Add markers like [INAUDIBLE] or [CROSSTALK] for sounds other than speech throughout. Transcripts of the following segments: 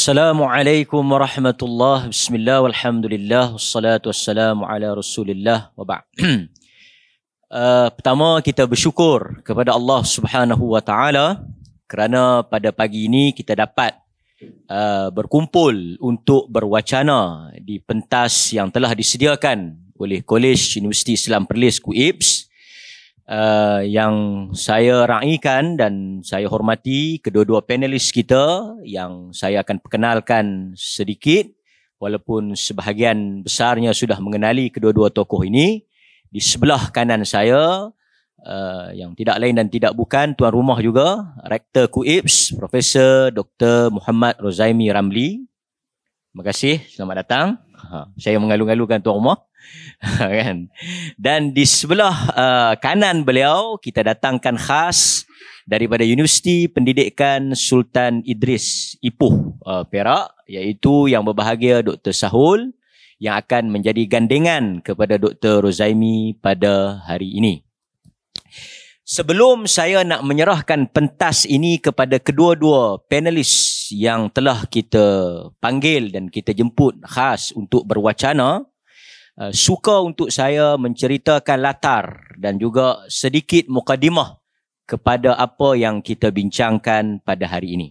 Assalamualaikum عليكم ورحمة الله بسم الله والحمد لله والصلاة pertama kita bersyukur kepada Allah Subhanahu Wa Taala kerana pada pagi ini kita dapat uh, berkumpul untuk berwacana di pentas yang telah disediakan oleh Kolej Universiti Islam Perlis KUIPS. Uh, uh, yang saya raikan dan saya hormati kedua-dua panelis kita yang saya akan perkenalkan sedikit walaupun sebahagian besarnya sudah mengenali kedua-dua tokoh ini di sebelah kanan saya uh, yang tidak lain dan tidak bukan tuan rumah juga rektor KUIPS Profesor Dr Muhammad Rozaimi Ramli. Terima kasih, selamat datang. Ha, saya mengalu-alukan tuan rumah. [LAUGHS] kan? Dan di sebelah uh, kanan beliau, kita datangkan khas daripada Universiti Pendidikan Sultan Idris Ipoh uh, Perak iaitu yang berbahagia Dr. Sahul yang akan menjadi gandengan kepada Dr. Rozaimi pada hari ini. Sebelum saya nak menyerahkan pentas ini kepada kedua-dua panelis yang telah kita panggil dan kita jemput khas untuk berwacana uh, suka untuk saya menceritakan latar dan juga sedikit mukadimah kepada apa yang kita bincangkan pada hari ini.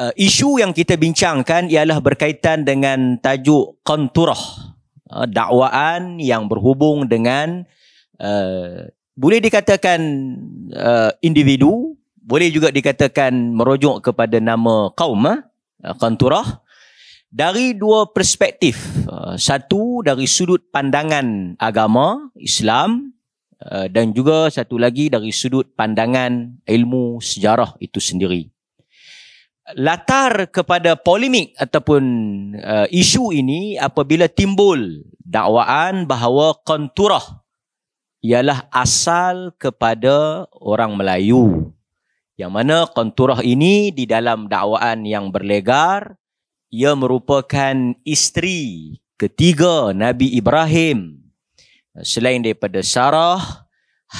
Uh, isu yang kita bincangkan ialah berkaitan dengan tajuk konturah uh, dakwaan yang berhubung dengan boleh dikatakan individu boleh juga dikatakan merujuk kepada nama kaum ha? Qanturah dari dua perspektif. Eh, satu dari sudut pandangan agama Islam dan juga satu lagi dari sudut pandangan ilmu sejarah itu sendiri. Latar kepada polemik ataupun uh, isu ini apabila timbul dakwaan bahawa konturah ialah asal kepada orang Melayu. Yang mana konturah ini di dalam dakwaan yang berlegar, ia merupakan isteri ketiga Nabi Ibrahim. Selain daripada Sarah,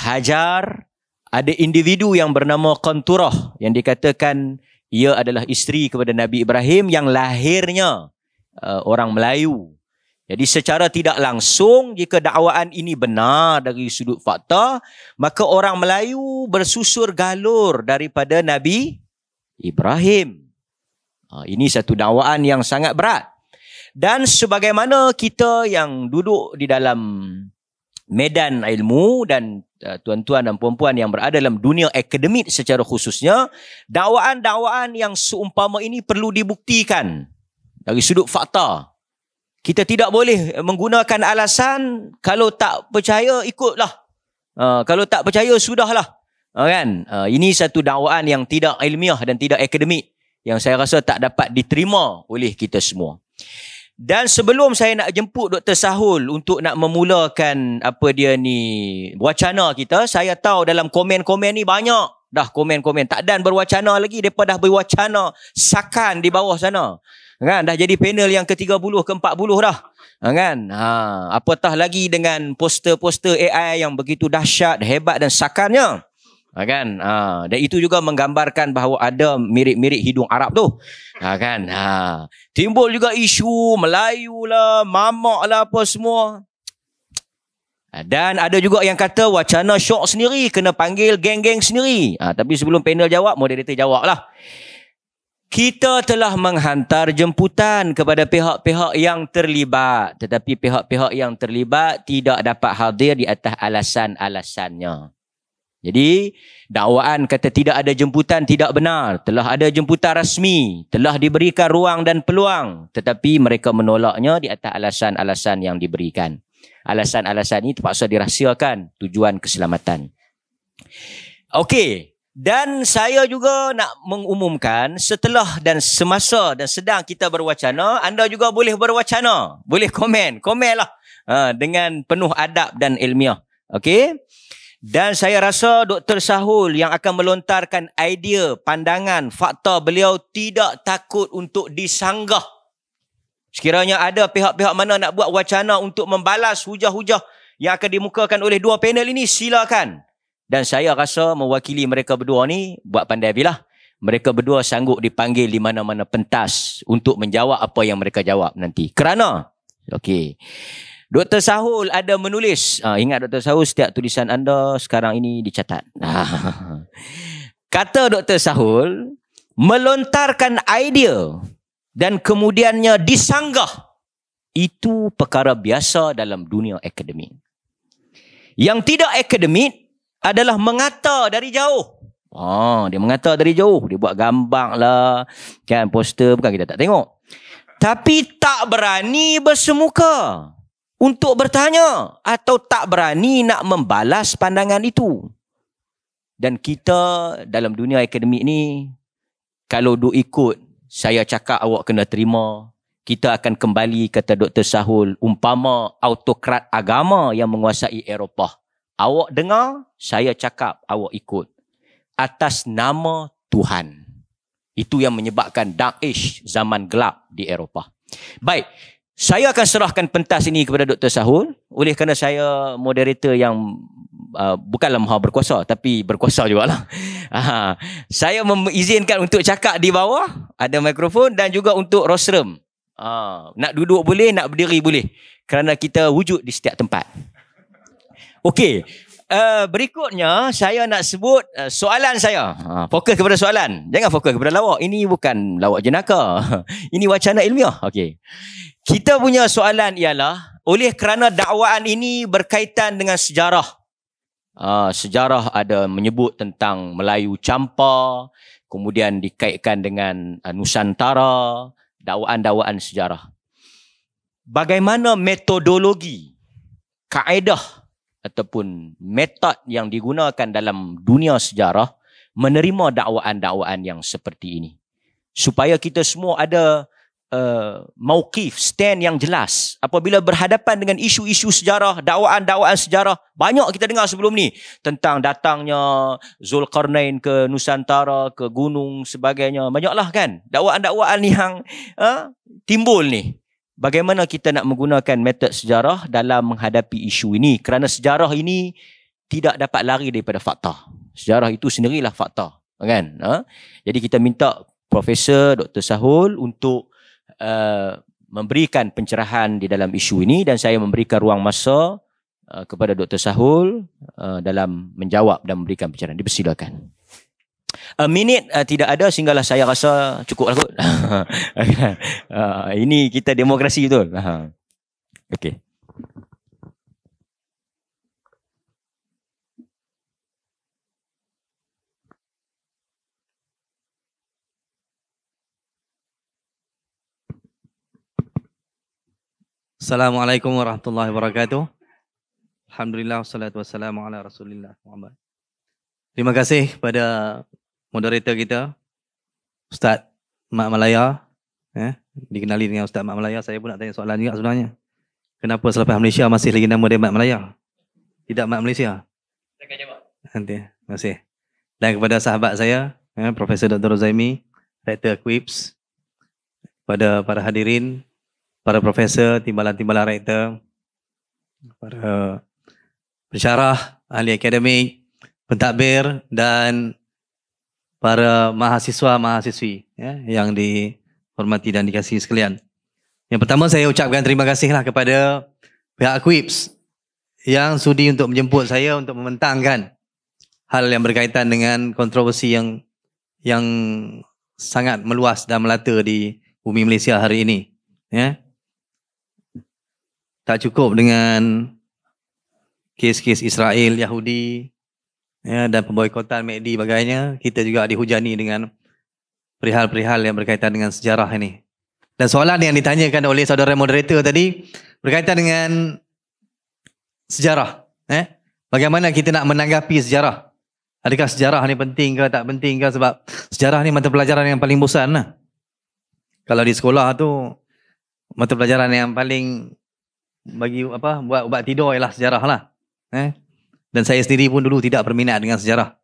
Hajar, ada individu yang bernama konturah yang dikatakan ia adalah isteri kepada Nabi Ibrahim yang lahirnya uh, orang Melayu. Jadi secara tidak langsung jika dakwaan ini benar dari sudut fakta, maka orang Melayu bersusur galur daripada Nabi Ibrahim. Ha, ini satu dakwaan yang sangat berat. Dan sebagaimana kita yang duduk di dalam medan ilmu dan uh, tuan-tuan dan puan-puan yang berada dalam dunia akademik secara khususnya, dakwaan-dakwaan yang seumpama ini perlu dibuktikan dari sudut fakta. Kita tidak boleh menggunakan alasan kalau tak percaya ikutlah. Uh, kalau tak percaya sudahlah. Uh, kan? Uh, ini satu dakwaan yang tidak ilmiah dan tidak akademik yang saya rasa tak dapat diterima oleh kita semua. Dan sebelum saya nak jemput Dr. Sahul untuk nak memulakan apa dia ni wacana kita, saya tahu dalam komen-komen ni banyak dah komen-komen. Tak dan berwacana lagi, daripada dah berwacana sakan di bawah sana kan dah jadi panel yang ke-30 ke-40 dah ha, kan ha apatah lagi dengan poster-poster AI yang begitu dahsyat hebat dan sakarnya Ha, kan ha, dan itu juga menggambarkan bahawa ada mirip-mirip hidung Arab tu ha, kan ha, timbul juga isu Melayu lah mamak lah apa semua dan ada juga yang kata wacana syok sendiri kena panggil geng-geng sendiri ha, tapi sebelum panel jawab moderator jawab lah kita telah menghantar jemputan kepada pihak-pihak yang terlibat tetapi pihak-pihak yang terlibat tidak dapat hadir di atas alasan-alasannya. Jadi dakwaan kata tidak ada jemputan tidak benar, telah ada jemputan rasmi, telah diberikan ruang dan peluang tetapi mereka menolaknya di atas alasan-alasan yang diberikan. Alasan-alasan ini terpaksa dirahsiakan tujuan keselamatan. Okey, dan saya juga nak mengumumkan setelah dan semasa dan sedang kita berwacana, anda juga boleh berwacana. Boleh komen. Komenlah. Ha, dengan penuh adab dan ilmiah. Okey? Dan saya rasa Dr. Sahul yang akan melontarkan idea, pandangan, fakta beliau tidak takut untuk disanggah. Sekiranya ada pihak-pihak mana nak buat wacana untuk membalas hujah-hujah yang akan dimukakan oleh dua panel ini, silakan. Dan saya rasa mewakili mereka berdua ni buat pandai bilah. Mereka berdua sanggup dipanggil di mana-mana pentas untuk menjawab apa yang mereka jawab nanti. Kerana? Okey. Dr. Sahul ada menulis. Ah, ingat Dr. Sahul setiap tulisan anda sekarang ini dicatat. Ah. [LAUGHS] Kata Dr. Sahul, melontarkan idea dan kemudiannya disanggah. Itu perkara biasa dalam dunia akademik. Yang tidak akademik adalah mengata dari jauh. Oh, dia mengata dari jauh. Dia buat gambar lah. Kan poster bukan kita tak tengok. Tapi tak berani bersemuka untuk bertanya atau tak berani nak membalas pandangan itu. Dan kita dalam dunia akademik ni, kalau duk ikut saya cakap awak kena terima, kita akan kembali kata Dr. Sahul, umpama autokrat agama yang menguasai Eropah. Awak dengar, saya cakap, awak ikut. Atas nama Tuhan. Itu yang menyebabkan dark age, zaman gelap di Eropah. Baik, saya akan serahkan pentas ini kepada Dr. Sahul. Oleh kerana saya moderator yang uh, bukanlah maha berkuasa, tapi berkuasa juga lah. [LAUGHS] saya mengizinkan untuk cakap di bawah, ada mikrofon dan juga untuk rostrum. Uh, nak duduk boleh, nak berdiri boleh. Kerana kita wujud di setiap tempat. Okey. Uh, berikutnya saya nak sebut uh, soalan saya. Uh, fokus kepada soalan. Jangan fokus kepada lawak. Ini bukan lawak jenaka. [LAUGHS] ini wacana ilmiah. Okey. Kita punya soalan ialah oleh kerana dakwaan ini berkaitan dengan sejarah. Uh, sejarah ada menyebut tentang Melayu Campa, kemudian dikaitkan dengan uh, Nusantara, dakwaan-dakwaan sejarah. Bagaimana metodologi kaedah ataupun metod yang digunakan dalam dunia sejarah menerima dakwaan-dakwaan yang seperti ini supaya kita semua ada uh, mauqif stand yang jelas apabila berhadapan dengan isu-isu sejarah dakwaan-dakwaan sejarah banyak kita dengar sebelum ni tentang datangnya Zulkarnain ke Nusantara ke gunung sebagainya banyaklah kan dakwaan-dakwaan ni yang uh, timbul ni bagaimana kita nak menggunakan metod sejarah dalam menghadapi isu ini kerana sejarah ini tidak dapat lari daripada fakta. Sejarah itu sendirilah fakta, kan? Ha? Jadi kita minta Profesor Dr. Sahul untuk uh, memberikan pencerahan di dalam isu ini dan saya memberikan ruang masa uh, kepada Dr. Sahul uh, dalam menjawab dan memberikan pencerahan. Dipersilakan. A minute uh, tidak ada sehinggalah saya rasa cukup lah kot. [LAUGHS] Uh, ini kita demokrasi betul. Uh, okay. Assalamualaikum warahmatullahi wabarakatuh. Alhamdulillah wassalatu wassalamu ala Rasulillah Muhammad. Terima kasih kepada moderator kita Ustaz Mak Malaya eh dikenali dengan Ustaz Mak Malaya saya pun nak tanya soalan juga sebenarnya kenapa selepas Malaysia masih lagi nama dia Mak Malaya tidak Mak Malaysia saya akan jawab nanti terima kasih dan kepada sahabat saya eh, Profesor Dr. Rozaimi Rektor Quips kepada para hadirin para profesor timbalan-timbalan rektor para pensyarah ahli akademik pentadbir dan para mahasiswa-mahasiswi ya, yang dihormati dan dikasihi sekalian. Yang pertama saya ucapkan terima kasihlah kepada pihak Quips yang sudi untuk menjemput saya untuk membentangkan hal yang berkaitan dengan kontroversi yang yang sangat meluas dan melata di bumi Malaysia hari ini. Ya. Tak cukup dengan kes-kes Israel, Yahudi, ya, dan pemboikotan MACD bagainya, kita juga dihujani dengan perihal-perihal yang berkaitan dengan sejarah ini. Dan soalan yang ditanyakan oleh saudara moderator tadi berkaitan dengan sejarah. Eh? Bagaimana kita nak menanggapi sejarah? Adakah sejarah ni penting ke tak penting ke sebab sejarah ni mata pelajaran yang paling bosan lah. Kalau di sekolah tu mata pelajaran yang paling bagi apa buat ubat tidur ialah sejarah lah. Eh? Dan saya sendiri pun dulu tidak berminat dengan sejarah.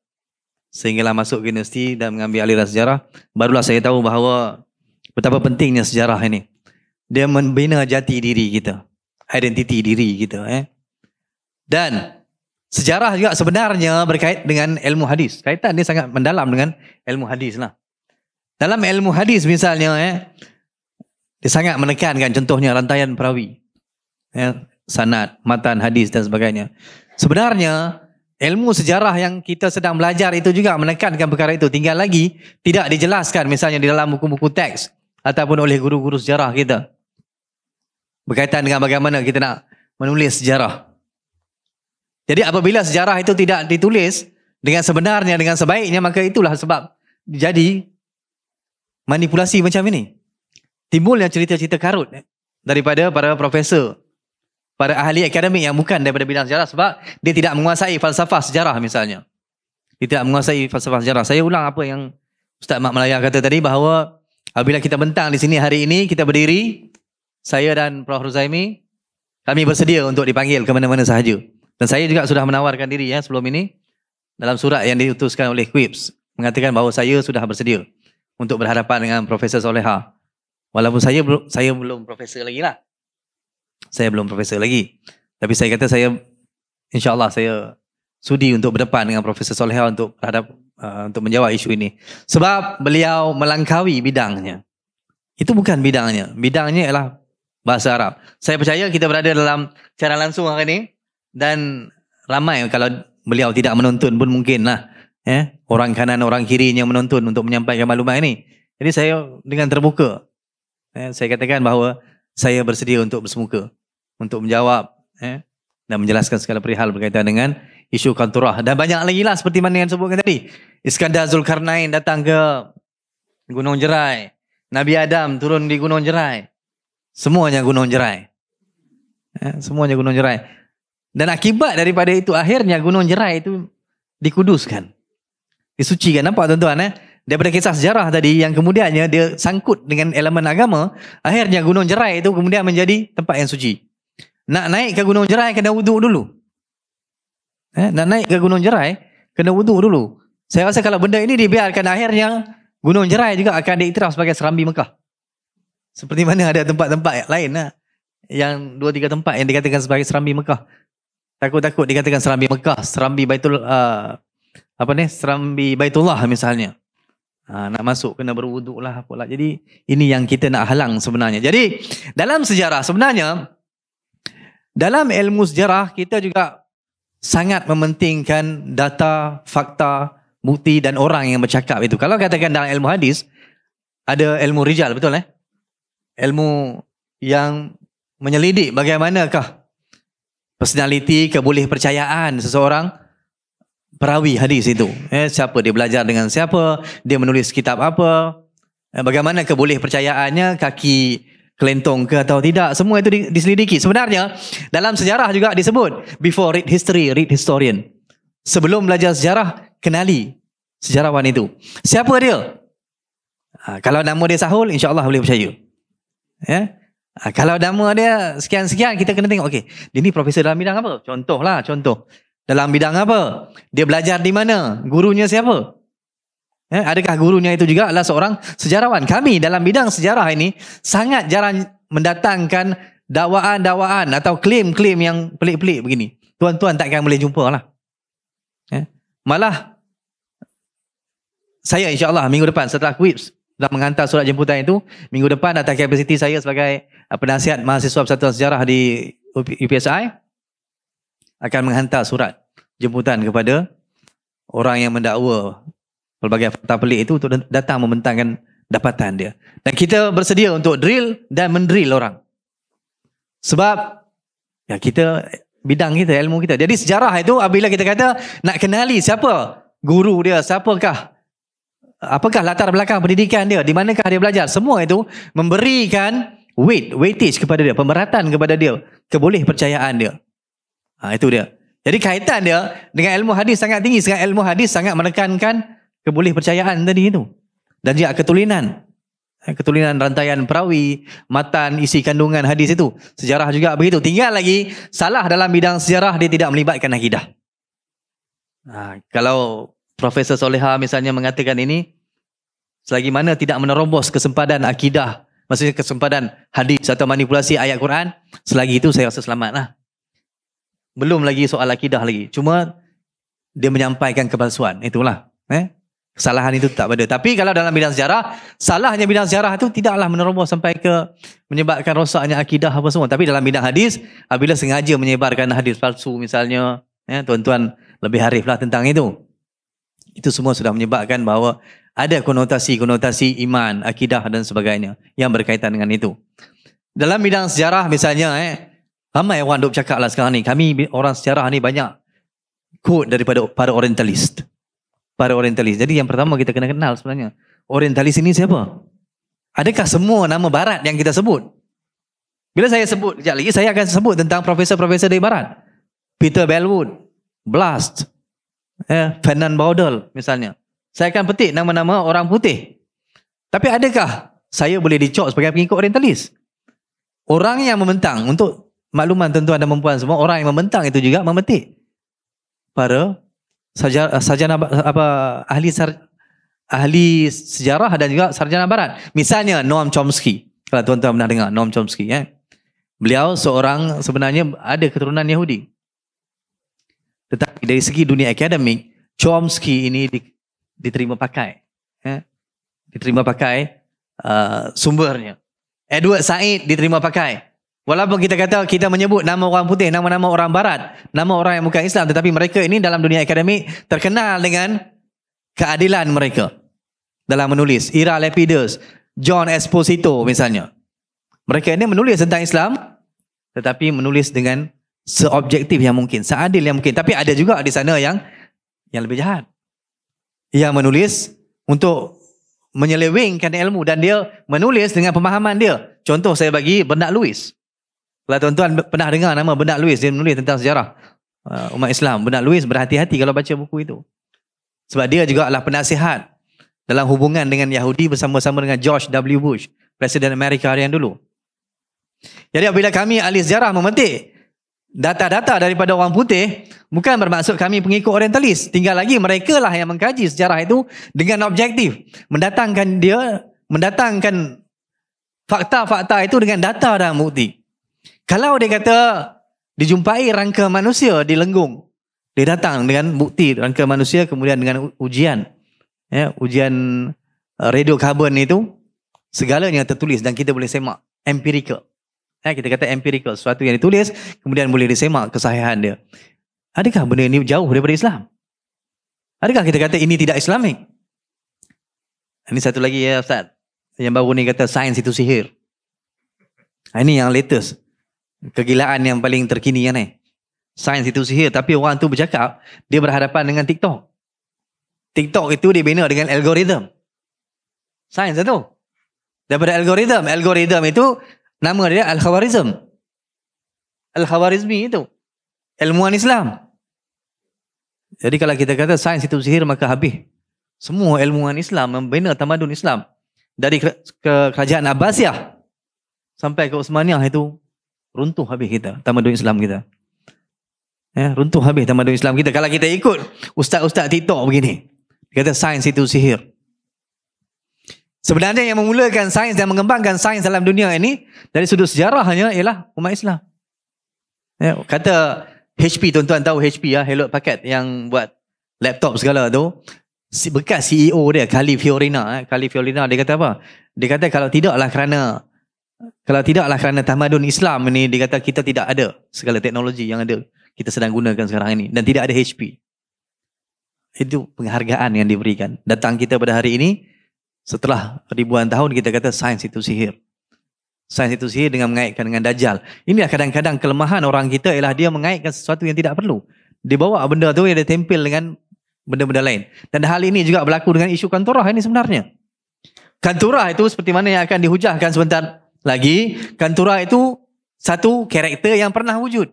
Sehinggalah masuk ke universiti dan mengambil aliran sejarah. Barulah saya tahu bahawa betapa pentingnya sejarah ini. Dia membina jati diri kita. Identiti diri kita. Eh. Dan sejarah juga sebenarnya berkait dengan ilmu hadis. Kaitan dia sangat mendalam dengan ilmu hadis. Lah. Dalam ilmu hadis misalnya, eh, dia sangat menekankan contohnya rantaian perawi. Eh, sanat, matan, hadis dan sebagainya. Sebenarnya ilmu sejarah yang kita sedang belajar itu juga menekankan perkara itu. Tinggal lagi tidak dijelaskan misalnya di dalam buku-buku teks ataupun oleh guru-guru sejarah kita. Berkaitan dengan bagaimana kita nak menulis sejarah. Jadi apabila sejarah itu tidak ditulis dengan sebenarnya, dengan sebaiknya, maka itulah sebab jadi manipulasi macam ini. Timbulnya cerita-cerita karut daripada para profesor Para ahli akademik yang bukan daripada bidang sejarah sebab dia tidak menguasai falsafah sejarah misalnya. Dia tidak menguasai falsafah sejarah. Saya ulang apa yang Ustaz Mak Melayu kata tadi bahawa apabila kita bentang di sini hari ini, kita berdiri, saya dan Prof. Ruzaimi, kami bersedia untuk dipanggil ke mana-mana sahaja. Dan saya juga sudah menawarkan diri ya sebelum ini dalam surat yang diutuskan oleh Quips mengatakan bahawa saya sudah bersedia untuk berhadapan dengan Profesor Soleha. Walaupun saya saya belum profesor lagi lah saya belum profesor lagi. Tapi saya kata saya insyaallah saya sudi untuk berdepan dengan profesor Solha untuk terhadap uh, untuk menjawab isu ini. Sebab beliau melangkawi bidangnya. Itu bukan bidangnya. Bidangnya ialah bahasa Arab. Saya percaya kita berada dalam cara langsung hari ini dan ramai kalau beliau tidak menonton pun mungkin lah eh, orang kanan orang kiri yang menonton untuk menyampaikan maklumat ini. Jadi saya dengan terbuka eh, saya katakan bahawa saya bersedia untuk bersemuka untuk menjawab eh, dan menjelaskan segala perihal berkaitan dengan isu kanturah dan banyak lagi lah seperti mana yang sebutkan tadi Iskandar Zulkarnain datang ke Gunung Jerai Nabi Adam turun di Gunung Jerai semuanya Gunung Jerai eh, semuanya Gunung Jerai dan akibat daripada itu akhirnya Gunung Jerai itu dikuduskan disucikan nampak tuan-tuan eh? daripada kisah sejarah tadi yang kemudiannya dia sangkut dengan elemen agama, akhirnya Gunung Jerai itu kemudian menjadi tempat yang suci. Nak naik ke Gunung Jerai kena wuduk dulu. Eh, nak naik ke Gunung Jerai kena wuduk dulu. Saya rasa kalau benda ini dibiarkan akhirnya Gunung Jerai juga akan diiktiraf sebagai serambi Mekah. Seperti mana ada tempat-tempat lain lah. Yang dua tiga tempat yang dikatakan sebagai serambi Mekah. Takut-takut dikatakan serambi Mekah, serambi Baitul uh, apa ni? Serambi Baitullah misalnya. Ha, nak masuk kena berwuduk lah pula. Jadi ini yang kita nak halang sebenarnya. Jadi dalam sejarah sebenarnya dalam ilmu sejarah kita juga sangat mementingkan data, fakta, bukti dan orang yang bercakap itu. Kalau katakan dalam ilmu hadis ada ilmu rijal betul eh? Ilmu yang menyelidik bagaimanakah personaliti kebolehpercayaan seseorang perawi hadis itu. Eh, siapa dia belajar dengan siapa, dia menulis kitab apa, eh, bagaimana keboleh percayaannya kaki kelentong ke atau tidak. Semua itu diselidiki. Sebenarnya dalam sejarah juga disebut before read history, read historian. Sebelum belajar sejarah, kenali sejarawan itu. Siapa dia? Ha, kalau nama dia Sahul, insyaAllah boleh percaya. Ya? Yeah? Ha, kalau nama dia sekian-sekian, kita kena tengok. Okey, dia ni profesor dalam bidang apa? Contohlah, contoh. Dalam bidang apa? Dia belajar di mana? Gurunya siapa? Ya, adakah gurunya itu juga adalah seorang sejarawan? Kami dalam bidang sejarah ini sangat jarang mendatangkan dakwaan-dakwaan atau klaim-klaim yang pelik-pelik begini. Tuan-tuan takkan boleh jumpa lah. Ya. Eh, malah, saya insyaAllah minggu depan setelah quips dah menghantar surat jemputan itu, minggu depan datang kapasiti saya sebagai penasihat mahasiswa persatuan sejarah di UPSI akan menghantar surat jemputan kepada orang yang mendakwa pelbagai fakta pelik itu untuk datang membentangkan dapatan dia. Dan kita bersedia untuk drill dan mendrill orang. Sebab ya kita bidang kita, ilmu kita. Jadi sejarah itu apabila kita kata nak kenali siapa guru dia, siapakah apakah latar belakang pendidikan dia, di manakah dia belajar, semua itu memberikan weight, weightage kepada dia, pemberatan kepada dia, keboleh percayaan dia. Ha, itu dia. Jadi kaitan dia dengan ilmu hadis sangat tinggi. sangat ilmu hadis sangat menekankan keboleh percayaan tadi itu. Dan juga ketulinan. Ha, ketulinan rantaian perawi, matan, isi kandungan hadis itu. Sejarah juga begitu. Tinggal lagi, salah dalam bidang sejarah dia tidak melibatkan akidah. Ha, kalau Profesor Soleha misalnya mengatakan ini, selagi mana tidak menerobos kesempadan akidah, maksudnya kesempadan hadis atau manipulasi ayat Quran, selagi itu saya rasa selamat belum lagi soal akidah lagi. Cuma dia menyampaikan kepalsuan. Itulah. Eh? Kesalahan itu tak pada. Tapi kalau dalam bidang sejarah, salahnya bidang sejarah itu tidaklah menerobos sampai ke menyebabkan rosaknya akidah apa semua. Tapi dalam bidang hadis, apabila sengaja menyebarkan hadis palsu misalnya, eh, tuan-tuan lebih hariflah tentang itu. Itu semua sudah menyebabkan bahawa ada konotasi-konotasi iman, akidah dan sebagainya yang berkaitan dengan itu. Dalam bidang sejarah misalnya, eh, Ramai orang duk cakap lah sekarang ni. Kami orang sejarah ni banyak quote daripada para orientalist. Para orientalist. Jadi yang pertama kita kena kenal sebenarnya. Orientalist ini siapa? Adakah semua nama barat yang kita sebut? Bila saya sebut, sekejap lagi saya akan sebut tentang profesor-profesor dari barat. Peter Bellwood, Blast, eh, Fernand Baudel misalnya. Saya akan petik nama-nama orang putih. Tapi adakah saya boleh dicok sebagai pengikut orientalist? Orang yang membentang untuk Makluman tentu ada dan perempuan semua, orang yang membentang itu juga memetik para sajana eh, apa ahli sar, ahli sejarah dan juga sarjana barat. Misalnya Noam Chomsky. Kalau tuan-tuan pernah dengar Noam Chomsky, Eh? Beliau seorang sebenarnya ada keturunan Yahudi. Tetapi dari segi dunia akademik, Chomsky ini di, diterima pakai. Eh? Diterima pakai uh, sumbernya. Edward Said diterima pakai. Walaupun kita kata kita menyebut nama orang putih, nama-nama orang barat, nama orang yang bukan Islam tetapi mereka ini dalam dunia akademik terkenal dengan keadilan mereka dalam menulis. Ira Lepidus, John Esposito misalnya. Mereka ini menulis tentang Islam tetapi menulis dengan seobjektif yang mungkin, seadil yang mungkin. Tapi ada juga di sana yang yang lebih jahat. Yang menulis untuk menyelewengkan ilmu dan dia menulis dengan pemahaman dia. Contoh saya bagi Bernard Lewis. Kalau tuan-tuan pernah dengar nama Bernard Lewis, dia menulis tentang sejarah uh, umat Islam. Bernard Lewis berhati-hati kalau baca buku itu. Sebab dia juga adalah penasihat dalam hubungan dengan Yahudi bersama-sama dengan George W. Bush, Presiden Amerika hari yang dulu. Jadi apabila kami ahli sejarah memetik data-data daripada orang putih, bukan bermaksud kami pengikut orientalis. Tinggal lagi mereka lah yang mengkaji sejarah itu dengan objektif. Mendatangkan dia, mendatangkan fakta-fakta itu dengan data dan bukti. Kalau dia kata dijumpai rangka manusia di lenggung, dia datang dengan bukti rangka manusia kemudian dengan ujian. Ya, ujian uh, radio karbon itu segalanya tertulis dan kita boleh semak empirical. Ya, kita kata empirical, sesuatu yang ditulis kemudian boleh disemak kesahihan dia. Adakah benda ini jauh daripada Islam? Adakah kita kata ini tidak islamik? Ini satu lagi ya Ustaz. Yang baru ni kata sains itu sihir. Ini yang latest kegilaan yang paling terkini kan eh. Sains itu sihir tapi orang tu bercakap dia berhadapan dengan TikTok. TikTok itu dibina dengan algoritma. Sains itu. Lah Daripada algoritma, algoritma itu nama dia Al-Khawarizm. Al-Khawarizmi itu. Ilmuan Islam. Jadi kalau kita kata sains itu sihir maka habis. Semua ilmuan Islam membina tamadun Islam. Dari ke kerajaan Abbasiyah sampai ke Utsmaniyah itu runtuh habis kita tamadun Islam kita ya runtuh habis tamadun Islam kita kalau kita ikut ustaz-ustaz TikTok begini kata sains itu sihir sebenarnya yang memulakan sains dan mengembangkan sains dalam dunia ini dari sudut sejarahnya ialah umat Islam ya kata HP tuan-tuan tahu HP ya Hello Packet yang buat laptop segala tu bekas CEO dia Khalif Fiorina eh Khalif Fiorina dia kata apa dia kata kalau tidaklah kerana kalau tidaklah kerana tamadun Islam ini dikata kita tidak ada segala teknologi yang ada kita sedang gunakan sekarang ini dan tidak ada HP. Itu penghargaan yang diberikan. Datang kita pada hari ini setelah ribuan tahun kita kata sains itu sihir. Sains itu sihir dengan mengaitkan dengan dajjal. Inilah kadang-kadang kelemahan orang kita ialah dia mengaitkan sesuatu yang tidak perlu. Dia bawa benda tu yang dia tempel dengan benda-benda lain. Dan hal ini juga berlaku dengan isu kantorah ini sebenarnya. Kantorah itu seperti mana yang akan dihujahkan sebentar lagi, Kantura itu satu karakter yang pernah wujud.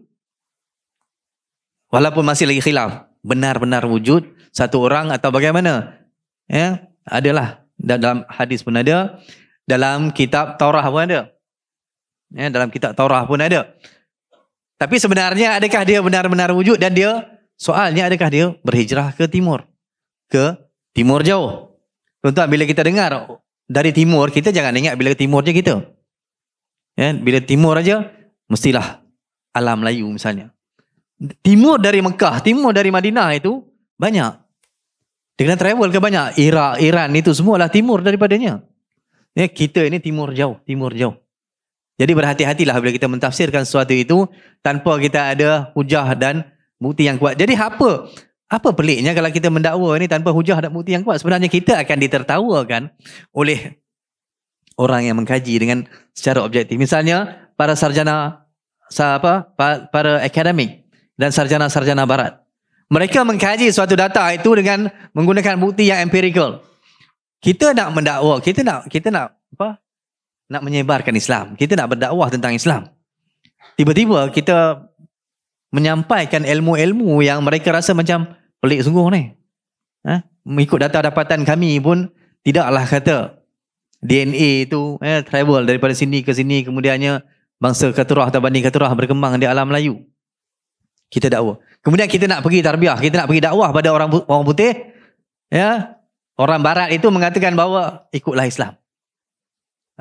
Walaupun masih lagi khilaf. Benar-benar wujud satu orang atau bagaimana? Ya, adalah. Dan dalam hadis pun ada. Dalam kitab Taurah pun ada. Ya, dalam kitab Taurah pun ada. Tapi sebenarnya adakah dia benar-benar wujud dan dia soalnya adakah dia berhijrah ke timur? Ke timur jauh. Tuan-tuan, bila kita dengar dari timur, kita jangan ingat bila timurnya kita. Ya, bila timur aja mestilah alam Melayu misalnya. Timur dari Mekah, timur dari Madinah itu banyak. Dengan travel ke banyak? Iraq, Iran itu semua semualah timur daripadanya. Ya, kita ini timur jauh, timur jauh. Jadi berhati-hatilah bila kita mentafsirkan sesuatu itu tanpa kita ada hujah dan bukti yang kuat. Jadi apa? Apa peliknya kalau kita mendakwa ini tanpa hujah dan bukti yang kuat? Sebenarnya kita akan ditertawakan oleh orang yang mengkaji dengan secara objektif. Misalnya para sarjana apa para akademik dan sarjana-sarjana barat. Mereka mengkaji suatu data itu dengan menggunakan bukti yang empirical. Kita nak mendakwa, kita nak kita nak apa? Nak menyebarkan Islam. Kita nak berdakwah tentang Islam. Tiba-tiba kita menyampaikan ilmu-ilmu yang mereka rasa macam pelik sungguh ni. Ha? Mengikut data dapatan kami pun tidaklah kata DNA itu eh, travel daripada sini ke sini kemudiannya bangsa Katurah atau Bani Katurah berkembang di alam Melayu. Kita dakwah Kemudian kita nak pergi tarbiyah, kita nak pergi dakwah pada orang orang putih. Ya. Orang barat itu mengatakan bahawa ikutlah Islam.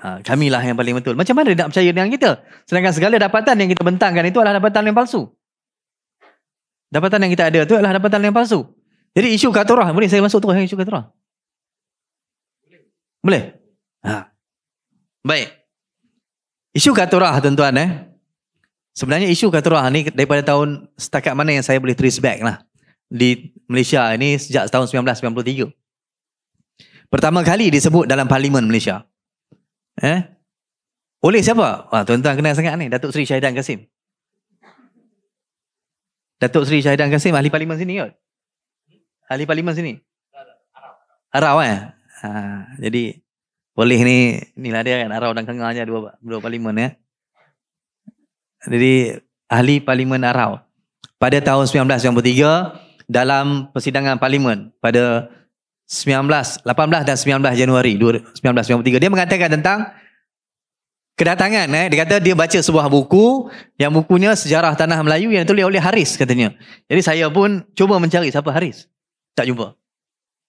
Ha, kamilah yang paling betul. Macam mana nak percaya dengan kita? Sedangkan segala dapatan yang kita bentangkan itu adalah dapatan yang palsu. Dapatan yang kita ada itu adalah dapatan yang palsu. Jadi isu Katurah, boleh saya masuk terus isu Katurah? Boleh. boleh? Ha. Baik. Isu katurah tuan-tuan eh. Sebenarnya isu katurah ni daripada tahun setakat mana yang saya boleh trace back lah. Di Malaysia ini sejak tahun 1993. Pertama kali disebut dalam Parlimen Malaysia. Eh? Oleh siapa? Wah, tuan-tuan kenal sangat ni. Datuk Seri Syahidan Kasim. Datuk Seri Syahidan Kasim ahli parlimen sini kot. Ahli parlimen sini. Arab. Arab Ha, jadi boleh ni inilah dia kan Arau dan Kengahnya dua dua parlimen ya. Jadi ahli parlimen Arau pada tahun 1993 dalam persidangan parlimen pada 19, 18 dan 19 Januari 1993 dia mengatakan tentang kedatangan eh dia kata dia baca sebuah buku yang bukunya sejarah tanah Melayu yang ditulis oleh Haris katanya. Jadi saya pun cuba mencari siapa Haris. Tak jumpa.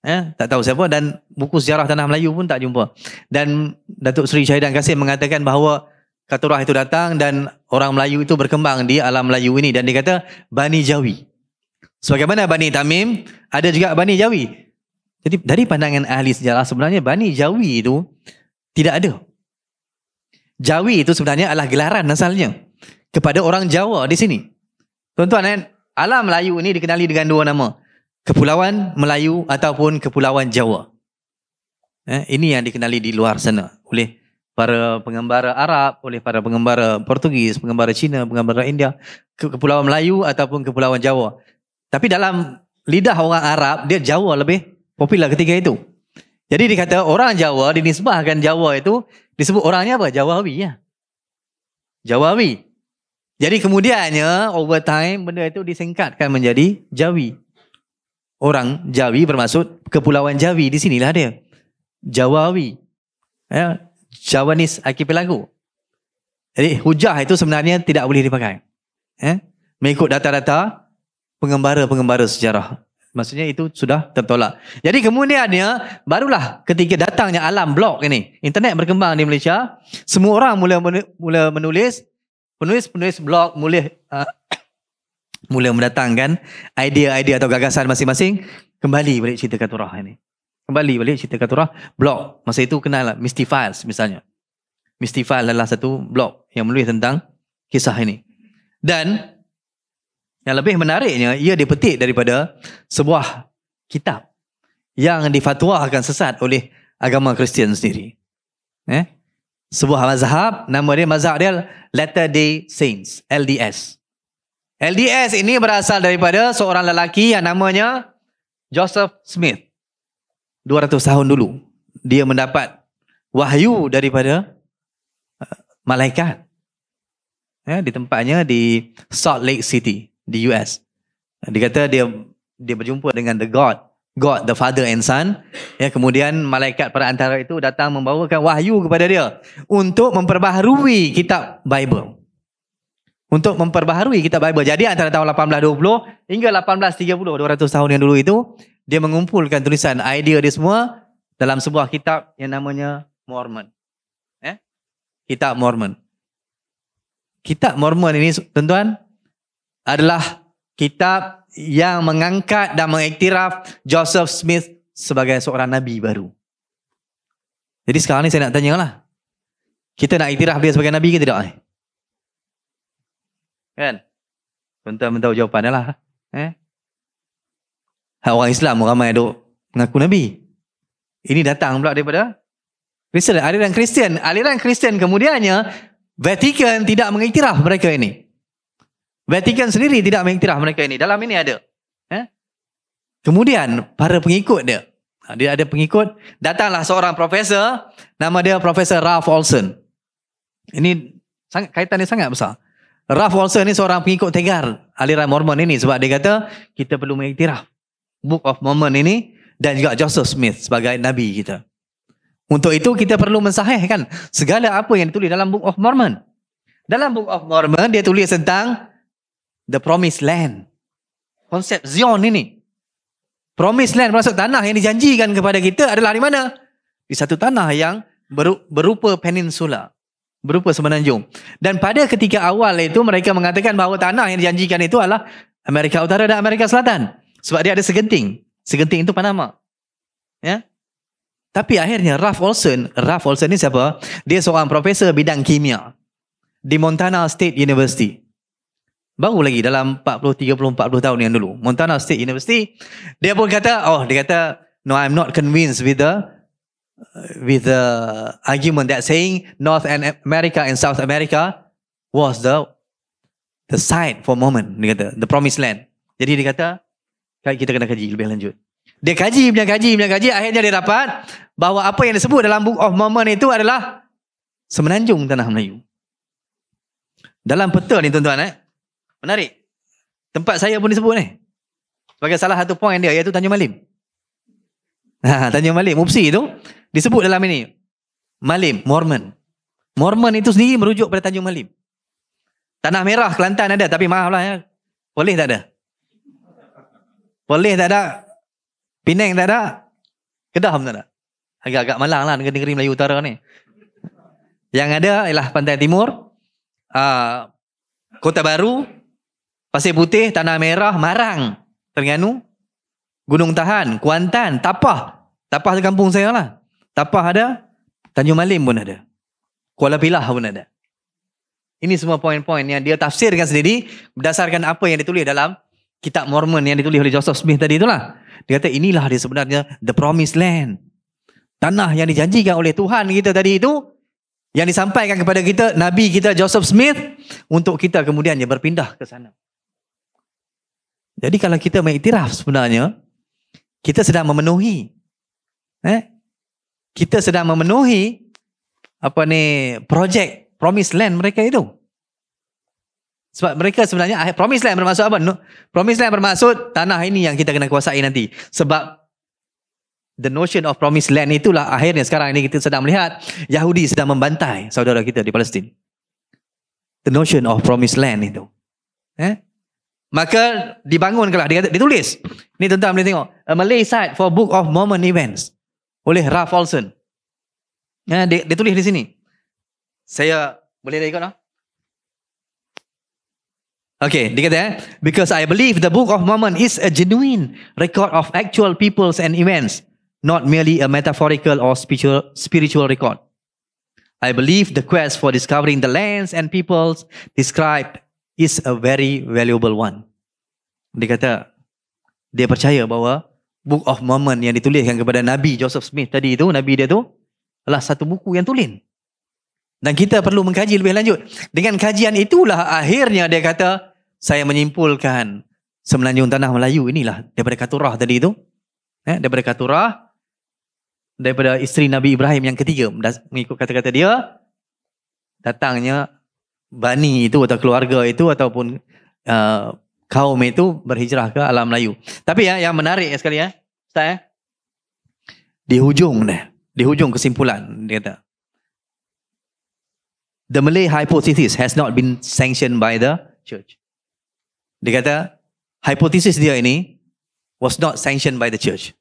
Eh, tak tahu siapa dan buku sejarah tanah Melayu pun tak jumpa. Dan Datuk Seri Syahidan Kasim mengatakan bahawa Katurah itu datang dan orang Melayu itu berkembang di alam Melayu ini dan dikata Bani Jawi. Sebagaimana Bani Tamim, ada juga Bani Jawi. Jadi dari pandangan ahli sejarah sebenarnya Bani Jawi itu tidak ada. Jawi itu sebenarnya adalah gelaran asalnya kepada orang Jawa di sini. Tuan-tuan, eh, alam Melayu ini dikenali dengan dua nama. Kepulauan Melayu ataupun Kepulauan Jawa. Eh, ini yang dikenali di luar sana oleh para pengembara Arab, oleh para pengembara Portugis, pengembara Cina, pengembara India. Kepulauan Melayu ataupun Kepulauan Jawa. Tapi dalam lidah orang Arab, dia Jawa lebih popular ketika itu. Jadi dikata orang Jawa, dinisbahkan Jawa itu, disebut orangnya apa? Jawawi. Ya? Jawawi. Jadi kemudiannya, over time, benda itu disingkatkan menjadi Jawi orang Jawi bermaksud kepulauan Jawi di sinilah dia. Jawawi. Ya, Jawanis archipelago. Jadi hujah itu sebenarnya tidak boleh dipakai. Ya, mengikut data-data pengembara-pengembara sejarah. Maksudnya itu sudah tertolak. Jadi kemudiannya barulah ketika datangnya alam blog ini, internet berkembang di Malaysia, semua orang mula mula menulis penulis-penulis blog mulai. uh, mula mendatangkan idea-idea atau gagasan masing-masing kembali balik cerita Katurah ini. Kembali balik cerita Katurah blog. Masa itu kenal lah, Misty Files misalnya. Misty Files adalah satu blog yang menulis tentang kisah ini. Dan yang lebih menariknya ia dipetik daripada sebuah kitab yang difatwakan sesat oleh agama Kristian sendiri. Eh? Sebuah mazhab, nama dia mazhab dia Latter Day Saints, LDS. LDS ini berasal daripada seorang lelaki yang namanya Joseph Smith. 200 tahun dulu dia mendapat wahyu daripada uh, malaikat. Ya, di tempatnya di Salt Lake City di US. Dia kata dia dia berjumpa dengan the God, God the Father and Son. Ya, kemudian malaikat perantara itu datang membawakan wahyu kepada dia untuk memperbaharui kitab Bible untuk memperbaharui kitab Bible. Jadi antara tahun 1820 hingga 1830, 200 tahun yang dulu itu, dia mengumpulkan tulisan idea dia semua dalam sebuah kitab yang namanya Mormon. Eh? Kitab Mormon. Kitab Mormon ini, tuan-tuan, adalah kitab yang mengangkat dan mengiktiraf Joseph Smith sebagai seorang nabi baru. Jadi sekarang ni saya nak tanya lah, Kita nak iktiraf dia sebagai nabi ke tidak? Eh? Kan? Tuan-tuan mentahu jawapannya lah. Ha? Eh? Orang Islam ramai duk mengaku Nabi. Ini datang pula daripada Kristian. Aliran Kristian. Aliran Kristian kemudiannya Vatikan tidak mengiktiraf mereka ini. Vatikan sendiri tidak mengiktiraf mereka ini. Dalam ini ada. Eh? Kemudian para pengikut dia. Ha, dia ada pengikut. Datanglah seorang profesor. Nama dia Profesor Ralph Olson. Ini sangat, kaitan dia sangat besar. Ralph Walser ni seorang pengikut tegar aliran Mormon ini sebab dia kata kita perlu mengiktiraf Book of Mormon ini dan juga Joseph Smith sebagai Nabi kita. Untuk itu kita perlu mensahihkan segala apa yang ditulis dalam Book of Mormon. Dalam Book of Mormon dia tulis tentang The Promised Land. Konsep Zion ini. Promised Land maksud tanah yang dijanjikan kepada kita adalah di mana? Di satu tanah yang berupa peninsula berupa semenanjung. Dan pada ketika awal itu mereka mengatakan bahawa tanah yang dijanjikan itu adalah Amerika Utara dan Amerika Selatan. Sebab dia ada segenting. Segenting itu Panama. Ya. Tapi akhirnya Ralph Olson, Ralph Olson ini siapa? Dia seorang profesor bidang kimia di Montana State University. Baru lagi dalam 40, 30, 40 tahun yang dulu. Montana State University. Dia pun kata, oh dia kata, no I'm not convinced with the with the argument that saying North and America and South America was the the site for moment dia kata the promised land jadi dia kata kita kena kaji lebih lanjut dia kaji dia kaji dia kaji akhirnya dia dapat bahawa apa yang disebut dalam book of moment itu adalah semenanjung tanah Melayu dalam peta ni tuan-tuan eh menarik tempat saya pun disebut ni eh? sebagai salah satu poin dia iaitu Tanjung Malim Ha, tanya Malim, Mupsi tu disebut dalam ini Malim Mormon Mormon itu sendiri merujuk pada Tanjung Malim Tanah Merah Kelantan ada tapi maaf lah ya boleh tak ada boleh tak ada Penang tak ada Kedah pun tak ada agak-agak malang lah negeri-negeri Melayu Utara ni yang ada ialah Pantai Timur uh, Kota Baru Pasir Putih Tanah Merah Marang Terengganu Gunung Tahan, Kuantan, Tapah. Tapah di kampung saya lah. Tapah ada, Tanjung Malim pun ada. Kuala Pilah pun ada. Ini semua poin-poin yang dia tafsirkan sendiri berdasarkan apa yang ditulis dalam kitab Mormon yang ditulis oleh Joseph Smith tadi itulah. Dia kata inilah dia sebenarnya the promised land. Tanah yang dijanjikan oleh Tuhan kita tadi itu yang disampaikan kepada kita nabi kita Joseph Smith untuk kita kemudiannya berpindah ke sana. Jadi kalau kita mengiktiraf sebenarnya kita sedang memenuhi eh kita sedang memenuhi apa ni projek promised land mereka itu sebab mereka sebenarnya ah, promised land bermaksud apa promised land bermaksud tanah ini yang kita kena kuasai nanti sebab the notion of promised land itulah akhirnya sekarang ini kita sedang melihat Yahudi sedang membantai saudara kita di Palestin the notion of promised land itu eh Maka dibangunkanlah, ditulis. Ini tentang boleh tengok. A Malay side for Book of Mormon Events. Oleh Ralph Olson. Ya, dia, dia tulis di sini. Saya boleh dah ikut lah? Okay, dia kata, eh, Because I believe the Book of Mormon is a genuine record of actual peoples and events, not merely a metaphorical or spiritual, spiritual record. I believe the quest for discovering the lands and peoples described is a very valuable one. Dia kata, dia percaya bahawa Book of Mormon yang dituliskan kepada Nabi Joseph Smith tadi itu, Nabi dia tu adalah satu buku yang tulen. Dan kita perlu mengkaji lebih lanjut. Dengan kajian itulah akhirnya dia kata, saya menyimpulkan semenanjung tanah Melayu inilah daripada Katurah tadi itu. Eh, daripada Katurah, daripada isteri Nabi Ibrahim yang ketiga mengikut kata-kata dia, datangnya bani itu atau keluarga itu ataupun uh, kaum itu berhijrah ke alam Melayu. Tapi ya yang menarik ya sekali ya, Ustaz ya. Di hujung dah, di hujung kesimpulan dia kata. The Malay hypothesis has not been sanctioned by the church. Dia kata hypothesis dia ini was not sanctioned by the church.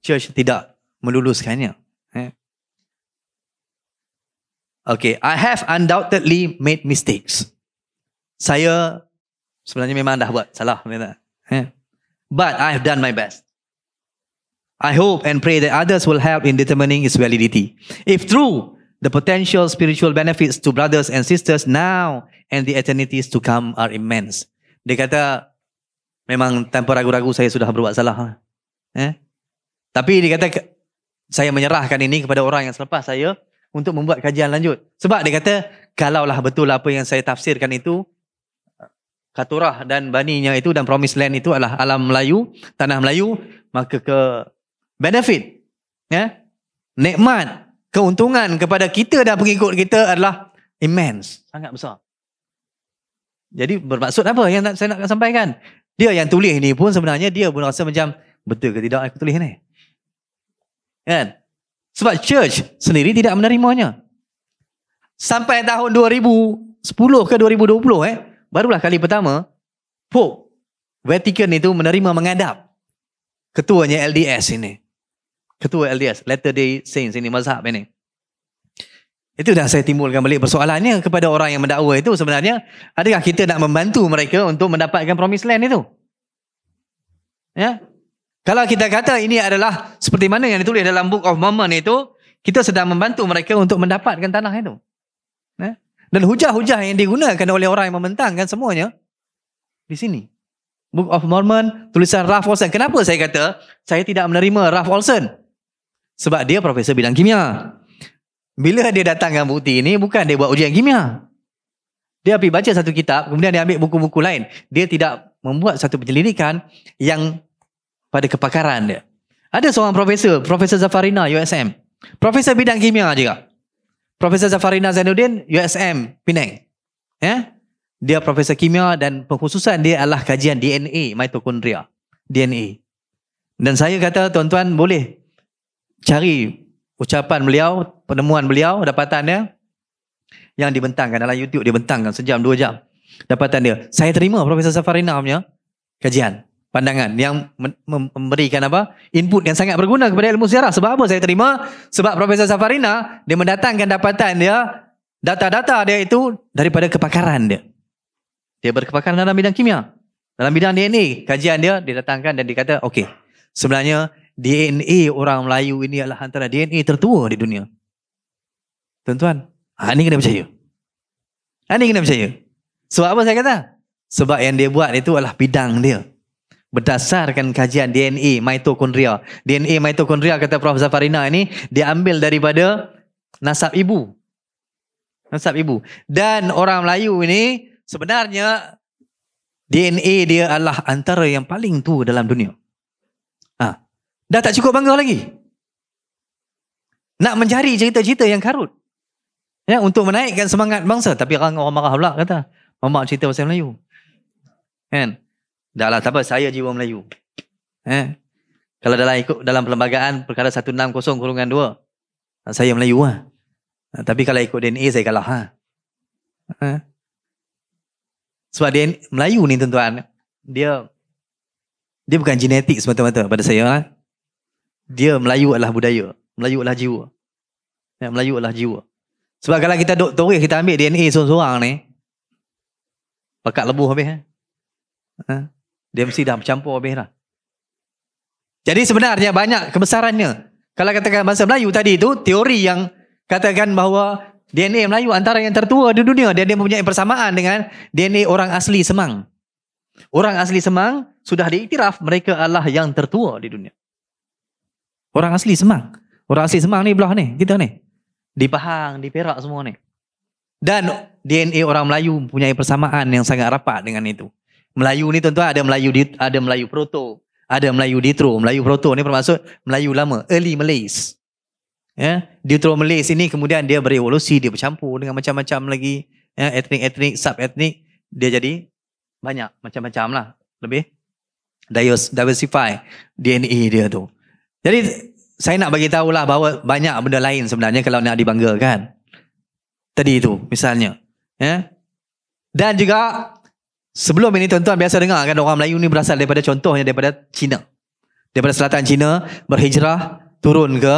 Church tidak meluluskannya. Eh? Okay, I have undoubtedly made mistakes. Saya sebenarnya memang dah buat salah. Eh? But I have done my best. I hope and pray that others will help in determining its validity. If true, the potential spiritual benefits to brothers and sisters now and the eternities to come are immense. Dia kata, memang tanpa ragu-ragu saya sudah berbuat salah. Eh? Tapi dia kata, saya menyerahkan ini kepada orang yang selepas saya untuk membuat kajian lanjut. Sebab dia kata, kalaulah betul apa yang saya tafsirkan itu, Katurah dan Baninya itu dan Promised Land itu adalah alam Melayu, tanah Melayu, maka ke benefit, ya, nikmat, keuntungan kepada kita dan pengikut kita adalah immense, sangat besar. Jadi bermaksud apa yang saya nak sampaikan? Dia yang tulis ni pun sebenarnya dia pun rasa macam betul ke tidak aku tulis ni? Kan? Sebab church sendiri tidak menerimanya. Sampai tahun 2010 ke 2020 eh, barulah kali pertama Pope Vatican itu menerima mengadap ketuanya LDS ini. Ketua LDS, Latter Day Saints ini, mazhab ini. Itu dah saya timbulkan balik persoalannya kepada orang yang mendakwa itu sebenarnya. Adakah kita nak membantu mereka untuk mendapatkan promise land itu? Ya, kalau kita kata ini adalah seperti mana yang ditulis dalam Book of Mormon itu, kita sedang membantu mereka untuk mendapatkan tanah itu. Ya? Dan hujah-hujah yang digunakan oleh orang yang membentangkan semuanya, di sini. Book of Mormon, tulisan Ralph Olsen. Kenapa saya kata saya tidak menerima Ralph Olsen? Sebab dia profesor bidang kimia. Bila dia datang dengan bukti ini, bukan dia buat ujian kimia. Dia pergi baca satu kitab, kemudian dia ambil buku-buku lain. Dia tidak membuat satu penyelidikan yang pada kepakaran dia. Ada seorang profesor, Profesor Zafarina USM. Profesor bidang kimia juga. Profesor Zafarina Zainuddin USM Penang. Ya? Dia profesor kimia dan pengkhususan dia adalah kajian DNA, mitokondria. DNA. Dan saya kata tuan-tuan boleh cari ucapan beliau, penemuan beliau, dapatan dia yang dibentangkan dalam YouTube, dibentangkan sejam, dua jam. Dapatan dia. Saya terima Profesor Zafarina punya kajian pandangan yang memberikan apa input yang sangat berguna kepada ilmu sejarah sebab apa saya terima sebab profesor Safarina dia mendatangkan dapatan dia data-data dia itu daripada kepakaran dia dia berkepakaran dalam bidang kimia dalam bidang DNA kajian dia dia datangkan dan dikata okey sebenarnya DNA orang Melayu ini adalah antara DNA tertua di dunia tuan-tuan ha, ini kena percaya ha, ini kena percaya sebab apa saya kata sebab yang dia buat itu adalah bidang dia berdasarkan kajian DNA mitokondria. DNA mitokondria kata Prof Zafarina ini diambil daripada nasab ibu. Nasab ibu. Dan orang Melayu ini sebenarnya DNA dia adalah antara yang paling tua dalam dunia. Ha. Dah tak cukup bangga lagi. Nak mencari cerita-cerita yang karut. Ya, untuk menaikkan semangat bangsa. Tapi orang, orang marah pula kata. Mamak cerita pasal Melayu. Kan? Ha. Dahlah, tak apa. Saya jiwa Melayu. Eh? Kalau dalam ikut dalam perlembagaan perkara 160 kurungan 2, saya Melayu lah. Ah, tapi kalau ikut DNA, saya kalah. Ha? ha? Sebab DNA Melayu ni tuan-tuan, dia dia bukan genetik semata-mata pada saya. lah. Dia Melayu adalah budaya. Melayu adalah jiwa. Ya, Melayu adalah jiwa. Sebab kalau kita duk toris, kita ambil DNA seorang-seorang ni, pekat lebuh habis. Ha? ha? Dia mesti dah bercampur habis lah. Jadi sebenarnya banyak kebesarannya. Kalau katakan bahasa Melayu tadi itu, teori yang katakan bahawa DNA Melayu antara yang tertua di dunia dan dia mempunyai persamaan dengan DNA orang asli Semang. Orang asli Semang sudah diiktiraf mereka adalah yang tertua di dunia. Orang asli Semang. Orang asli Semang ni belah ni, kita ni. Di Pahang, di Perak semua ni. Dan DNA orang Melayu mempunyai persamaan yang sangat rapat dengan itu. Melayu ni tuan-tuan ada Melayu di, ada Melayu proto, ada Melayu ditro, Melayu proto ni bermaksud Melayu lama, early Malays. Ya, ditro Malays ini kemudian dia berevolusi, dia bercampur dengan macam-macam lagi ya, etnik-etnik, sub-etnik, dia jadi banyak macam-macam lah lebih diversify DNA dia tu. Jadi saya nak bagi tahulah bahawa banyak benda lain sebenarnya kalau nak dibanggakan. Tadi itu misalnya. Ya. Dan juga Sebelum ini tuan-tuan biasa dengar kan orang Melayu ni berasal daripada contohnya daripada Cina. Daripada selatan Cina berhijrah turun ke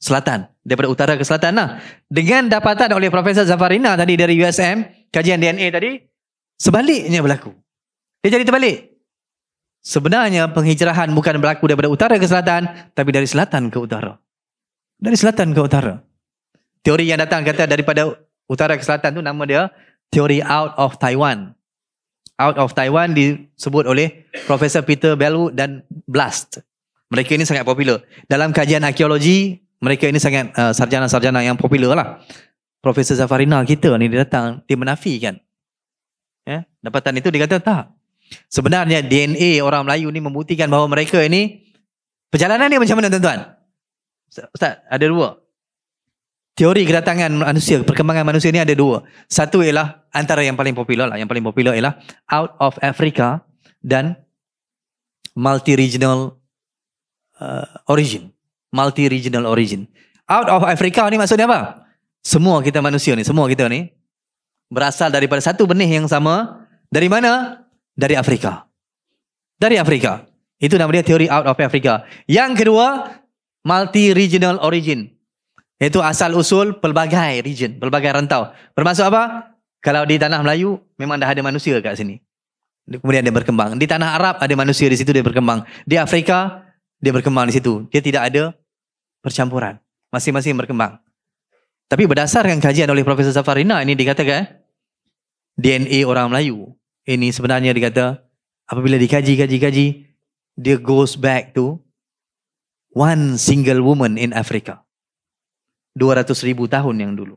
selatan. Daripada utara ke selatan lah. Dengan dapatan oleh Profesor Zafarina tadi dari USM, kajian DNA tadi, sebaliknya berlaku. Dia jadi terbalik. Sebenarnya penghijrahan bukan berlaku daripada utara ke selatan, tapi dari selatan ke utara. Dari selatan ke utara. Teori yang datang kata daripada utara ke selatan tu nama dia teori out of Taiwan out of Taiwan disebut oleh Profesor Peter Bellwood dan Blast. Mereka ini sangat popular. Dalam kajian arkeologi, mereka ini sangat uh, sarjana-sarjana yang popular lah. Profesor Zafarina kita ni dia datang, dia menafikan. Ya, dapatan itu dia kata tak. Sebenarnya DNA orang Melayu ni membuktikan bahawa mereka ini perjalanan dia macam mana tuan-tuan? Ustaz, ada dua teori kedatangan manusia, perkembangan manusia ni ada dua. Satu ialah antara yang paling popular lah, yang paling popular ialah out of Africa dan multi regional uh, origin. Multi regional origin. Out of Africa ni maksudnya apa? Semua kita manusia ni, semua kita ni berasal daripada satu benih yang sama. Dari mana? Dari Afrika. Dari Afrika. Itu nama dia teori out of Africa. Yang kedua, multi regional origin. Iaitu asal usul pelbagai region, pelbagai rantau. Bermaksud apa? Kalau di tanah Melayu, memang dah ada manusia kat sini. Kemudian dia berkembang. Di tanah Arab, ada manusia di situ, dia berkembang. Di Afrika, dia berkembang di situ. Dia tidak ada percampuran. Masing-masing berkembang. Tapi berdasarkan kajian oleh Profesor Zafarina, ini dikatakan eh, DNA orang Melayu. Ini sebenarnya dikata, apabila dikaji-kaji-kaji, dia goes back to one single woman in Africa. 200 ribu tahun yang dulu.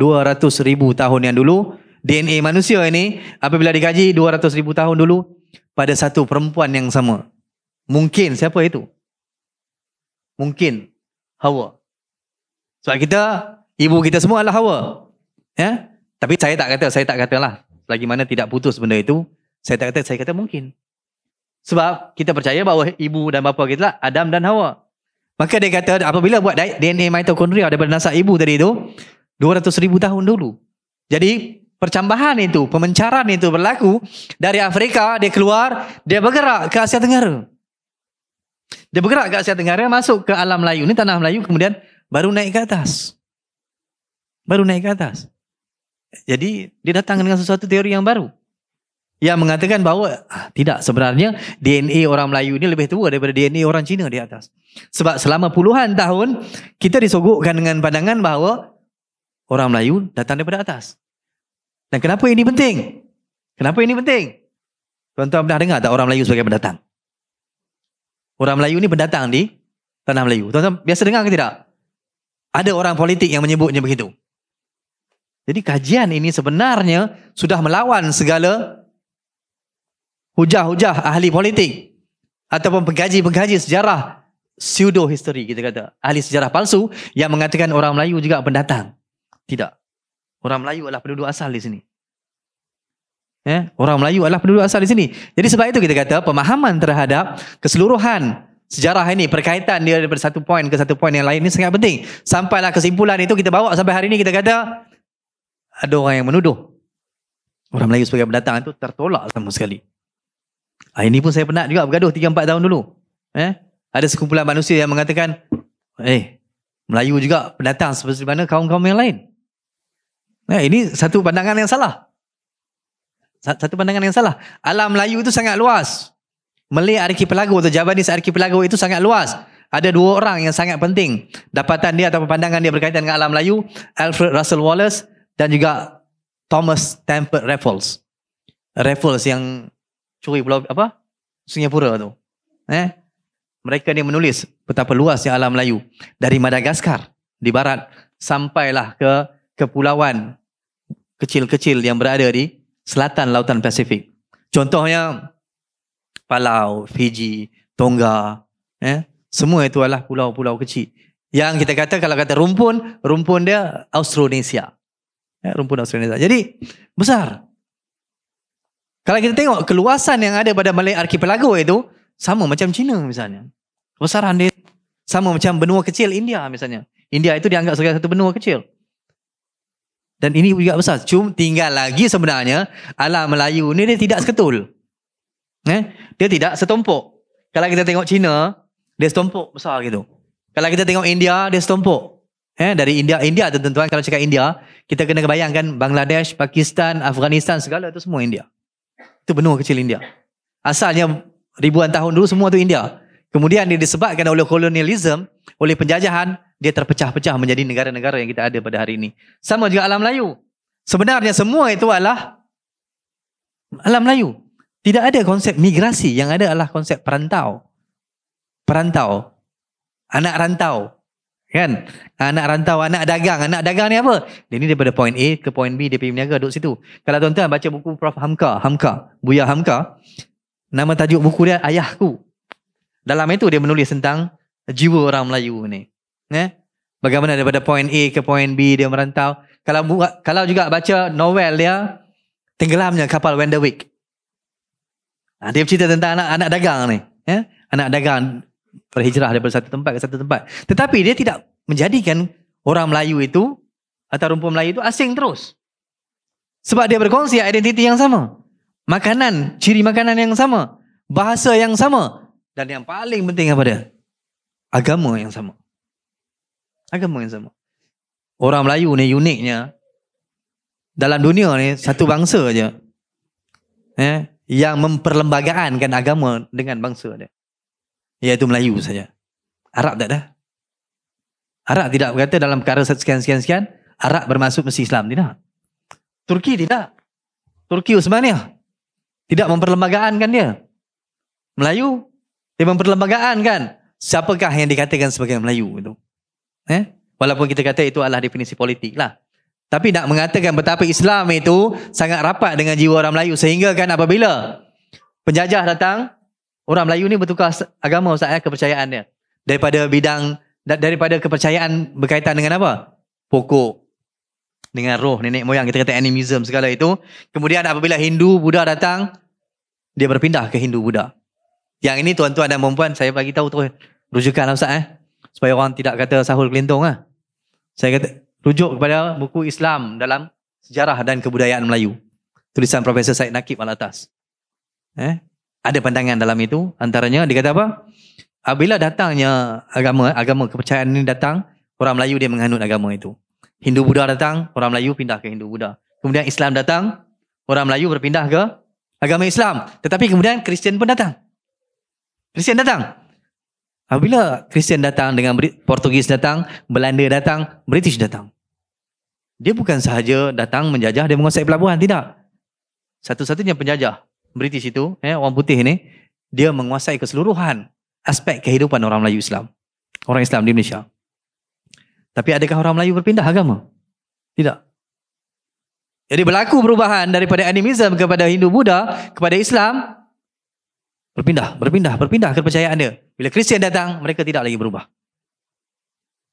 200 ribu tahun yang dulu, DNA manusia ini apabila dikaji 200 ribu tahun dulu, pada satu perempuan yang sama. Mungkin siapa itu? Mungkin Hawa. Sebab kita, ibu kita semua adalah Hawa. Ya? Tapi saya tak kata, saya tak katalah. Lagi mana tidak putus benda itu, saya tak kata, saya kata mungkin. Sebab kita percaya bahawa ibu dan bapa kita adalah Adam dan Hawa. Maka dia kata apabila buat DNA mitokondria daripada nasab ibu tadi itu 200 ribu tahun dulu. Jadi percambahan itu, pemencaran itu berlaku dari Afrika, dia keluar, dia bergerak ke Asia Tenggara. Dia bergerak ke Asia Tenggara, masuk ke alam Melayu. Ini tanah Melayu, kemudian baru naik ke atas. Baru naik ke atas. Jadi dia datang dengan sesuatu teori yang baru yang mengatakan bahawa ah, tidak sebenarnya DNA orang Melayu ni lebih tua daripada DNA orang Cina di atas. Sebab selama puluhan tahun kita disogokkan dengan pandangan bahawa orang Melayu datang daripada atas. Dan kenapa ini penting? Kenapa ini penting? Tuan-tuan pernah dengar tak orang Melayu sebagai pendatang? Orang Melayu ni pendatang di tanah Melayu. Tuan-tuan biasa dengar ke tidak? Ada orang politik yang menyebutnya begitu. Jadi kajian ini sebenarnya sudah melawan segala hujah-hujah ahli politik ataupun pengkaji-pengkaji sejarah pseudo history kita kata ahli sejarah palsu yang mengatakan orang Melayu juga pendatang tidak orang Melayu adalah penduduk asal di sini ya eh? orang Melayu adalah penduduk asal di sini jadi sebab itu kita kata pemahaman terhadap keseluruhan sejarah ini perkaitan dia daripada satu poin ke satu poin yang lain ini sangat penting sampailah kesimpulan itu kita bawa sampai hari ini kita kata ada orang yang menuduh orang Melayu sebagai pendatang itu tertolak sama sekali Ah, ini pun saya penat juga bergaduh 3-4 tahun dulu. Eh? Ada sekumpulan manusia yang mengatakan, eh, Melayu juga pendatang seperti mana kaum-kaum yang lain. Nah, eh, ini satu pandangan yang salah. Satu pandangan yang salah. Alam Melayu itu sangat luas. Malay arkipelago atau Javanese arkipelago itu sangat luas. Ada dua orang yang sangat penting. Dapatan dia atau pandangan dia berkaitan dengan alam Melayu. Alfred Russel Wallace dan juga Thomas Stamford Raffles. Raffles yang curi pulau apa? Singapura tu. Eh? Mereka ni menulis betapa yang alam Melayu. Dari Madagaskar di barat sampailah ke kepulauan kecil-kecil yang berada di selatan lautan Pasifik. Contohnya Palau, Fiji, Tonga, eh? semua itu adalah pulau-pulau kecil. Yang kita kata kalau kata rumpun, rumpun dia Austronesia. Eh, rumpun Austronesia. Jadi besar. Kalau kita tengok keluasan yang ada pada Malay Archipelago itu, sama macam China misalnya. Kebesaran dia sama macam benua kecil India misalnya. India itu dianggap sebagai satu benua kecil. Dan ini juga besar. Cuma tinggal lagi sebenarnya alam Melayu ni dia tidak seketul. Eh? Dia tidak setumpuk. Kalau kita tengok China, dia setumpuk besar gitu. Kalau kita tengok India, dia setumpuk. Eh? Dari India, India tentu tuan kalau cakap India, kita kena bayangkan Bangladesh, Pakistan, Afghanistan, segala itu semua India. Itu benua kecil India. Asalnya ribuan tahun dulu semua tu India. Kemudian dia disebabkan oleh kolonialisme, oleh penjajahan, dia terpecah-pecah menjadi negara-negara yang kita ada pada hari ini. Sama juga alam Melayu. Sebenarnya semua itu adalah alam Melayu. Tidak ada konsep migrasi, yang ada adalah konsep perantau. Perantau. Anak rantau. Kan? Anak rantau, anak dagang. Anak dagang ni apa? Dia ni daripada point A ke point B, dia pergi berniaga, duduk situ. Kalau tuan-tuan baca buku Prof. Hamka, Hamka, Buya Hamka, nama tajuk buku dia, Ayahku. Dalam itu dia menulis tentang jiwa orang Melayu ni. Eh? Bagaimana daripada point A ke point B dia merantau. Kalau buka, kalau juga baca novel dia, tenggelamnya kapal Wenderwick. Nah, ha, dia bercerita tentang anak anak dagang ni. Eh? Anak dagang berhijrah daripada satu tempat ke satu tempat. Tetapi dia tidak menjadikan orang Melayu itu atau rumput Melayu itu asing terus. Sebab dia berkongsi identiti yang sama. Makanan, ciri makanan yang sama. Bahasa yang sama. Dan yang paling penting apa dia? Agama yang sama. Agama yang sama. Orang Melayu ni uniknya. Dalam dunia ni satu bangsa je. Eh, yang memperlembagaankan agama dengan bangsa dia iaitu Melayu saja. Arab tak ada. Arab tidak berkata dalam perkara sekian-sekian-sekian, Arab bermaksud mesti Islam. Tidak. Turki tidak. Turki Usmania. Lah. Tidak memperlembagaan kan dia. Melayu, dia memperlembagaan kan. Siapakah yang dikatakan sebagai Melayu itu? Eh? Walaupun kita kata itu adalah definisi politik lah. Tapi nak mengatakan betapa Islam itu sangat rapat dengan jiwa orang Melayu. Sehingga kan apabila penjajah datang, orang Melayu ni bertukar agama Ustaz ya, kepercayaan dia. Daripada bidang, daripada kepercayaan berkaitan dengan apa? Pokok. Dengan roh nenek moyang, kita kata animism segala itu. Kemudian apabila Hindu, Buddha datang, dia berpindah ke Hindu, Buddha. Yang ini tuan-tuan dan perempuan, saya bagi tahu tu Rujukan lah Ustaz eh. Supaya orang tidak kata sahul kelintong lah. Eh. Saya kata, rujuk kepada buku Islam dalam sejarah dan kebudayaan Melayu. Tulisan Profesor Said Nakib Al-Atas. Eh, ada pandangan dalam itu antaranya dia kata apa apabila ah, datangnya agama agama kepercayaan ini datang orang Melayu dia menganut agama itu Hindu Buddha datang orang Melayu pindah ke Hindu Buddha kemudian Islam datang orang Melayu berpindah ke agama Islam tetapi kemudian Kristian pun datang Kristian datang apabila ah, Kristian datang dengan Portugis datang Belanda datang British datang dia bukan sahaja datang menjajah dia menguasai pelabuhan tidak satu-satunya penjajah British itu, eh, orang putih ini, dia menguasai keseluruhan aspek kehidupan orang Melayu Islam. Orang Islam di Malaysia. Tapi adakah orang Melayu berpindah agama? Tidak. Jadi berlaku perubahan daripada animisme kepada Hindu Buddha, kepada Islam, berpindah, berpindah, berpindah kepercayaan dia. Bila Kristian datang, mereka tidak lagi berubah.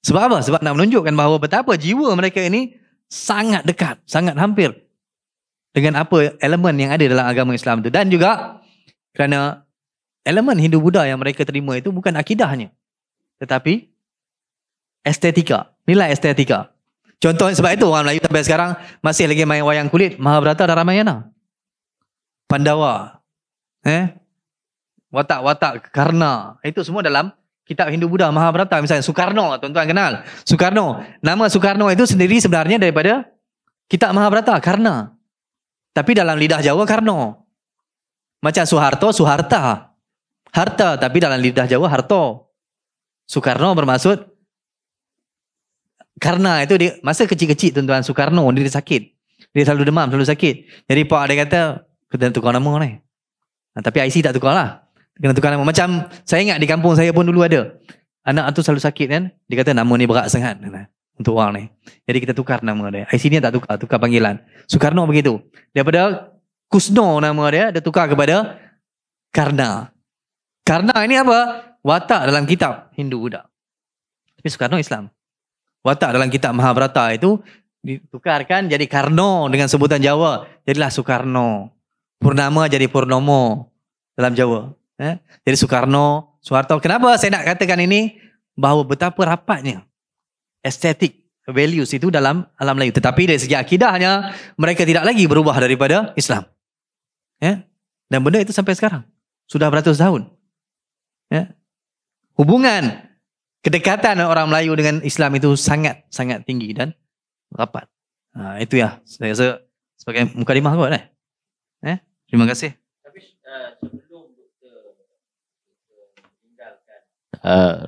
Sebab apa? Sebab nak menunjukkan bahawa betapa jiwa mereka ini sangat dekat, sangat hampir dengan apa elemen yang ada dalam agama Islam itu dan juga kerana elemen Hindu Buddha yang mereka terima itu bukan akidahnya tetapi estetika nilai estetika contoh sebab itu orang Melayu sampai sekarang masih lagi main wayang kulit Mahabharata dan Ramayana Pandawa eh watak-watak Karna itu semua dalam kitab Hindu Buddha Mahabharata misalnya Sukarno tuan-tuan kenal Sukarno nama Sukarno itu sendiri sebenarnya daripada kitab Mahabharata Karna tapi dalam lidah Jawa Karno. Macam Soeharto, Soeharta. Harta, tapi dalam lidah Jawa Harto. Soekarno bermaksud karena itu di masa kecil-kecil tuan-tuan Soekarno dia sakit. Dia selalu demam, selalu sakit. Jadi pak dia kata kena tukar nama ni. Nah, ha, tapi IC tak tukar lah. Kena tukar nama. Macam saya ingat di kampung saya pun dulu ada. Anak tu selalu sakit kan. Dia kata nama ni berat sangat. Nah, untuk orang ni. Jadi kita tukar nama dia. IC dia tak tukar, tukar panggilan. Soekarno begitu. Daripada Kusno nama dia, dia tukar kepada Karna. Karna ini apa? Watak dalam kitab Hindu Buddha. Tapi Soekarno Islam. Watak dalam kitab Mahabharata itu ditukarkan jadi Karno dengan sebutan Jawa. Jadilah Soekarno. Purnama jadi Purnomo dalam Jawa. Eh? Jadi Soekarno, Soeharto. Kenapa saya nak katakan ini? Bahawa betapa rapatnya aesthetic values itu dalam alam Melayu. Tetapi dari segi akidahnya, mereka tidak lagi berubah daripada Islam. Ya? Dan benda itu sampai sekarang. Sudah beratus tahun. Ya? Hubungan, kedekatan orang Melayu dengan Islam itu sangat-sangat tinggi dan rapat. Ha, itu ya, saya rasa sebagai muka kot. Eh? Eh? Terima kasih. Tapi uh, sebelum kita, itu, eh,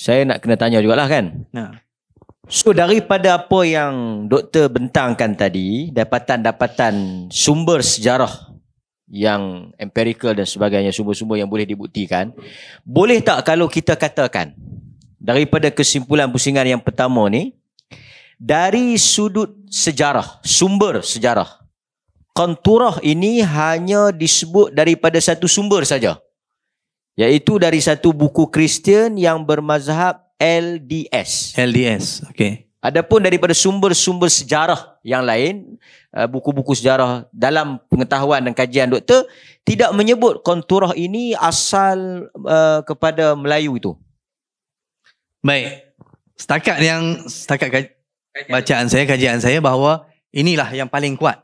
saya nak kena tanya jugalah kan. Nah. So daripada apa yang doktor bentangkan tadi, dapatan-dapatan sumber sejarah yang empirical dan sebagainya, sumber-sumber yang boleh dibuktikan, boleh tak kalau kita katakan daripada kesimpulan pusingan yang pertama ni, dari sudut sejarah, sumber sejarah, konturah ini hanya disebut daripada satu sumber saja iaitu dari satu buku Kristian yang bermazhab LDS. LDS, okey. Adapun daripada sumber-sumber sejarah yang lain, eh, buku-buku sejarah dalam pengetahuan dan kajian doktor tidak menyebut konturah ini asal eh, kepada Melayu itu. Baik. Setakat yang setakat kaj- bacaan saya, kajian saya bahawa inilah yang paling kuat.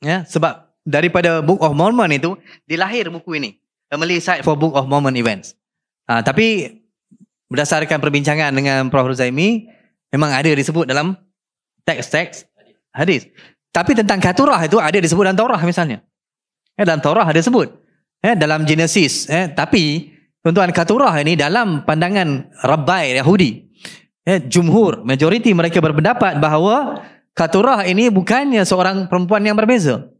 Ya, sebab daripada Book of Mormon itu dilahir buku ini. Emily site for Book of moment events. Uh, tapi berdasarkan perbincangan dengan Prof. Ruzaimi, memang ada disebut dalam teks-teks hadis. Tapi tentang katurah itu ada disebut dalam Torah misalnya. Eh, dalam Torah ada sebut. Eh, dalam Genesis. Eh, tapi tuan-tuan katurah ini dalam pandangan Rabbai Yahudi. Eh, jumhur, majoriti mereka berpendapat bahawa katurah ini bukannya seorang perempuan yang berbeza.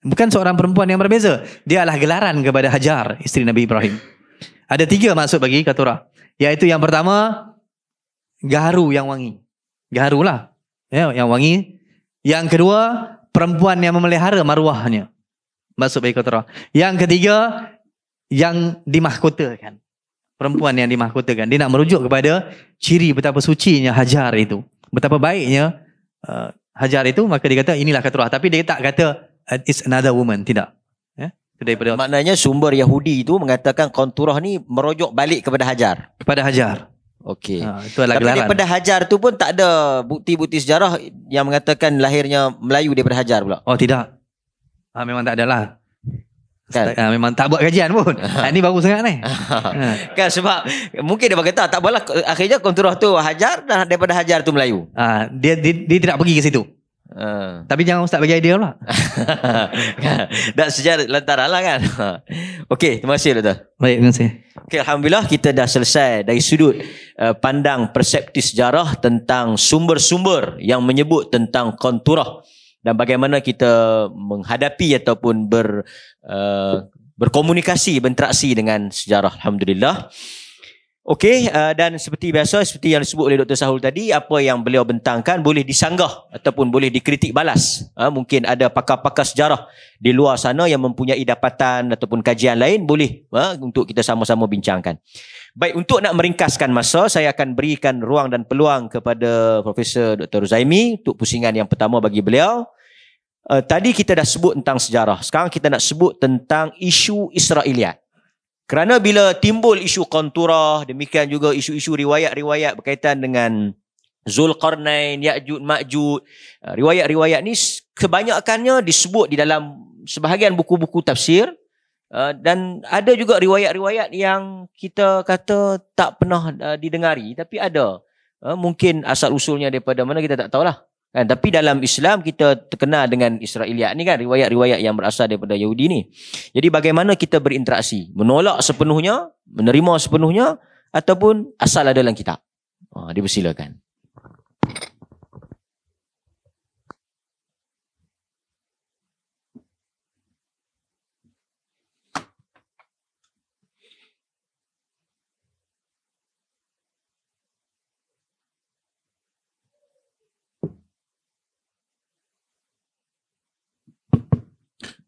Bukan seorang perempuan yang berbeza. Dia adalah gelaran kepada Hajar, isteri Nabi Ibrahim. Ada tiga maksud bagi Katura. Iaitu yang pertama, garu yang wangi. Garu lah. Ya, yang wangi. Yang kedua, perempuan yang memelihara maruahnya. Maksud bagi Katura. Yang ketiga, yang dimahkotakan. Perempuan yang dimahkotakan. Dia nak merujuk kepada ciri betapa sucinya Hajar itu. Betapa baiknya uh, Hajar itu. Maka dia kata inilah Katura. Tapi dia tak kata, it's another woman tidak ya? daripada maknanya sumber Yahudi itu mengatakan konturah ni merujuk balik kepada Hajar kepada Hajar okey ha, Tapi gelaran daripada Hajar tu pun tak ada bukti-bukti sejarah yang mengatakan lahirnya Melayu daripada Hajar pula oh tidak ha, memang tak adalah kan ha, memang tak buat kajian pun [LAUGHS] ha, ini baru sangat ni [LAUGHS] ha. kan sebab mungkin dia berkata tak apalah akhirnya konturah tu Hajar dan daripada Hajar tu Melayu ha, dia, dia dia tidak pergi ke situ Ah. Tapi jangan ustaz bagi idea pula. [LAUGHS] Kan? Dah sejarah lantaran lah kan. [LAUGHS] Okay, terima kasih doktor. Baik, terima kasih. Okay, Alhamdulillah kita dah selesai dari sudut uh, pandang perseptif sejarah tentang sumber-sumber yang menyebut tentang konturah dan bagaimana kita menghadapi ataupun ber, uh, berkomunikasi, berinteraksi dengan sejarah. Alhamdulillah. Okey uh, dan seperti biasa seperti yang disebut oleh Dr Sahul tadi apa yang beliau bentangkan boleh disanggah ataupun boleh dikritik balas uh, mungkin ada pakar-pakar sejarah di luar sana yang mempunyai dapatan ataupun kajian lain boleh uh, untuk kita sama-sama bincangkan. Baik untuk nak meringkaskan masa saya akan berikan ruang dan peluang kepada Profesor Dr Zaimi untuk pusingan yang pertama bagi beliau. Uh, tadi kita dah sebut tentang sejarah sekarang kita nak sebut tentang isu Israeliat kerana bila timbul isu konturah, demikian juga isu-isu riwayat-riwayat berkaitan dengan Zulkarnain, Ya'jud, Ma'jud, uh, riwayat-riwayat ni kebanyakannya disebut di dalam sebahagian buku-buku tafsir uh, dan ada juga riwayat-riwayat yang kita kata tak pernah uh, didengari tapi ada. Mungkin asal-usulnya daripada mana kita tak tahulah. Kan? Tapi dalam Islam kita terkenal dengan Israeliat ni kan riwayat-riwayat yang berasal daripada Yahudi ni. Jadi bagaimana kita berinteraksi? Menolak sepenuhnya, menerima sepenuhnya ataupun asal ada dalam kita? Ha, dipersilakan.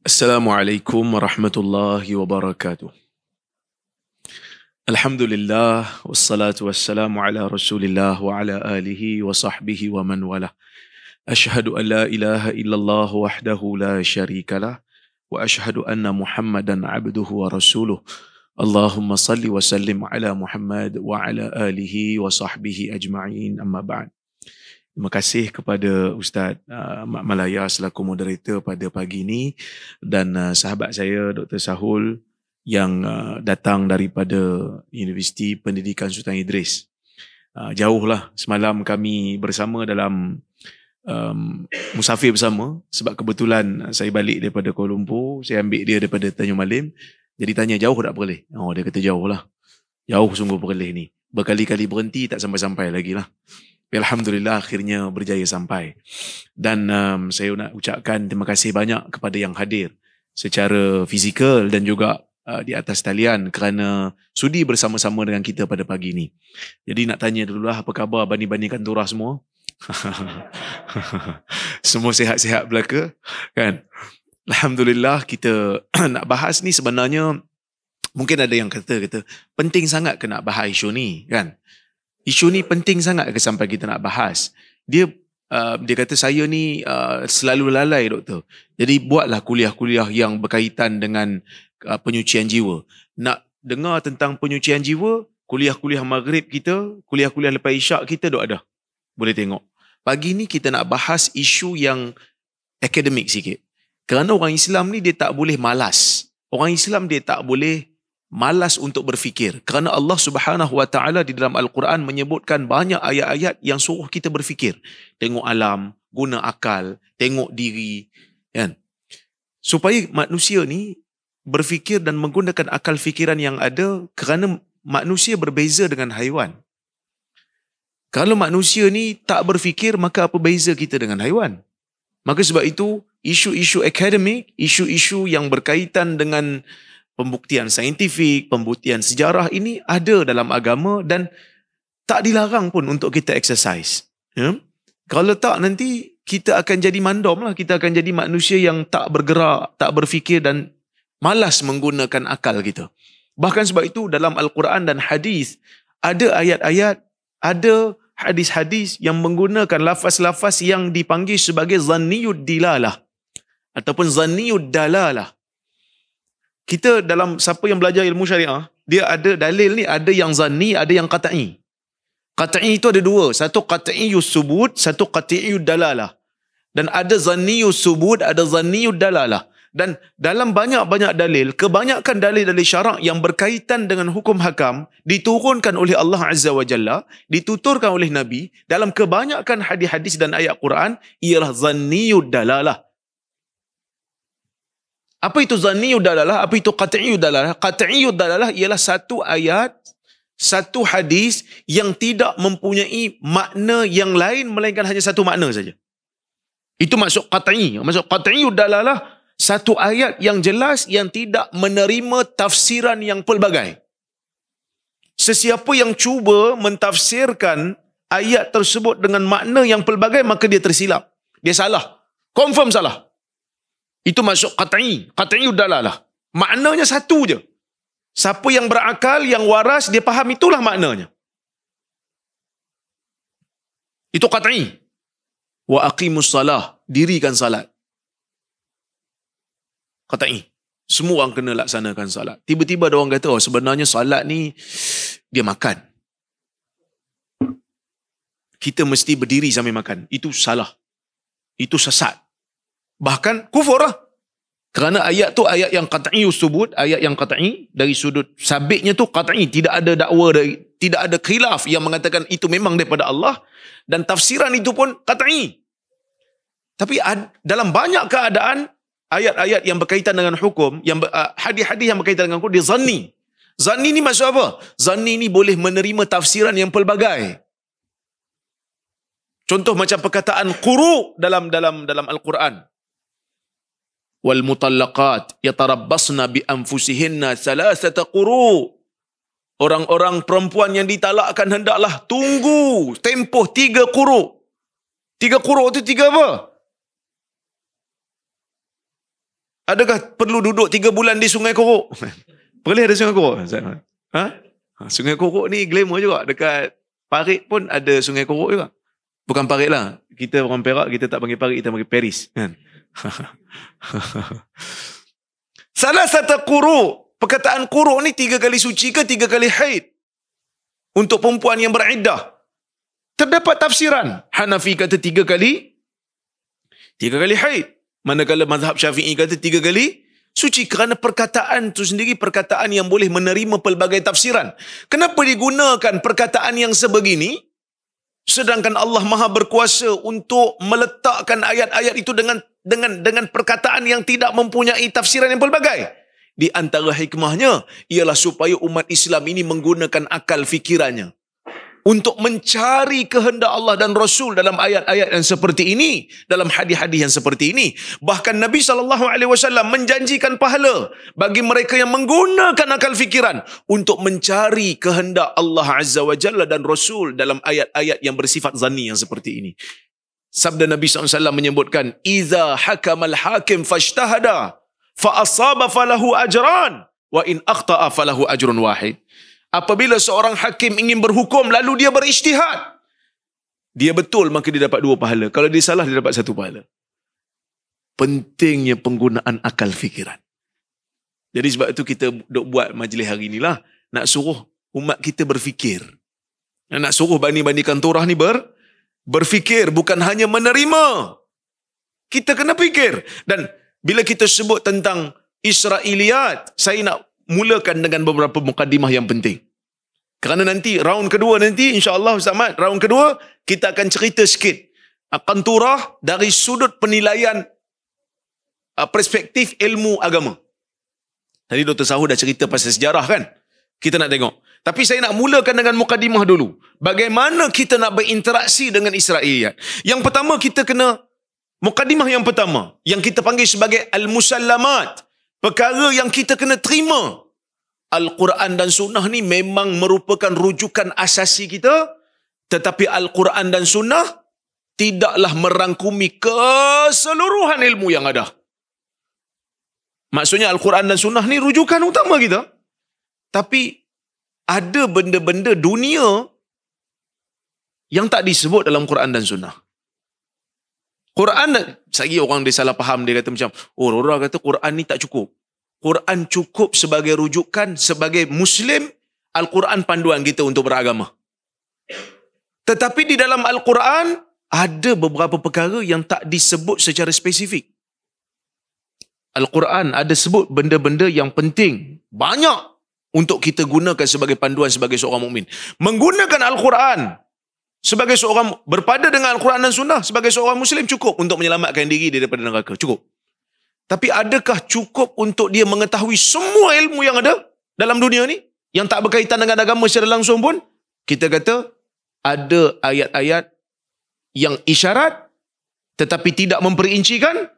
السلام عليكم ورحمة الله وبركاته. الحمد لله والصلاة والسلام على رسول الله وعلى آله وصحبه ومن والاه. أشهد أن لا إله إلا الله وحده لا شريك له وأشهد أن محمدا عبده ورسوله. اللهم صل وسلم على محمد وعلى آله وصحبه أجمعين أما بعد. Terima kasih kepada Ustaz uh, Mak Malaya selaku moderator pada pagi ini dan uh, sahabat saya Dr. Sahul yang uh, datang daripada Universiti Pendidikan Sultan Idris. Uh, jauhlah semalam kami bersama dalam um, musafir bersama sebab kebetulan saya balik daripada Kuala Lumpur, saya ambil dia daripada Tanjung Malim. Jadi tanya jauh tak boleh? Oh dia kata jauhlah. Jauh sungguh boleh ni. Berkali-kali berhenti tak sampai-sampai lagi lah. Ya, Alhamdulillah akhirnya berjaya sampai. Dan um, saya nak ucapkan terima kasih banyak kepada yang hadir secara fizikal dan juga uh, di atas talian kerana sudi bersama-sama dengan kita pada pagi ini. Jadi nak tanya dulu lah apa khabar Bani-Bani Kantura semua? [LAUGHS] semua sehat-sehat belaka kan? Alhamdulillah kita [CLEARS THROAT] nak bahas ni sebenarnya mungkin ada yang kata kata penting sangat nak bahas isu ni kan? isu ni penting sangat ke sampai kita nak bahas. Dia uh, dia kata saya ni uh, selalu lalai doktor. Jadi buatlah kuliah-kuliah yang berkaitan dengan uh, penyucian jiwa. Nak dengar tentang penyucian jiwa, kuliah-kuliah maghrib kita, kuliah-kuliah lepas isyak kita dok ada. Boleh tengok. Pagi ni kita nak bahas isu yang akademik sikit. Kerana orang Islam ni dia tak boleh malas. Orang Islam dia tak boleh malas untuk berfikir kerana Allah Subhanahu wa taala di dalam al-Quran menyebutkan banyak ayat-ayat yang suruh kita berfikir tengok alam guna akal tengok diri kan supaya manusia ni berfikir dan menggunakan akal fikiran yang ada kerana manusia berbeza dengan haiwan kalau manusia ni tak berfikir maka apa beza kita dengan haiwan maka sebab itu isu-isu akademik isu-isu yang berkaitan dengan pembuktian saintifik, pembuktian sejarah ini ada dalam agama dan tak dilarang pun untuk kita exercise. Ya? Kalau tak nanti kita akan jadi mandom lah, kita akan jadi manusia yang tak bergerak, tak berfikir dan malas menggunakan akal kita. Bahkan sebab itu dalam Al-Quran dan hadis ada ayat-ayat, ada hadis-hadis yang menggunakan lafaz-lafaz yang dipanggil sebagai zanniyud dilalah ataupun zanniyud dalalah kita dalam siapa yang belajar ilmu syariah, dia ada dalil ni, ada yang zani, ada yang kata'i. Kata'i itu ada dua. Satu kata'i yusubud, satu kata'i yudalalah. Dan ada zani yusubud, ada zani yudalalah. Dan dalam banyak-banyak dalil, kebanyakan dalil-dalil syarak yang berkaitan dengan hukum hakam, diturunkan oleh Allah Azza wa Jalla, dituturkan oleh Nabi, dalam kebanyakan hadis-hadis dan ayat Quran, ialah zani yudalalah. Apa itu zanniyu dalalah? Apa itu qat'iyu dalalah? Qat'iyu dalalah ialah satu ayat, satu hadis yang tidak mempunyai makna yang lain melainkan hanya satu makna saja. Itu maksud qat'i. Maksud qat'iyu dalalah satu ayat yang jelas yang tidak menerima tafsiran yang pelbagai. Sesiapa yang cuba mentafsirkan ayat tersebut dengan makna yang pelbagai maka dia tersilap. Dia salah. Confirm salah. Itu masuk kata'i. Kata'i udahlah lah. Maknanya satu je. Siapa yang berakal, yang waras, dia faham itulah maknanya. Itu kata'i. Wa aqimus salah. Dirikan salat. Kata'i. Semua orang kena laksanakan salat. Tiba-tiba ada orang kata, oh, sebenarnya salat ni dia makan. Kita mesti berdiri sambil makan. Itu salah. Itu sesat bahkan kufur lah. Kerana ayat tu ayat yang kata'i usubut, ayat yang kata'i dari sudut sabitnya tu kata'i. Tidak ada dakwa, dari, tidak ada khilaf yang mengatakan itu memang daripada Allah. Dan tafsiran itu pun kata'i. Tapi ad, dalam banyak keadaan, ayat-ayat yang berkaitan dengan hukum, yang uh, hadis-hadis yang berkaitan dengan hukum, dia zanni. Zanni ni maksud apa? Zanni ni boleh menerima tafsiran yang pelbagai. Contoh macam perkataan quru dalam dalam dalam Al-Quran. والمطلقات يتربصن anfusihinna ثلاثة قروء Orang-orang perempuan yang ditalakkan hendaklah tunggu tempoh tiga kuruk. Tiga kuruk itu tiga apa? Adakah perlu duduk tiga bulan di sungai kuruk? [LAUGHS] Perlih ada sungai kuruk? Ha? ha? Sungai kuruk ni glamour juga. Dekat Parit pun ada sungai kuruk juga. Bukan Parit lah. Kita orang Perak, kita tak panggil Parit, kita panggil Paris. Kan? [LAUGHS] Salah satu kuru, perkataan kuru ni tiga kali suci ke tiga kali haid? Untuk perempuan yang beriddah. Terdapat tafsiran. Hanafi kata tiga kali, tiga kali haid. Manakala mazhab syafi'i kata tiga kali suci. Kerana perkataan tu sendiri perkataan yang boleh menerima pelbagai tafsiran. Kenapa digunakan perkataan yang sebegini? Sedangkan Allah Maha Berkuasa untuk meletakkan ayat-ayat itu dengan dengan dengan perkataan yang tidak mempunyai tafsiran yang pelbagai. Di antara hikmahnya ialah supaya umat Islam ini menggunakan akal fikirannya untuk mencari kehendak Allah dan Rasul dalam ayat-ayat yang seperti ini, dalam hadis-hadis yang seperti ini. Bahkan Nabi sallallahu alaihi wasallam menjanjikan pahala bagi mereka yang menggunakan akal fikiran untuk mencari kehendak Allah Azza wajalla dan Rasul dalam ayat-ayat yang bersifat zani yang seperti ini. Sabda Nabi SAW menyebutkan, "Iza hakamal hakim fashtahada fa asaba falahu ajran wa in akhta'a falahu ajrun wahid." Apabila seorang hakim ingin berhukum lalu dia berijtihad, dia betul maka dia dapat dua pahala. Kalau dia salah dia dapat satu pahala. Pentingnya penggunaan akal fikiran. Jadi sebab itu kita dok buat majlis hari inilah nak suruh umat kita berfikir. Nak suruh bani-bani kantorah ni ber, berfikir bukan hanya menerima. Kita kena fikir. Dan bila kita sebut tentang Israeliat, saya nak mulakan dengan beberapa mukadimah yang penting. Kerana nanti round kedua nanti insyaallah allah Ustaz Mat, round kedua kita akan cerita sikit akan turah dari sudut penilaian uh, perspektif ilmu agama. Tadi Dr. Sahu dah cerita pasal sejarah kan? Kita nak tengok. Tapi saya nak mulakan dengan mukadimah dulu. Bagaimana kita nak berinteraksi dengan Israel? Yang pertama kita kena mukadimah yang pertama yang kita panggil sebagai al-musallamat, perkara yang kita kena terima. Al-Quran dan Sunnah ni memang merupakan rujukan asasi kita. Tetapi Al-Quran dan Sunnah tidaklah merangkumi keseluruhan ilmu yang ada. Maksudnya Al-Quran dan Sunnah ni rujukan utama kita. Tapi ada benda-benda dunia yang tak disebut dalam Quran dan Sunnah. Quran, lagi orang dia salah faham, dia kata macam, oh Rora kata Quran ni tak cukup. Quran cukup sebagai rujukan, sebagai Muslim, Al-Quran panduan kita untuk beragama. Tetapi di dalam Al-Quran, ada beberapa perkara yang tak disebut secara spesifik. Al-Quran ada sebut benda-benda yang penting. Banyak untuk kita gunakan sebagai panduan sebagai seorang mukmin. Menggunakan Al-Quran sebagai seorang berpada dengan Al-Quran dan Sunnah sebagai seorang Muslim cukup untuk menyelamatkan diri daripada neraka. Cukup. Tapi adakah cukup untuk dia mengetahui semua ilmu yang ada dalam dunia ni yang tak berkaitan dengan agama secara langsung pun? Kita kata ada ayat-ayat yang isyarat tetapi tidak memperincikan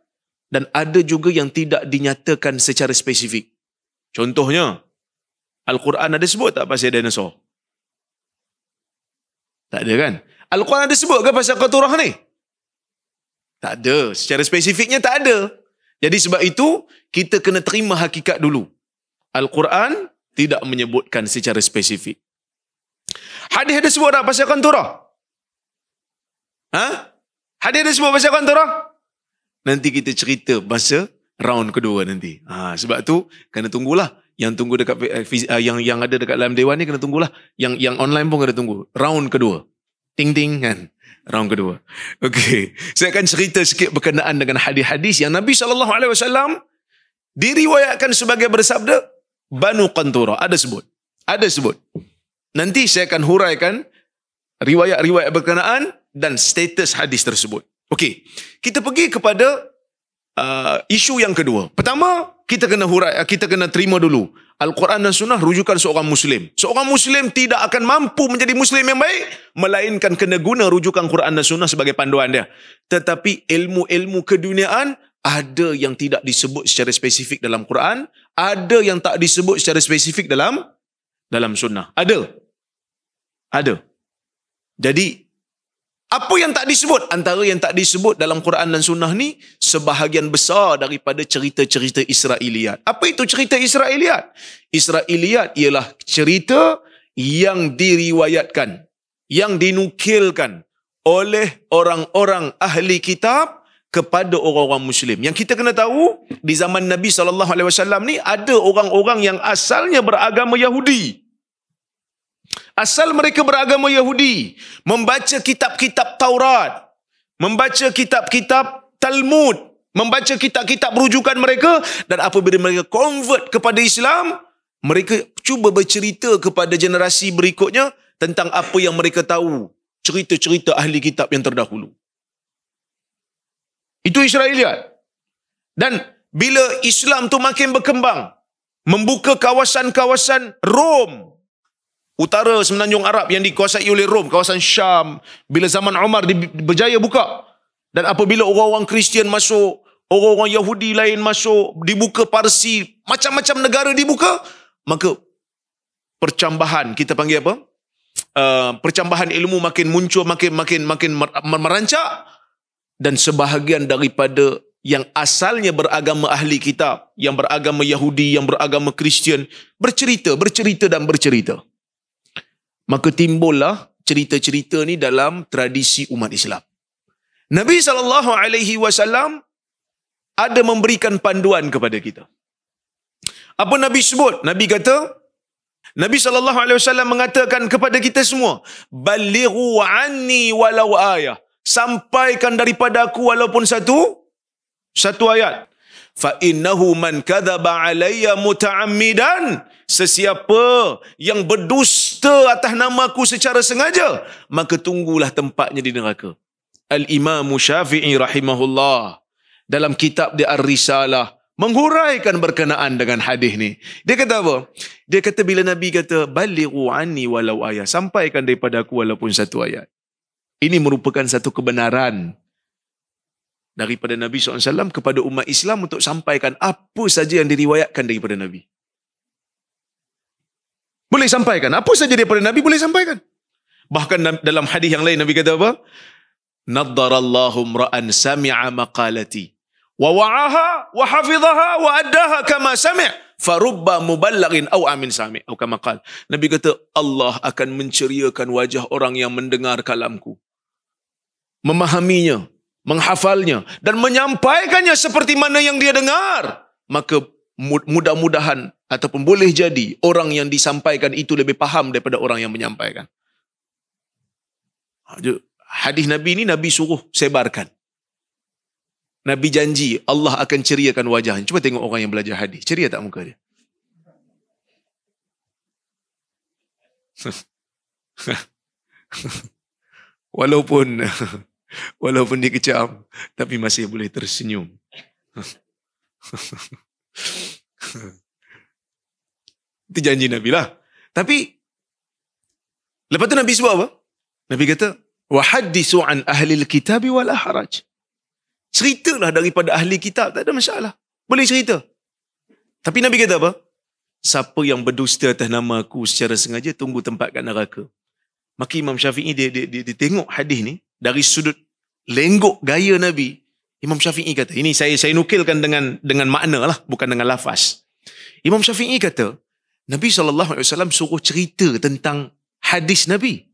dan ada juga yang tidak dinyatakan secara spesifik. Contohnya, Al-Quran ada sebut tak pasal dinosaur? Tak ada kan? Al-Quran ada sebut ke pasal Qaturah ni? Tak ada. Secara spesifiknya tak ada. Jadi sebab itu, kita kena terima hakikat dulu. Al-Quran tidak menyebutkan secara spesifik. Hadis ada sebut tak pasal Qaturah? Ha? Hadis ada sebut pasal Qaturah? Nanti kita cerita masa round kedua nanti. Ha, sebab tu, kena tunggulah yang tunggu dekat uh, yang yang ada dekat dalam dewan ni kena tunggulah yang yang online pun kena tunggu round kedua ting ting kan round kedua okey saya akan cerita sikit berkenaan dengan hadis-hadis yang Nabi sallallahu alaihi wasallam diriwayatkan sebagai bersabda Banu Qantura ada sebut ada sebut nanti saya akan huraikan riwayat-riwayat berkenaan dan status hadis tersebut okey kita pergi kepada uh, isu yang kedua pertama kita kena hurai, ah, kita kena terima dulu. Al-Quran dan Sunnah rujukan seorang Muslim. Seorang Muslim tidak akan mampu menjadi Muslim yang baik, melainkan kena guna rujukan Quran dan Sunnah sebagai panduan dia. Tetapi ilmu-ilmu keduniaan, ada yang tidak disebut secara spesifik dalam Quran, ada yang tak disebut secara spesifik dalam dalam Sunnah. Ada. Ada. Jadi, apa yang tak disebut? Antara yang tak disebut dalam Quran dan Sunnah ni, sebahagian besar daripada cerita-cerita Israeliat. Apa itu cerita Israeliat? Israeliat ialah cerita yang diriwayatkan, yang dinukilkan oleh orang-orang ahli kitab kepada orang-orang Muslim. Yang kita kena tahu, di zaman Nabi SAW ni, ada orang-orang yang asalnya beragama Yahudi. Asal mereka beragama Yahudi, membaca kitab-kitab Taurat, membaca kitab-kitab Talmud, membaca kitab-kitab rujukan mereka dan apabila mereka convert kepada Islam, mereka cuba bercerita kepada generasi berikutnya tentang apa yang mereka tahu, cerita-cerita ahli kitab yang terdahulu. Itu Israeliat. Dan bila Islam tu makin berkembang, membuka kawasan-kawasan Rom, utara semenanjung Arab yang dikuasai oleh Rom, kawasan Syam, bila zaman Umar berjaya buka. Dan apabila orang-orang Kristian masuk, orang-orang Yahudi lain masuk, dibuka Parsi, macam-macam negara dibuka, maka percambahan, kita panggil apa? Uh, percambahan ilmu makin muncul, makin makin makin merancak. Dan sebahagian daripada yang asalnya beragama ahli kitab, yang beragama Yahudi, yang beragama Kristian, bercerita, bercerita dan bercerita maka timbullah cerita-cerita ni dalam tradisi umat Islam. Nabi saw ada memberikan panduan kepada kita. Apa Nabi sebut? Nabi kata Nabi saw mengatakan kepada kita semua, "Balighu anni walau ayah." Sampaikan daripada aku walaupun satu satu ayat. Fa innahu man kadzaba alayya muta'ammidan, sesiapa yang berdosa dusta atas aku secara sengaja, maka tunggulah tempatnya di neraka. Al-Imam Syafi'i rahimahullah dalam kitab dia Ar-Risalah menghuraikan berkenaan dengan hadis ni. Dia kata apa? Dia kata bila Nabi kata balighu anni walau ayat, sampaikan daripada aku walaupun satu ayat. Ini merupakan satu kebenaran daripada Nabi SAW kepada umat Islam untuk sampaikan apa saja yang diriwayatkan daripada Nabi. Boleh sampaikan. Apa saja daripada Nabi boleh sampaikan. Bahkan dalam hadis yang lain Nabi kata apa? Nadarallahu ra'an sami'a maqalati. Wa wa'aha wa hafizaha wa addaha kama sami' farubba muballighin aw amin sami atau kama qal nabi kata Allah akan menceriakan wajah orang yang mendengar kalamku memahaminya menghafalnya dan menyampaikannya seperti mana yang dia dengar maka mudah-mudahan ataupun boleh jadi orang yang disampaikan itu lebih faham daripada orang yang menyampaikan. Ha, hadis Nabi ini Nabi suruh sebarkan. Nabi janji Allah akan ceriakan wajahnya. Cuba tengok orang yang belajar hadis. Ceria tak muka dia? [LAUGHS] walaupun [LAUGHS] walaupun dikecam tapi masih boleh tersenyum. [LAUGHS] [LAUGHS] Itu janji Nabi lah. Tapi, lepas tu Nabi sebab apa? Nabi kata, وَحَدِّسُ عَنْ أَهْلِ الْكِتَابِ وَلَا حَرَجِ Ceritalah daripada ahli kitab, tak ada masalah. Boleh cerita. Tapi Nabi kata apa? Siapa yang berdusta atas nama aku secara sengaja, tunggu tempat kat neraka. Maka Imam Syafi'i dia, dia, dia, dia tengok hadis ni, dari sudut lenggok gaya Nabi, Imam Syafi'i kata, ini saya saya nukilkan dengan dengan makna lah, bukan dengan lafaz. Imam Syafi'i kata, Nabi SAW suruh cerita tentang hadis Nabi.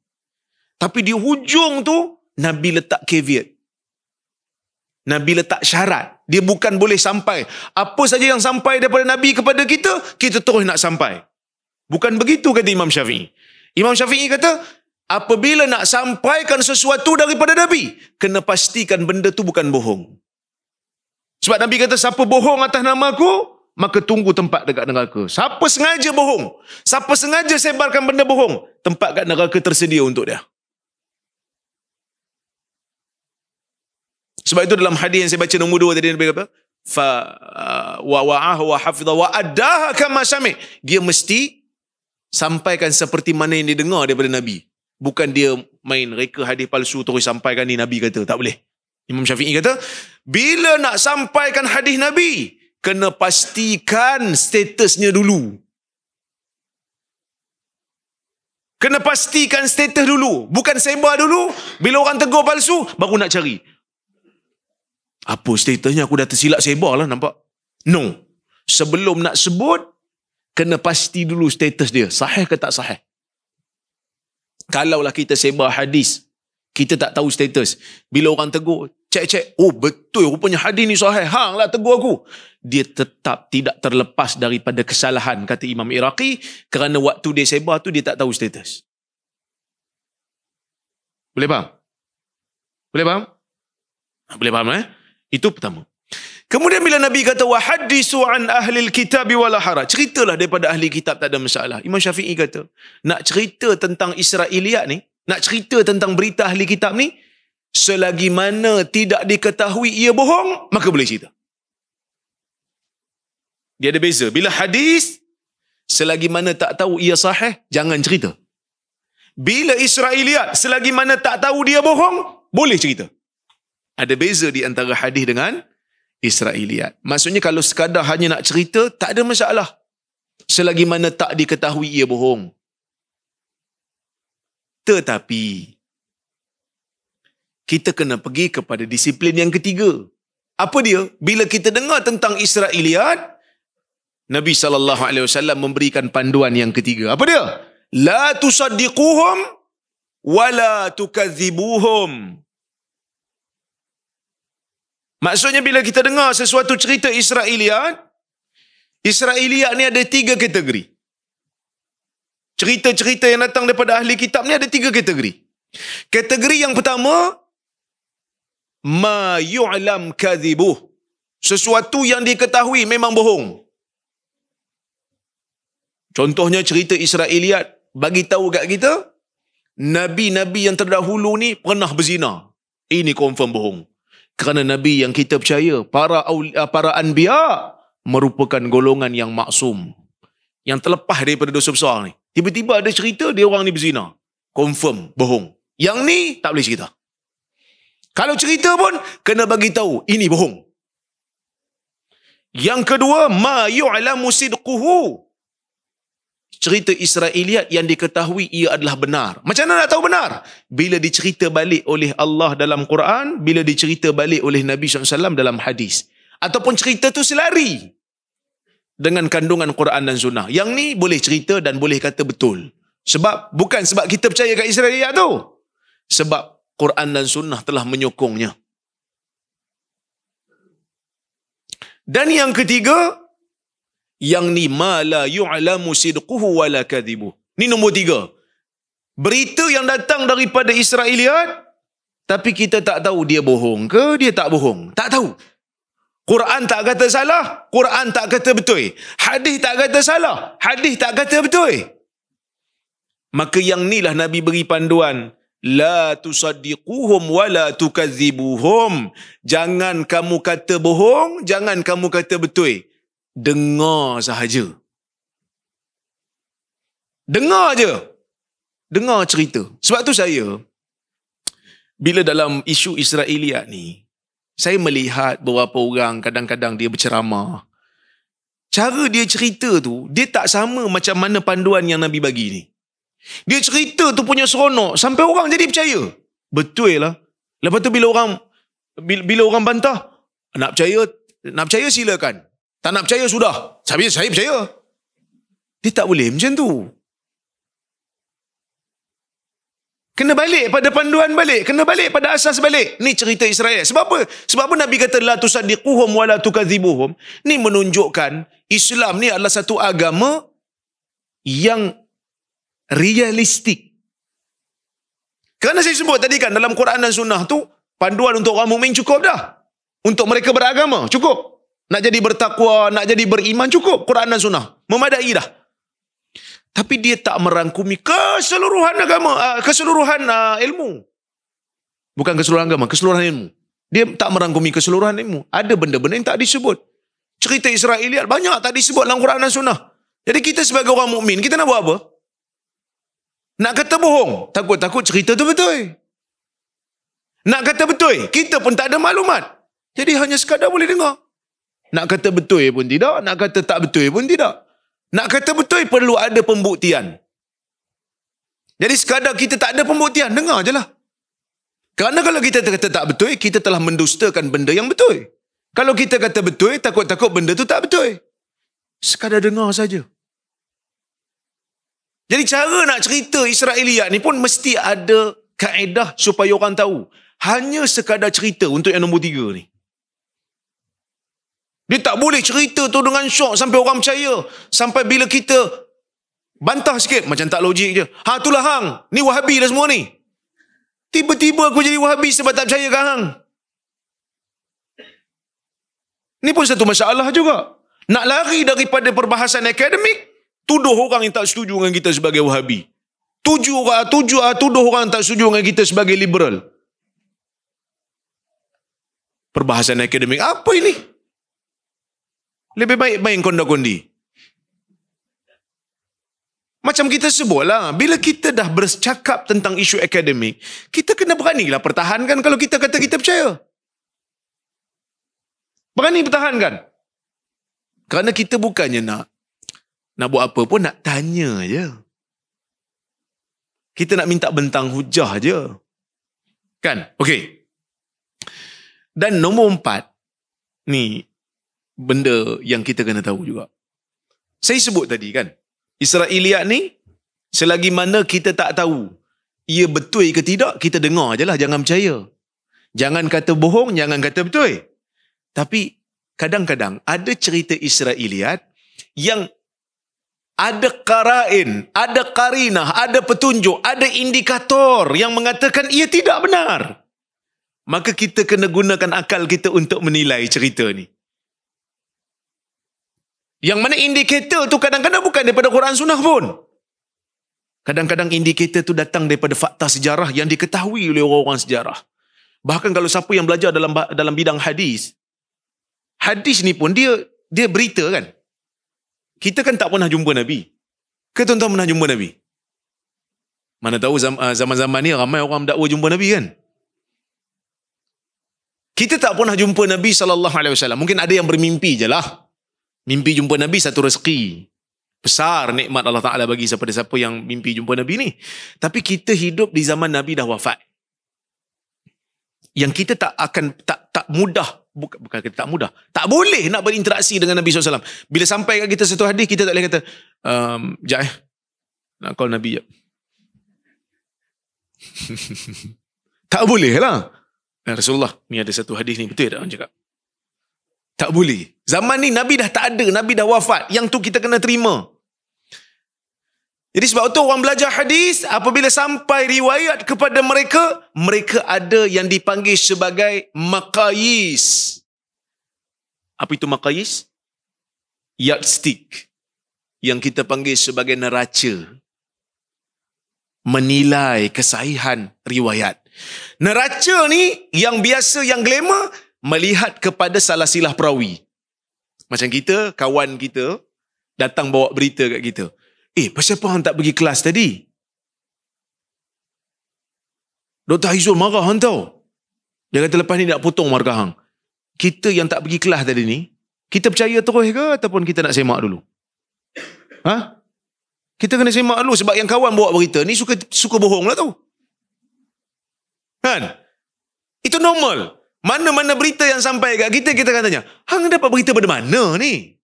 Tapi di hujung tu, Nabi letak caveat. Nabi letak syarat. Dia bukan boleh sampai. Apa saja yang sampai daripada Nabi kepada kita, kita terus nak sampai. Bukan begitu kata Imam Syafi'i. Imam Syafi'i kata, apabila nak sampaikan sesuatu daripada Nabi, kena pastikan benda tu bukan bohong. Sebab Nabi kata, siapa bohong atas nama aku, maka tunggu tempat dekat neraka. Siapa sengaja bohong, siapa sengaja sebarkan benda bohong, tempat dekat neraka tersedia untuk dia. Sebab itu dalam hadis yang saya baca nombor dua tadi Nabi kata, fa wa wa'ah wa hafidha wa adaha kama Dia mesti sampaikan seperti mana yang didengar daripada Nabi bukan dia main reka hadis palsu terus sampaikan ni Nabi kata tak boleh. Imam Syafi'i kata, bila nak sampaikan hadis Nabi, kena pastikan statusnya dulu. Kena pastikan status dulu. Bukan sembah dulu. Bila orang tegur palsu, baru nak cari. Apa statusnya? Aku dah tersilap sembah lah nampak. No. Sebelum nak sebut, kena pasti dulu status dia. Sahih ke tak sahih? Kalaulah kita sembah hadis, kita tak tahu status. Bila orang tegur, cek-cek, oh betul, rupanya hadis ni sahih. Hang lah tegur aku. Dia tetap tidak terlepas daripada kesalahan, kata Imam Iraqi, kerana waktu dia sembah tu, dia tak tahu status. Boleh faham? Boleh faham? Ha, boleh faham eh? Itu pertama. Kemudian bila Nabi kata wa hadisu an ahli alkitab wala haraj. Ceritalah daripada ahli kitab tak ada masalah. Imam Syafi'i kata, nak cerita tentang Israiliyat ni, nak cerita tentang berita ahli kitab ni selagi mana tidak diketahui ia bohong, maka boleh cerita. Dia ada beza. Bila hadis selagi mana tak tahu ia sahih, jangan cerita. Bila Israiliyat selagi mana tak tahu dia bohong, boleh cerita. Ada beza di antara hadis dengan Israeliat. Maksudnya kalau sekadar hanya nak cerita, tak ada masalah. Selagi mana tak diketahui ia bohong. Tetapi, kita kena pergi kepada disiplin yang ketiga. Apa dia? Bila kita dengar tentang Israeliat, Nabi sallallahu alaihi wasallam memberikan panduan yang ketiga. Apa dia? La tusaddiquhum wala tukadzibuhum. Maksudnya bila kita dengar sesuatu cerita Israeliat, Israeliat ni ada tiga kategori. Cerita-cerita yang datang daripada ahli kitab ni ada tiga kategori. Kategori yang pertama, ma yu'lam kadhibuh. Sesuatu yang diketahui memang bohong. Contohnya cerita Israeliat bagi tahu kat kita, nabi-nabi yang terdahulu ni pernah berzina. Ini confirm bohong kerana nabi yang kita percaya para eh, para anbiya merupakan golongan yang maksum yang terlepas daripada dosa besar ni tiba-tiba ada cerita dia orang ni berzina confirm bohong yang ni tak boleh cerita kalau cerita pun kena bagi tahu ini bohong yang kedua ma yu'lamu sidquhu cerita Israeliat yang diketahui ia adalah benar. Macam mana nak tahu benar? Bila dicerita balik oleh Allah dalam Quran, bila dicerita balik oleh Nabi SAW dalam hadis. Ataupun cerita tu selari dengan kandungan Quran dan Sunnah. Yang ni boleh cerita dan boleh kata betul. Sebab, bukan sebab kita percaya kat Israeliat tu. Sebab Quran dan Sunnah telah menyokongnya. Dan yang ketiga, yang ni ma la yu'lamu sidquhu wala kadhibu. Ni nombor tiga. Berita yang datang daripada Israeliat tapi kita tak tahu dia bohong ke dia tak bohong. Tak tahu. Quran tak kata salah, Quran tak kata betul. Hadis tak kata salah, hadis tak kata betul. Maka yang inilah Nabi beri panduan, la tusaddiquhum wala tukadzibuhum. Jangan kamu kata bohong, jangan kamu kata betul dengar sahaja. Dengar je. Dengar cerita. Sebab tu saya, bila dalam isu Israeliat ni, saya melihat beberapa orang kadang-kadang dia berceramah. Cara dia cerita tu, dia tak sama macam mana panduan yang Nabi bagi ni. Dia cerita tu punya seronok sampai orang jadi percaya. Betul lah. Lepas tu bila orang bila, bila orang bantah, nak percaya, nak percaya silakan. Tak nak percaya sudah. Saya, saya percaya. Dia tak boleh macam tu. Kena balik pada panduan balik. Kena balik pada asas balik. Ni cerita Israel. Sebab apa? Sebab apa Nabi kata, La tusadiquhum wa la tukadhibuhum. Ni menunjukkan Islam ni adalah satu agama yang realistik. Kerana saya sebut tadi kan dalam Quran dan Sunnah tu, panduan untuk orang mukmin cukup dah. Untuk mereka beragama, cukup. Nak jadi bertakwa, nak jadi beriman cukup Quran dan sunnah. Memadai dah. Tapi dia tak merangkumi keseluruhan agama, ah, keseluruhan ah, ilmu. Bukan keseluruhan agama, keseluruhan ilmu. Dia tak merangkumi keseluruhan ilmu. Ada benda-benda yang tak disebut. Cerita Israeliat banyak tak disebut dalam Quran dan sunnah. Jadi kita sebagai orang mukmin kita nak buat apa? Nak kata bohong, takut-takut cerita tu betul. Nak kata betul, kita pun tak ada maklumat. Jadi hanya sekadar boleh dengar. Nak kata betul pun tidak, nak kata tak betul pun tidak. Nak kata betul perlu ada pembuktian. Jadi sekadar kita tak ada pembuktian, dengar je lah. Kerana kalau kita kata tak betul, kita telah mendustakan benda yang betul. Kalau kita kata betul, takut-takut benda tu tak betul. Sekadar dengar saja. Jadi cara nak cerita Israeliat ni pun mesti ada kaedah supaya orang tahu. Hanya sekadar cerita untuk yang nombor tiga ni. Dia tak boleh cerita tu dengan syok sampai orang percaya. Sampai bila kita bantah sikit. Macam tak logik je. Ha itulah hang. Ni wahabi lah semua ni. Tiba-tiba aku jadi wahabi sebab tak percaya kan hang. Ni pun satu masalah juga. Nak lari daripada perbahasan akademik. Tuduh orang yang tak setuju dengan kita sebagai wahabi. Tujuh orang, ah, tuduh orang yang tak setuju dengan kita sebagai liberal. Perbahasan akademik apa ini? Lebih baik main kondi Macam kita sebutlah, bila kita dah bercakap tentang isu akademik, kita kena beranilah pertahankan kalau kita kata kita percaya. Berani pertahankan. Kerana kita bukannya nak nak buat apa pun, nak tanya je. Kita nak minta bentang hujah je. Kan? Okey. Dan nombor empat, ni benda yang kita kena tahu juga. Saya sebut tadi kan, Israeliat ni, selagi mana kita tak tahu, ia betul ke tidak, kita dengar je lah, jangan percaya. Jangan kata bohong, jangan kata betul. Tapi, kadang-kadang ada cerita Israeliat yang ada karain, ada karinah, ada petunjuk, ada indikator yang mengatakan ia tidak benar. Maka kita kena gunakan akal kita untuk menilai cerita ni. Yang mana indikator tu kadang-kadang bukan daripada Quran Sunnah pun. Kadang-kadang indikator tu datang daripada fakta sejarah yang diketahui oleh orang-orang sejarah. Bahkan kalau siapa yang belajar dalam dalam bidang hadis, hadis ni pun dia dia berita kan. Kita kan tak pernah jumpa Nabi. Ke tuan-tuan pernah jumpa Nabi? Mana tahu ah, zaman-zaman ni ramai orang dakwa jumpa Nabi kan? Kita tak pernah jumpa Nabi sallallahu alaihi wasallam. Mungkin ada yang bermimpi je lah. Mimpi jumpa Nabi satu rezeki. Besar nikmat Allah Ta'ala bagi kepada siapa yang mimpi jumpa Nabi ni. Tapi kita hidup di zaman Nabi dah wafat. Yang kita tak akan, tak tak mudah, bukan, bukan kita tak mudah, tak boleh nak berinteraksi dengan Nabi SAW. Bila sampai kat kita satu hadis, kita tak boleh kata, um, ehm, sekejap eh, nak call Nabi sekejap. [LAUGHS] tak boleh lah. Eh, Rasulullah, ni ada satu hadis ni, betul tak orang cakap? Tak boleh. Zaman ni Nabi dah tak ada, Nabi dah wafat. Yang tu kita kena terima. Jadi sebab tu orang belajar hadis, apabila sampai riwayat kepada mereka, mereka ada yang dipanggil sebagai makayis. Apa itu makayis? Yardstick. Yang kita panggil sebagai neraca. Menilai kesahihan riwayat. Neraca ni yang biasa, yang glamour, melihat kepada salah silah perawi. Macam kita, kawan kita, datang bawa berita kat kita. Eh, pasal apa hang tak pergi kelas tadi? Dr. Hizul marah hang tau. Dia kata lepas ni nak potong markah hang. Kita yang tak pergi kelas tadi ni, kita percaya terus ke ataupun kita nak semak dulu? Ha? Kita kena semak dulu sebab yang kawan bawa berita ni suka suka bohong lah tu. Kan? Itu normal. Mana-mana berita yang sampai kat kita, kita akan tanya, Hang dapat berita dari mana ni?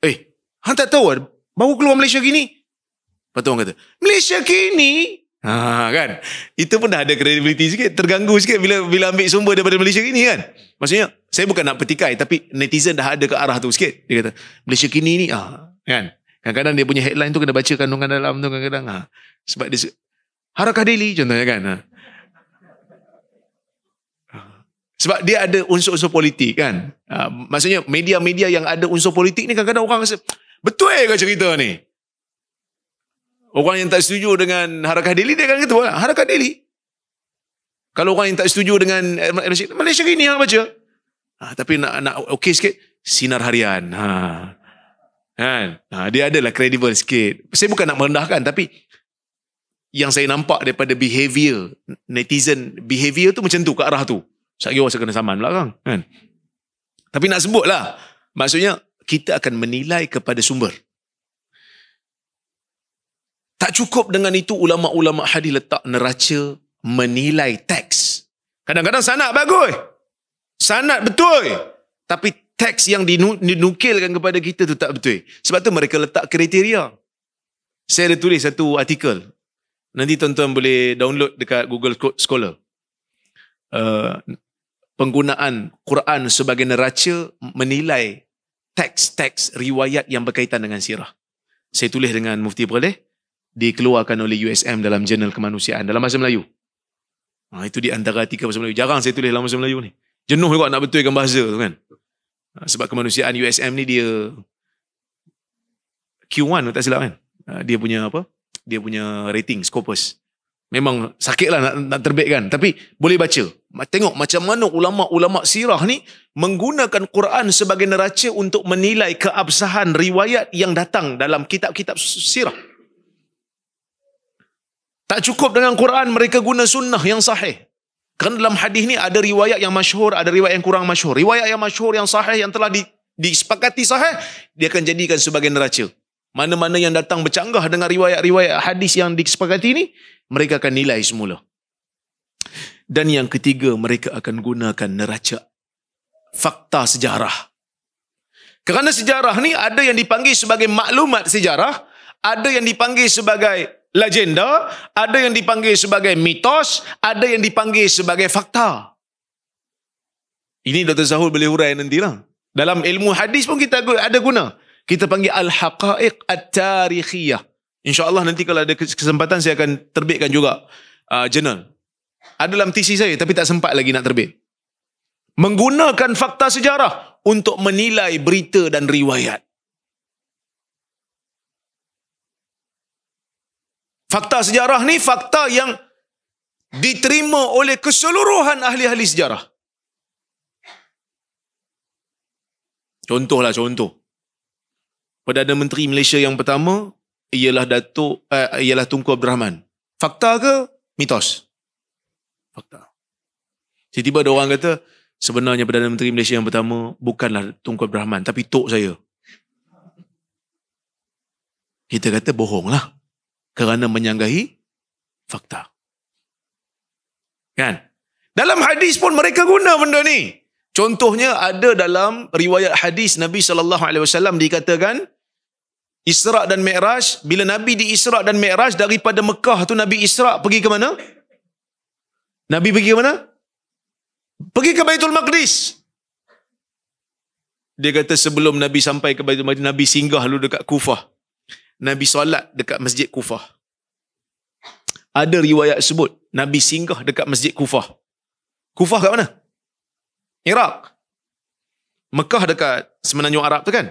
Eh, Hang tak tahu baru keluar Malaysia kini? Lepas tu orang kata, Malaysia kini? Ha, kan? Itu pun dah ada credibility sikit, terganggu sikit bila bila ambil sumber daripada Malaysia kini kan? Maksudnya, saya bukan nak petikai, tapi netizen dah ada ke arah tu sikit. Dia kata, Malaysia kini ni? Ha, kan? Kadang-kadang dia punya headline tu kena baca kandungan dalam tu kadang-kadang. Ha. sebab dia, Harakah Daily contohnya kan? Ha. Sebab dia ada unsur-unsur politik kan. Uh, maksudnya media-media yang ada unsur politik ni kadang-kadang orang rasa, betul ke cerita ni? Orang yang tak setuju dengan harakah Delhi, dia akan kata, harakah Delhi. Kalau orang yang tak setuju dengan Malaysia, Malaysia ini yang ha, baca. Ha, tapi nak, nak okey sikit, sinar harian. Ha. Kan? Ha, dia adalah credible sikit. Saya bukan nak merendahkan, tapi yang saya nampak daripada behavior, netizen behavior tu macam tu, ke arah tu. Sekejap lagi saya kena saman pula kan? kan? Tapi nak sebutlah. Maksudnya, kita akan menilai kepada sumber. Tak cukup dengan itu, ulama-ulama hadis letak neraca menilai teks. Kadang-kadang sanat bagus. Sanat betul. Tapi teks yang dinukilkan kepada kita tu tak betul. Sebab tu mereka letak kriteria. Saya ada tulis satu artikel. Nanti tuan-tuan boleh download dekat Google Scholar. Uh, penggunaan Quran sebagai neraca menilai teks-teks riwayat yang berkaitan dengan sirah. Saya tulis dengan Mufti boleh dikeluarkan oleh USM dalam jurnal kemanusiaan dalam bahasa Melayu. Ha, itu di antara tiga bahasa Melayu. Jarang saya tulis dalam bahasa Melayu ni. Jenuh juga nak betulkan bahasa tu kan. Ha, sebab kemanusiaan USM ni dia Q1 tak silap kan. Ha, dia punya apa? Dia punya rating, Scopus memang sakit lah nak, nak terbitkan. Tapi boleh baca. Tengok macam mana ulama-ulama sirah ni menggunakan Quran sebagai neraca untuk menilai keabsahan riwayat yang datang dalam kitab-kitab sirah. Tak cukup dengan Quran, mereka guna sunnah yang sahih. Kerana dalam hadis ni ada riwayat yang masyhur, ada riwayat yang kurang masyhur. Riwayat yang masyhur yang sahih yang telah di, disepakati sahih, dia akan jadikan sebagai neraca mana-mana yang datang bercanggah dengan riwayat-riwayat hadis yang disepakati ini, mereka akan nilai semula. Dan yang ketiga, mereka akan gunakan neraca fakta sejarah. Kerana sejarah ni ada yang dipanggil sebagai maklumat sejarah, ada yang dipanggil sebagai legenda, ada yang dipanggil sebagai mitos, ada yang dipanggil sebagai fakta. Ini Dr. Zahul boleh hurai nanti lah. Dalam ilmu hadis pun kita ada guna kita panggil al-haqa'iq at-tarikhiyah. InsyaAllah nanti kalau ada kesempatan saya akan terbitkan juga uh, jurnal. Ada dalam TC saya tapi tak sempat lagi nak terbit. Menggunakan fakta sejarah untuk menilai berita dan riwayat. Fakta sejarah ni fakta yang diterima oleh keseluruhan ahli-ahli sejarah. Contohlah contoh. Perdana Menteri Malaysia yang pertama ialah Datuk uh, ialah Tunku Abdul Rahman. Fakta ke mitos? Fakta. Tiba-tiba ada orang kata sebenarnya Perdana Menteri Malaysia yang pertama bukanlah Tunku Abdul Rahman tapi tok saya. Kita kata bohonglah kerana menyanggahi fakta. Kan? Dalam hadis pun mereka guna benda ni. Contohnya ada dalam riwayat hadis Nabi sallallahu alaihi wasallam dikatakan Isra' dan Mi'raj, bila Nabi di Isra' dan Mi'raj daripada Mekah tu Nabi Isra' pergi ke mana? Nabi pergi ke mana? Pergi ke Baitul Maqdis. Dia kata sebelum Nabi sampai ke Baitul Maqdis, Nabi singgah dulu dekat Kufah. Nabi solat dekat Masjid Kufah. Ada riwayat sebut, Nabi singgah dekat Masjid Kufah. Kufah kat mana? Iraq. Mekah dekat semenanjung Arab tu kan.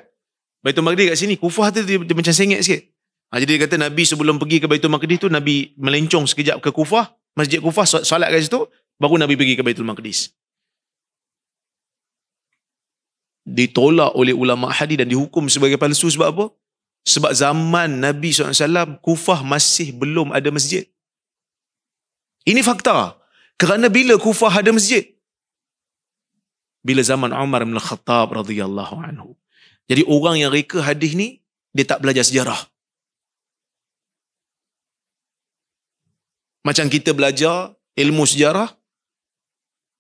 Baitul Maqdis kat sini. Kufah tu dia, dia macam sengit sikit. Ha, jadi dia kata Nabi sebelum pergi ke Baitul Maqdis tu, Nabi melencong sekejap ke Kufah, Masjid Kufah, salat kat situ, baru Nabi pergi ke Baitul Maqdis. Ditolak oleh ulama hadis dan dihukum sebagai palsu sebab apa? Sebab zaman Nabi SAW, Kufah masih belum ada masjid. Ini fakta. Kerana bila Kufah ada masjid, bila zaman Umar bin Khattab radhiyallahu anhu. Jadi orang yang reka hadis ni dia tak belajar sejarah. Macam kita belajar ilmu sejarah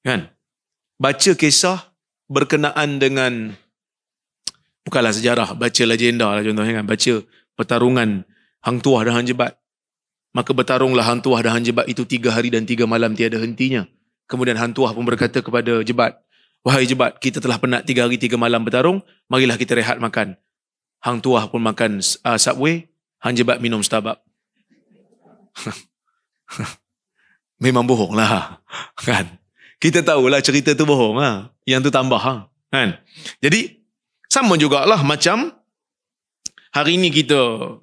kan? Baca kisah berkenaan dengan bukanlah sejarah, baca legenda lah contohnya kan, baca pertarungan Hang Tuah dan Hang Jebat. Maka bertarunglah Hang Tuah dan Hang Jebat itu tiga hari dan tiga malam tiada hentinya. Kemudian Hang Tuah pun berkata kepada Jebat, Wahai jebat, kita telah penat tiga hari tiga malam bertarung, marilah kita rehat makan. Hang tuah pun makan uh, subway, hang jebat minum setabak. [LAUGHS] Memang bohong lah. Ha. Kan? Kita tahulah cerita tu bohong lah. Yang tu tambah lah. Kan? Jadi, sama jugalah macam hari ini kita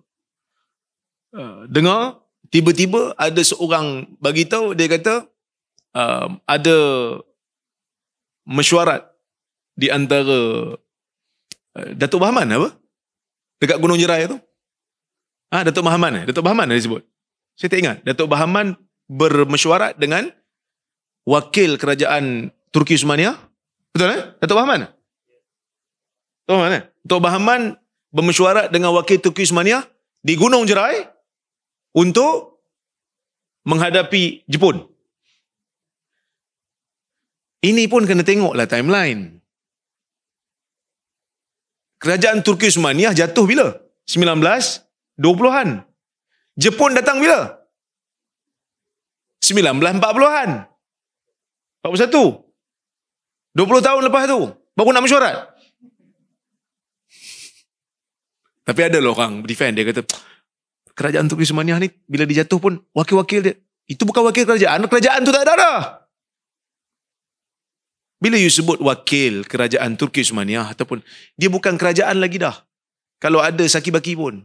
uh, dengar, tiba-tiba ada seorang bagi tahu dia kata, uh, ada mesyuarat di antara eh, Datuk Bahaman apa? Dekat Gunung Jerai tu. Ah ha, Datuk Bahaman eh? Datuk Bahaman dia sebut. Saya tak ingat. Datuk Bahaman bermesyuarat dengan wakil kerajaan Turki Usmania. Betul eh? Datuk Bahaman. Datuk Bahman eh? Datuk Bahaman bermesyuarat dengan wakil Turki Usmania di Gunung Jerai untuk menghadapi Jepun. Ini pun kena tengoklah timeline. Kerajaan Turki Usmaniyah jatuh bila? 1920-an. Jepun datang bila? 1940-an. 41. 20 tahun lepas tu. Baru nak mesyuarat. Tapi ada loh orang defend. Dia kata, kerajaan Turki Usmaniyah ni bila dijatuh pun wakil-wakil dia. Itu bukan wakil kerajaan. Kerajaan tu tak ada dah. Bila you sebut wakil kerajaan Turki Usmaniyah ataupun dia bukan kerajaan lagi dah. Kalau ada saki baki pun.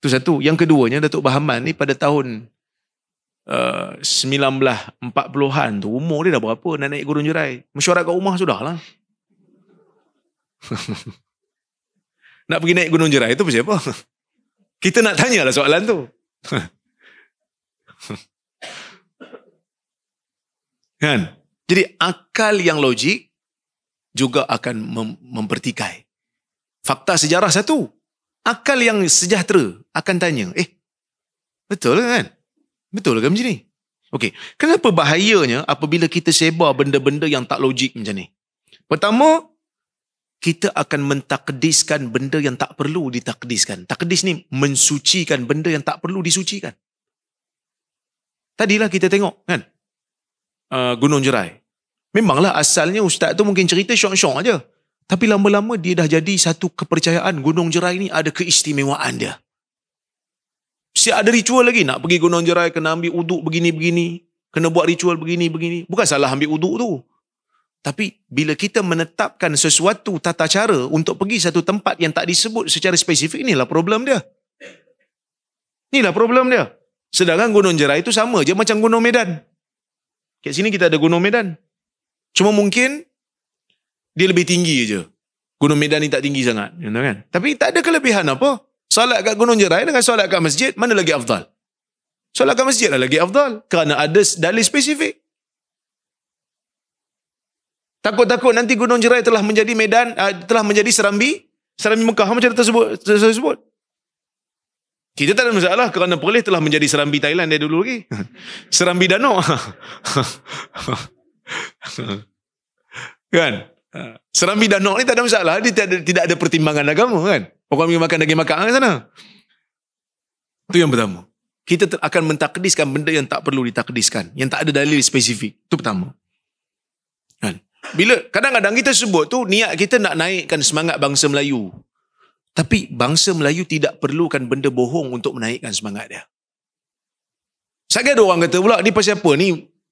Itu satu. Yang keduanya Datuk Bahaman ni pada tahun uh, eh, 1940-an tu umur dia dah berapa nak naik gurun jurai. Mesyuarat kat rumah sudah lah. [LAUGHS] nak pergi naik gunung jerai itu pasal apa? [LAUGHS] Kita nak tanyalah soalan tu. [LAUGHS] kan? Jadi akal yang logik juga akan mem- mempertikai. Fakta sejarah satu, akal yang sejahtera akan tanya, eh, betul kan? Betul kan macam ni? Okey, kenapa bahayanya apabila kita sebar benda-benda yang tak logik macam ni? Pertama, kita akan mentakdiskan benda yang tak perlu ditakdiskan. Takdis ni mensucikan benda yang tak perlu disucikan. Tadilah kita tengok kan, Uh, Gunung Jerai. Memanglah asalnya ustaz tu mungkin cerita syok-syok aja. Tapi lama-lama dia dah jadi satu kepercayaan Gunung Jerai ni ada keistimewaan dia. Si ada ritual lagi nak pergi Gunung Jerai kena ambil uduk begini-begini. Kena buat ritual begini-begini. Bukan salah ambil uduk tu. Tapi bila kita menetapkan sesuatu tata cara untuk pergi satu tempat yang tak disebut secara spesifik, inilah problem dia. Inilah problem dia. Sedangkan Gunung Jerai itu sama je macam Gunung Medan. Kat sini kita ada Gunung Medan. Cuma mungkin dia lebih tinggi je. Gunung Medan ni tak tinggi sangat. Gitu kan? Tapi tak ada kelebihan apa. Solat kat Gunung Jerai dengan solat kat masjid, mana lagi afdal? Solat kat masjid lah lagi afdal. Kerana ada dalil spesifik. Takut-takut nanti Gunung Jerai telah menjadi medan, uh, telah menjadi serambi, serambi Mekah macam tersebut. tersebut. Kita tak ada masalah kerana Perlis telah menjadi serambi Thailand dari dulu lagi. [LAUGHS] Serambi Danau. [LAUGHS] kan? Serambi Danau ni tak ada masalah. Dia tidak ada, tidak ada pertimbangan agama kan? Orang pergi makan daging makan kan sana. Itu yang pertama. Kita akan mentakdiskan benda yang tak perlu ditakdiskan. Yang tak ada dalil spesifik. Itu pertama. Kan? Bila kadang-kadang kita sebut tu niat kita nak naikkan semangat bangsa Melayu. Tapi bangsa Melayu tidak perlukan benda bohong untuk menaikkan semangat dia. Sekarang ada orang kata pula, ni pasal apa? Ni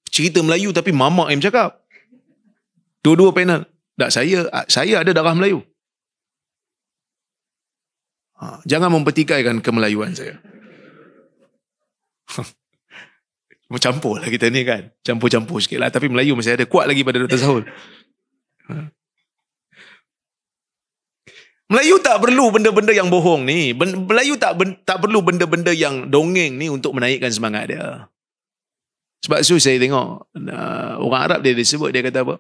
cerita Melayu tapi mama yang cakap. Dua-dua panel. Tak, saya saya ada darah Melayu. Ha, jangan mempertikaikan kemelayuan saya. [LAUGHS] Campur lah kita ni kan. Campur-campur sikit lah. Tapi Melayu masih ada kuat lagi pada Dr. Zahul. Ha. Melayu tak perlu benda-benda yang bohong ni. Ben- Melayu tak ben- tak perlu benda-benda yang dongeng ni untuk menaikkan semangat dia. Sebab tu saya tengok uh, orang Arab dia disebut dia kata apa?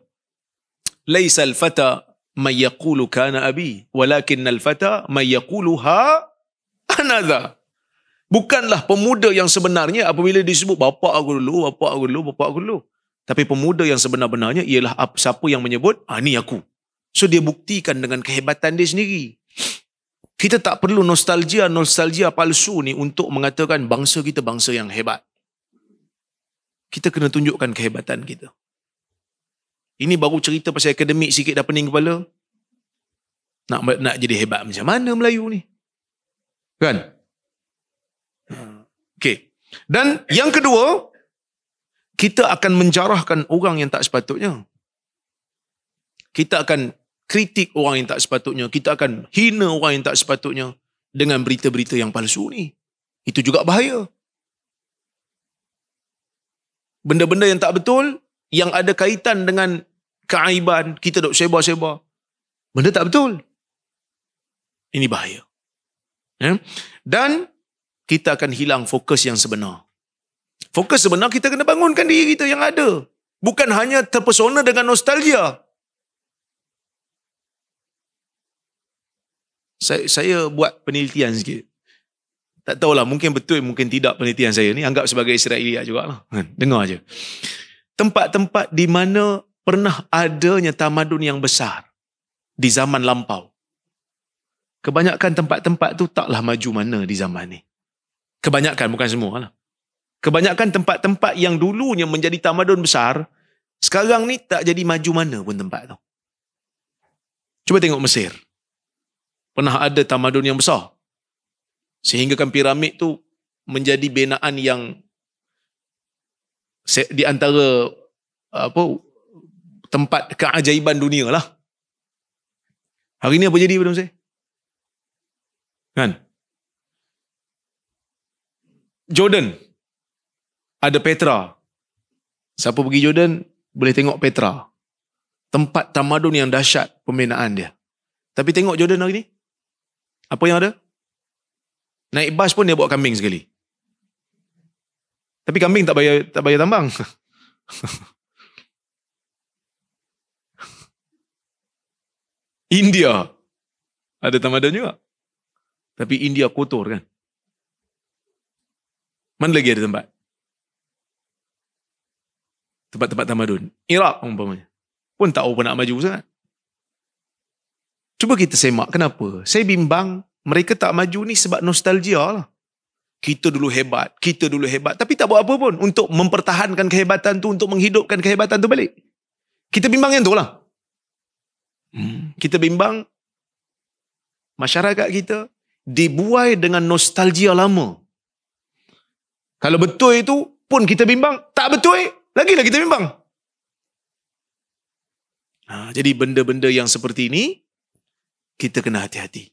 Laisal fata may yaqulu kana abi walakin al fata may yaquluha anadha. Bukanlah pemuda yang sebenarnya apabila disebut bapa aku dulu, bapa aku dulu, bapa aku dulu. Tapi pemuda yang sebenar-benarnya ialah siapa yang menyebut ah ni aku. So dia buktikan dengan kehebatan dia sendiri. Kita tak perlu nostalgia-nostalgia palsu ni untuk mengatakan bangsa kita bangsa yang hebat. Kita kena tunjukkan kehebatan kita. Ini baru cerita pasal akademik sikit dah pening kepala. Nak nak jadi hebat macam mana Melayu ni? Kan? Ha. Okay. Dan yang kedua, kita akan menjarahkan orang yang tak sepatutnya. Kita akan kritik orang yang tak sepatutnya, kita akan hina orang yang tak sepatutnya dengan berita-berita yang palsu ni. Itu juga bahaya. Benda-benda yang tak betul, yang ada kaitan dengan keaiban, kita dok seba-seba. Benda tak betul. Ini bahaya. Eh? Dan kita akan hilang fokus yang sebenar. Fokus sebenar kita kena bangunkan diri kita yang ada. Bukan hanya terpesona dengan nostalgia. saya, saya buat penelitian sikit. Tak tahulah, mungkin betul, mungkin tidak penelitian saya ni. Anggap sebagai Israelia juga lah. Kan? Dengar aja. Tempat-tempat di mana pernah adanya tamadun yang besar di zaman lampau. Kebanyakan tempat-tempat tu taklah maju mana di zaman ni. Kebanyakan, bukan semua lah. Kebanyakan tempat-tempat yang dulunya menjadi tamadun besar, sekarang ni tak jadi maju mana pun tempat tu. Cuba tengok Mesir pernah ada tamadun yang besar. sehingga Sehinggakan piramid tu menjadi binaan yang di antara apa tempat keajaiban dunia lah. Hari ini apa jadi pada saya? Kan? Jordan. Ada Petra. Siapa pergi Jordan, boleh tengok Petra. Tempat tamadun yang dahsyat pembinaan dia. Tapi tengok Jordan hari ini. Apa yang ada? Naik bas pun dia bawa kambing sekali. Tapi kambing tak bayar tak bayar tambang. [LAUGHS] India ada tamadun juga. Tapi India kotor kan? Mana lagi ada tempat? Tempat-tempat tamadun. Iraq umpamanya. Pun tak apa nak maju sangat. Cuba kita semak kenapa. Saya bimbang mereka tak maju ni sebab nostalgia lah. Kita dulu hebat, kita dulu hebat. Tapi tak buat apa pun untuk mempertahankan kehebatan tu, untuk menghidupkan kehebatan tu balik. Kita bimbang yang tu lah. Hmm. Kita bimbang masyarakat kita dibuai dengan nostalgia lama. Kalau betul itu pun kita bimbang. Tak betul, lagi lah kita bimbang. Ha, jadi benda-benda yang seperti ini, kita kena hati-hati.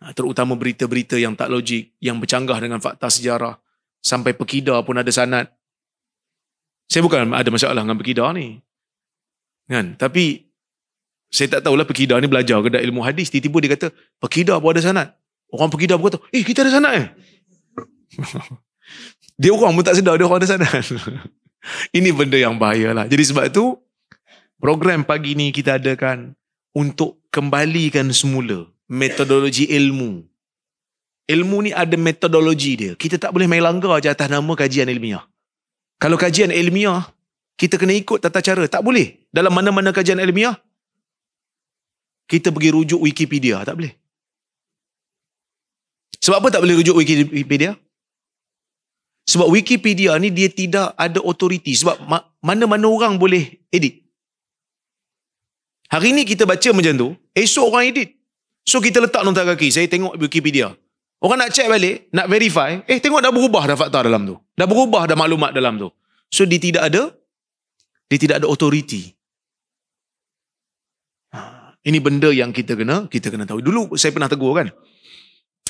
Ha, terutama berita-berita yang tak logik, yang bercanggah dengan fakta sejarah. Sampai pekida pun ada sanat. Saya bukan ada masalah dengan pekida ni. Kan? Tapi, saya tak tahulah pekida ni belajar ke ilmu hadis. Tiba-tiba dia kata, pekida pun ada sanat. Orang pekida pun kata, eh kita ada sanat eh. [LAUGHS] dia orang pun tak sedar, dia orang ada sanat. [LAUGHS] Ini benda yang bahayalah. Jadi sebab tu, program pagi ni kita adakan untuk kembalikan semula metodologi ilmu. Ilmu ni ada metodologi dia. Kita tak boleh main langgar je atas nama kajian ilmiah. Kalau kajian ilmiah, kita kena ikut tata cara. Tak boleh. Dalam mana-mana kajian ilmiah, kita pergi rujuk Wikipedia. Tak boleh. Sebab apa tak boleh rujuk Wikipedia? Sebab Wikipedia ni dia tidak ada otoriti. Sebab mana-mana orang boleh edit. Hari ni kita baca macam tu, esok orang edit. So kita letak nota kaki, saya tengok Wikipedia. Orang nak check balik, nak verify, eh tengok dah berubah dah fakta dalam tu. Dah berubah dah maklumat dalam tu. So dia tidak ada, dia tidak ada authority. Ha, ini benda yang kita kena, kita kena tahu. Dulu saya pernah tegur kan,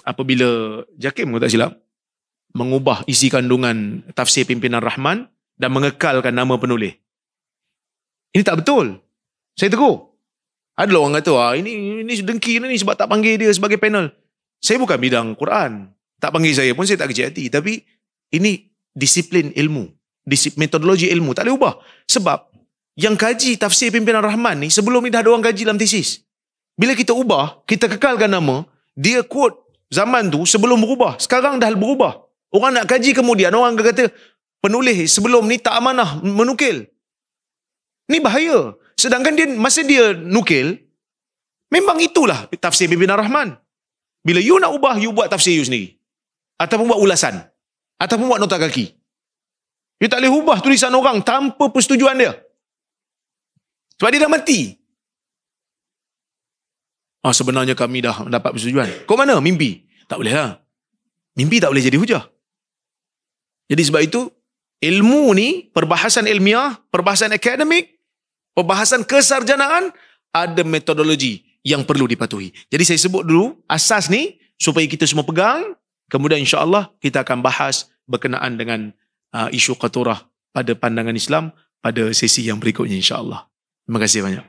apabila Jakim, kalau tak silap, mengubah isi kandungan tafsir pimpinan Rahman dan mengekalkan nama penulis. Ini tak betul. Saya tegur. Ada orang kata, ah, ini, ini dengki ni sebab tak panggil dia sebagai panel. Saya bukan bidang Quran. Tak panggil saya pun saya tak kecil hati. Tapi ini disiplin ilmu. Disip, metodologi ilmu. Tak boleh ubah. Sebab yang kaji tafsir pimpinan Rahman ni sebelum ni dah ada orang kaji dalam tesis. Bila kita ubah, kita kekalkan nama, dia quote zaman tu sebelum berubah. Sekarang dah berubah. Orang nak kaji kemudian, orang kata penulis sebelum ni tak amanah menukil. Ni bahaya. Sedangkan dia masa dia nukil, memang itulah tafsir Bibina Rahman. Bila you nak ubah, you buat tafsir you sendiri. Ataupun buat ulasan. Ataupun buat nota kaki. You tak boleh ubah tulisan orang tanpa persetujuan dia. Sebab dia dah mati. Ah, sebenarnya kami dah dapat persetujuan. Kau mana mimpi? Tak boleh lah. Mimpi tak boleh jadi hujah. Jadi sebab itu, ilmu ni, perbahasan ilmiah, perbahasan akademik, pembahasan kesarjanaan ada metodologi yang perlu dipatuhi. Jadi saya sebut dulu asas ni supaya kita semua pegang. Kemudian insya Allah kita akan bahas berkenaan dengan uh, isu katurah pada pandangan Islam pada sesi yang berikutnya insya Allah. Terima kasih banyak.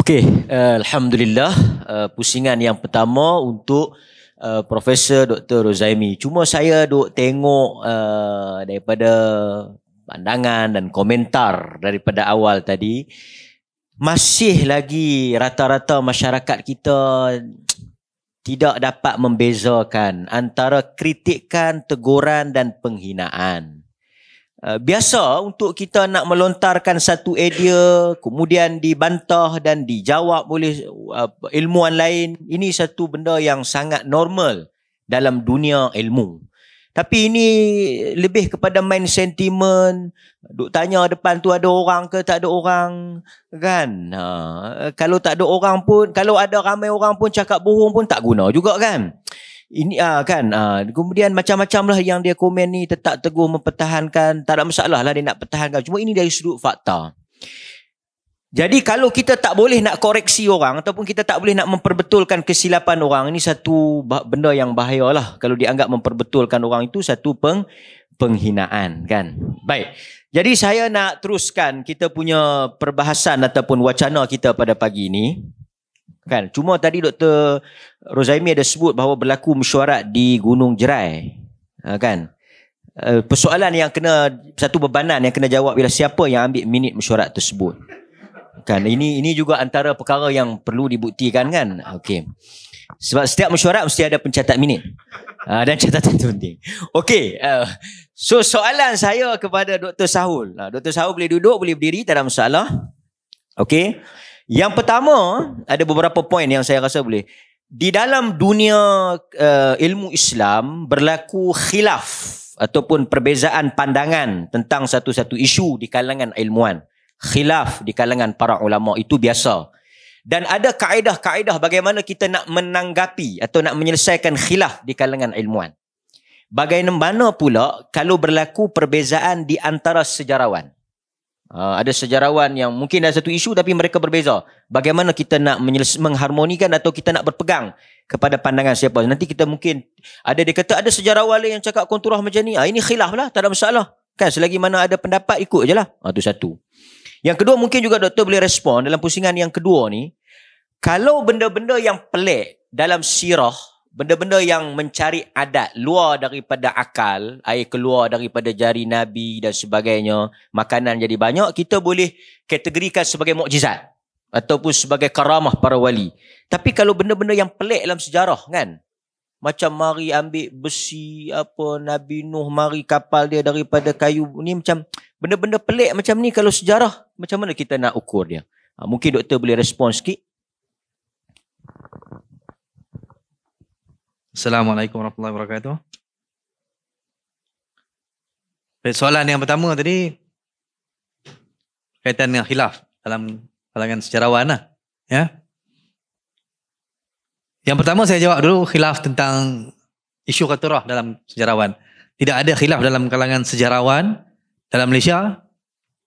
Okay, uh, alhamdulillah uh, pusingan yang pertama untuk uh, Profesor Dr. Rozaimi. Cuma saya duk tengok uh, daripada pandangan dan komentar daripada awal tadi masih lagi rata-rata masyarakat kita tidak dapat membezakan antara kritikan, teguran dan penghinaan. Uh, biasa untuk kita nak melontarkan satu idea kemudian dibantah dan dijawab oleh uh, ilmuan lain ini satu benda yang sangat normal dalam dunia ilmu tapi ini lebih kepada main sentimen duk tanya depan tu ada orang ke tak ada orang kan ha, kalau tak ada orang pun kalau ada ramai orang pun cakap bohong pun tak guna juga kan ini uh, kan uh, kemudian macam-macam lah yang dia komen ni tetap teguh mempertahankan tak ada masalah lah dia nak pertahankan cuma ini dari sudut fakta jadi kalau kita tak boleh nak koreksi orang ataupun kita tak boleh nak memperbetulkan kesilapan orang ini satu benda yang bahaya lah kalau dianggap memperbetulkan orang itu satu peng, penghinaan kan baik jadi saya nak teruskan kita punya perbahasan ataupun wacana kita pada pagi ini kan cuma tadi doktor Rozaimi ada sebut bahawa berlaku mesyuarat di Gunung Jerai ha, kan eh, persoalan yang kena satu bebanan yang kena jawab ialah siapa yang ambil minit mesyuarat tersebut kan ini ini juga antara perkara yang perlu dibuktikan kan okey sebab setiap mesyuarat mesti ada pencatat minit uh, dan catatan itu penting okey uh, so soalan saya kepada Doktor Sahul nah, Dr. Sahul boleh duduk boleh berdiri tak ada masalah okey yang pertama, ada beberapa poin yang saya rasa boleh. Di dalam dunia uh, ilmu Islam, berlaku khilaf ataupun perbezaan pandangan tentang satu-satu isu di kalangan ilmuan Khilaf di kalangan para ulama itu biasa. Dan ada kaedah-kaedah bagaimana kita nak menanggapi atau nak menyelesaikan khilaf di kalangan ilmuan Bagaimana pula kalau berlaku perbezaan di antara sejarawan? Uh, ada sejarawan yang mungkin ada satu isu tapi mereka berbeza. Bagaimana kita nak menyeles- mengharmonikan atau kita nak berpegang kepada pandangan siapa. Nanti kita mungkin ada dia kata ada sejarawan lain yang cakap konturah macam ni. Ah, ini khilaf lah, tak ada masalah. Kan selagi mana ada pendapat ikut je lah. Itu ah, satu. Yang kedua mungkin juga doktor boleh respon dalam pusingan yang kedua ni. Kalau benda-benda yang pelik dalam sirah benda-benda yang mencari adat luar daripada akal, air keluar daripada jari Nabi dan sebagainya, makanan jadi banyak, kita boleh kategorikan sebagai mukjizat ataupun sebagai karamah para wali. Tapi kalau benda-benda yang pelik dalam sejarah kan, macam mari ambil besi apa Nabi Nuh mari kapal dia daripada kayu ni macam benda-benda pelik macam ni kalau sejarah macam mana kita nak ukur dia? Ha, mungkin doktor boleh respon sikit. Assalamualaikum warahmatullahi wabarakatuh. Eh, soalan yang pertama tadi kaitan dengan khilaf dalam kalangan sejarawan lah. Ya. Yang pertama saya jawab dulu khilaf tentang isu katurah dalam sejarawan. Tidak ada khilaf dalam kalangan sejarawan dalam Malaysia.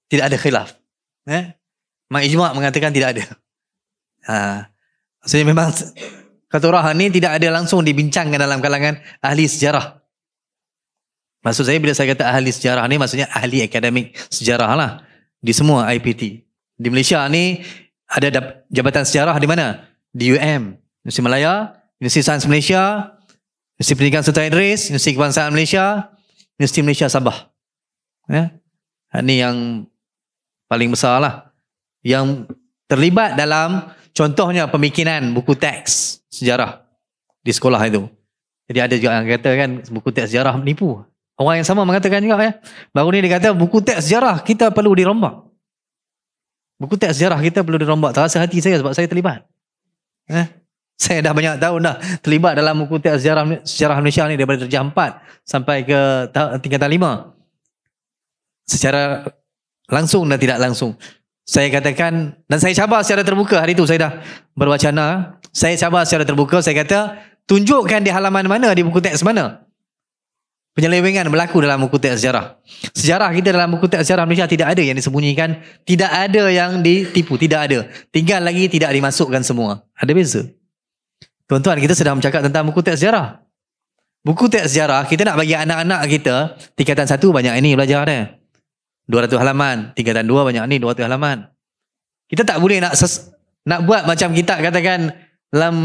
Tidak ada khilaf. Ya. Mak Ijma' mengatakan tidak ada. Ha. Maksudnya memang Kata Rah ni tidak ada langsung dibincangkan dalam kalangan ahli sejarah. Maksud saya bila saya kata ahli sejarah ini maksudnya ahli akademik sejarah lah. Di semua IPT. Di Malaysia ini ada jabatan sejarah di mana? Di UM. Universiti Malaya, Universiti Sains Malaysia, Universiti Pendidikan Sultan Idris, Universiti Kebangsaan Malaysia, Universiti Malaysia Sabah. Ya? Ini yang paling besar lah. Yang terlibat dalam Contohnya pemikiran buku teks sejarah di sekolah itu. Jadi ada juga yang kata kan buku teks sejarah menipu. Orang yang sama mengatakan juga ya. Baru ni dia kata buku teks sejarah kita perlu dirombak. Buku teks sejarah kita perlu dirombak. Terasa hati saya sebab saya terlibat. Eh? Saya dah banyak tahun dah terlibat dalam buku teks sejarah, sejarah Malaysia ni daripada terjah 4 sampai ke tingkatan 5. Secara langsung dan tidak langsung. Saya katakan dan saya cabar secara terbuka hari itu saya dah berwacana. Saya cabar secara terbuka saya kata tunjukkan di halaman mana di buku teks mana. Penyelewengan berlaku dalam buku teks sejarah. Sejarah kita dalam buku teks sejarah Malaysia tidak ada yang disembunyikan, tidak ada yang ditipu, tidak ada. Tinggal lagi tidak dimasukkan semua. Ada beza. Tuan-tuan, kita sedang bercakap tentang buku teks sejarah. Buku teks sejarah, kita nak bagi anak-anak kita, tingkatan satu banyak ini belajar dia. 200 halaman, 3 dan 2 banyak ni 200 halaman. Kita tak boleh nak nak buat macam kita katakan dalam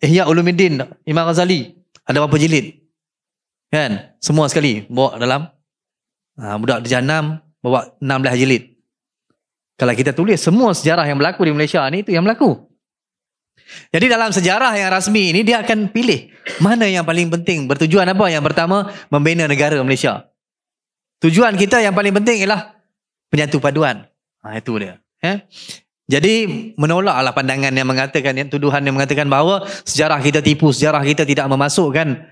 Ihya Ulumuddin Imam Ghazali ada berapa jilid? Kan? Semua sekali bawa dalam ha, budak jahanam bawa 16 jilid. Kalau kita tulis semua sejarah yang berlaku di Malaysia ni itu yang berlaku. Jadi dalam sejarah yang rasmi ini dia akan pilih mana yang paling penting, bertujuan apa? Yang pertama membina negara Malaysia. Tujuan kita yang paling penting ialah penyatu paduan. Ha, itu dia. Eh? Jadi menolaklah pandangan yang mengatakan, yang tuduhan yang mengatakan bahawa sejarah kita tipu, sejarah kita tidak memasukkan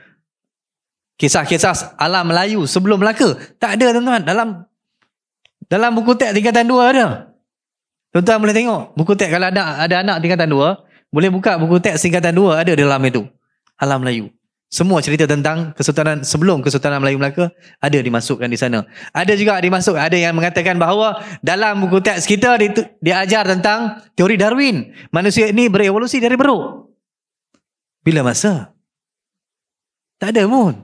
kisah-kisah alam Melayu sebelum Melaka. Tak ada tuan-tuan. Dalam dalam buku teks tingkatan dua ada. Tuan-tuan boleh tengok. Buku teks kalau ada, ada anak tingkatan dua boleh buka buku teks tingkatan dua ada dalam itu. Alam Melayu. Semua cerita tentang kesultanan sebelum kesultanan Melayu Melaka ada dimasukkan di sana. Ada juga dimasuk ada yang mengatakan bahawa dalam buku teks kita di, diajar tentang teori Darwin, manusia ini berevolusi dari beruk. Bila masa? Tak ada pun.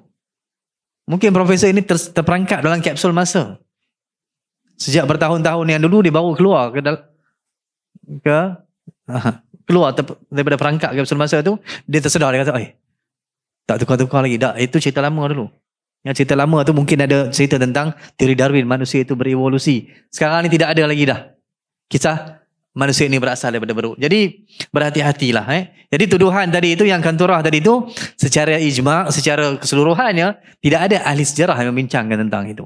Mungkin profesor ini ter, terperangkap dalam kapsul masa. Sejak bertahun-tahun yang dulu dia baru keluar ke ke [LAUGHS] keluar ter- daripada perangkap kapsul masa tu, dia tersedar dia kata, "Eh, tak tukar-tukar lagi. Tak, itu cerita lama dulu. Yang cerita lama tu mungkin ada cerita tentang teori Darwin. Manusia itu berevolusi. Sekarang ni tidak ada lagi dah. Kisah manusia ini berasal daripada beruk. Jadi berhati-hatilah. Eh. Jadi tuduhan tadi itu yang kanturah tadi itu secara ijma' secara keseluruhannya tidak ada ahli sejarah yang membincangkan tentang itu.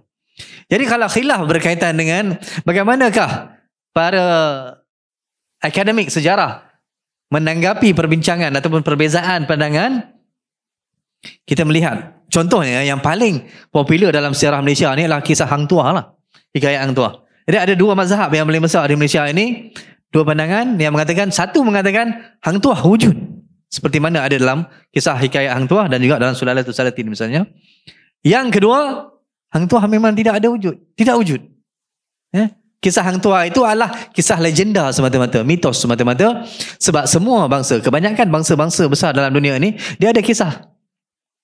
Jadi kalau khilaf berkaitan dengan bagaimanakah para akademik sejarah menanggapi perbincangan ataupun perbezaan pandangan kita melihat contohnya yang paling popular dalam sejarah Malaysia ni adalah kisah Hang Tuah lah. Hikayat Hang Tuah. Jadi ada dua mazhab yang paling besar di Malaysia ini. Dua pandangan yang mengatakan, satu mengatakan Hang Tuah wujud. Seperti mana ada dalam kisah Hikayat Hang Tuah dan juga dalam Sulalah Tusalati misalnya. Yang kedua, Hang Tuah memang tidak ada wujud. Tidak wujud. Ya? Kisah Hang tua itu adalah kisah legenda semata-mata, mitos semata-mata. Sebab semua bangsa, kebanyakan bangsa-bangsa besar dalam dunia ini, dia ada kisah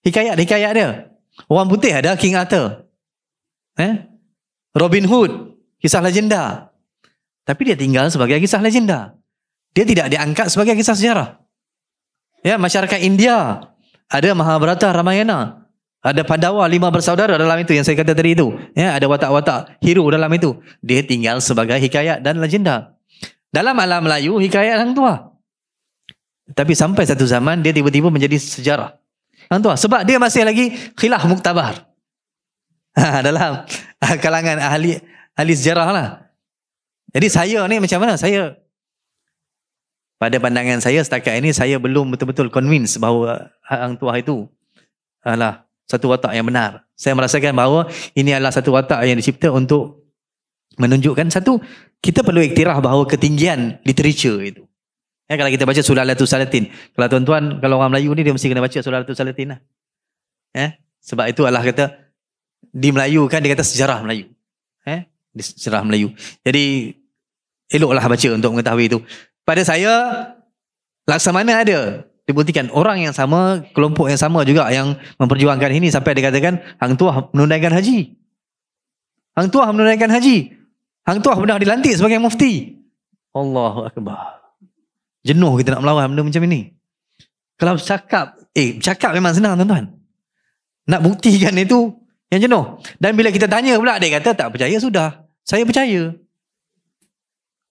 Hikayat, hikayat dia. Orang putih ada King Arthur. Eh? Robin Hood, kisah legenda. Tapi dia tinggal sebagai kisah legenda. Dia tidak diangkat sebagai kisah sejarah. Ya, masyarakat India ada Mahabharata, Ramayana. Ada Pandawa, lima bersaudara dalam itu yang saya kata tadi itu. Ya, ada watak-watak hero dalam itu. Dia tinggal sebagai hikayat dan legenda. Dalam alam Melayu, hikayat yang tua. Tapi sampai satu zaman, dia tiba-tiba menjadi sejarah orang tua sebab dia masih lagi khilaf muktabar [LAUGHS] ha, dalam ha, kalangan ahli ahli sejarah lah jadi saya ni macam mana saya pada pandangan saya setakat ini saya belum betul-betul convince bahawa orang tua itu adalah satu watak yang benar saya merasakan bahawa ini adalah satu watak yang dicipta untuk menunjukkan satu kita perlu iktiraf bahawa ketinggian literature itu Ya, kalau kita baca surah Al-Latul Salatin. Kalau tuan-tuan, kalau orang Melayu ni dia mesti kena baca surah Al-Latul Salatin lah. Ya, sebab itu Allah kata, di Melayu kan dia kata sejarah Melayu. Ya, di sejarah Melayu. Jadi, eloklah baca untuk mengetahui itu. Pada saya, laksamana ada. Dibuktikan orang yang sama, kelompok yang sama juga yang memperjuangkan ini sampai dikatakan Hang Tuah menunaikan haji. Hang Tuah menunaikan haji. Hang Tuah pernah dilantik sebagai mufti. Allahu Akbar. Jenuh kita nak melawan benda macam ini. Kalau cakap, eh cakap memang senang tuan-tuan. Nak buktikan itu yang jenuh. Dan bila kita tanya pula, dia kata tak percaya sudah. Saya percaya.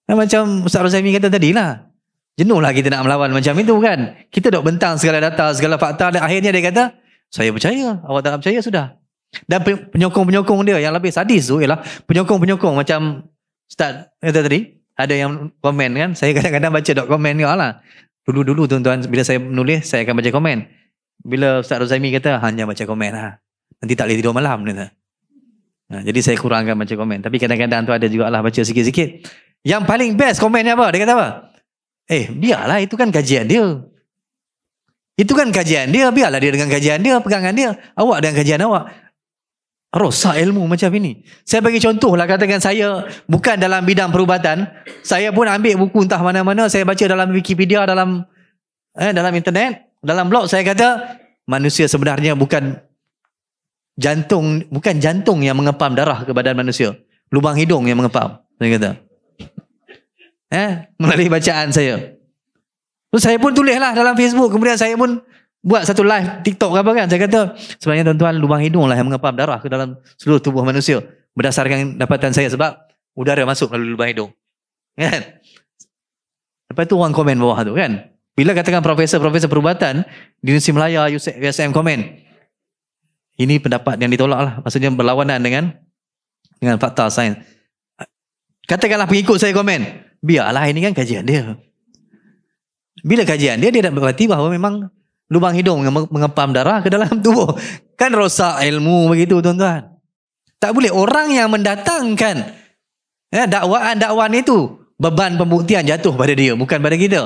Dan macam Ustaz Rosami kata tadi lah. Jenuhlah kita nak melawan macam itu kan. Kita dok bentang segala data, segala fakta dan akhirnya dia kata, saya percaya. Awak tak percaya sudah. Dan penyokong-penyokong dia yang lebih sadis tu ialah penyokong-penyokong macam Ustaz kata tadi, ada yang komen kan saya kadang-kadang baca dok komen ni lah dulu-dulu tuan-tuan bila saya menulis saya akan baca komen bila Ustaz Rozaimi kata hanya baca komen lah nanti tak boleh tidur malam ni nah, jadi saya kurangkan baca komen tapi kadang-kadang tu ada juga lah baca sikit-sikit yang paling best komen ni apa dia kata apa eh biarlah itu kan kajian dia itu kan kajian dia biarlah dia dengan kajian dia pegangan dia awak dengan kajian awak Rosak ilmu macam ini. Saya bagi contoh lah katakan saya bukan dalam bidang perubatan. Saya pun ambil buku entah mana-mana. Saya baca dalam Wikipedia, dalam eh, dalam internet, dalam blog. Saya kata manusia sebenarnya bukan jantung bukan jantung yang mengepam darah ke badan manusia. Lubang hidung yang mengepam. Saya kata. Eh, melalui bacaan saya. Terus saya pun tulislah dalam Facebook. Kemudian saya pun Buat satu live TikTok ke apa kan. Saya kata sebenarnya tuan-tuan lubang hidung lah yang mengepam darah ke dalam seluruh tubuh manusia. Berdasarkan dapatan saya sebab udara masuk melalui lubang hidung. Kan? Lepas tu orang komen bawah tu kan. Bila katakan profesor-profesor perubatan di Universiti Melaya, USM komen. Ini pendapat yang ditolak lah. Maksudnya berlawanan dengan dengan fakta sains. Katakanlah pengikut saya komen. Biarlah ini kan kajian dia. Bila kajian dia, dia dapat berarti bahawa memang lubang hidung yang mengepam darah ke dalam [LAUGHS] tubuh. Kan rosak ilmu begitu tuan-tuan. Tak boleh orang yang mendatangkan ya, dakwaan-dakwaan itu beban pembuktian jatuh pada dia bukan pada kita.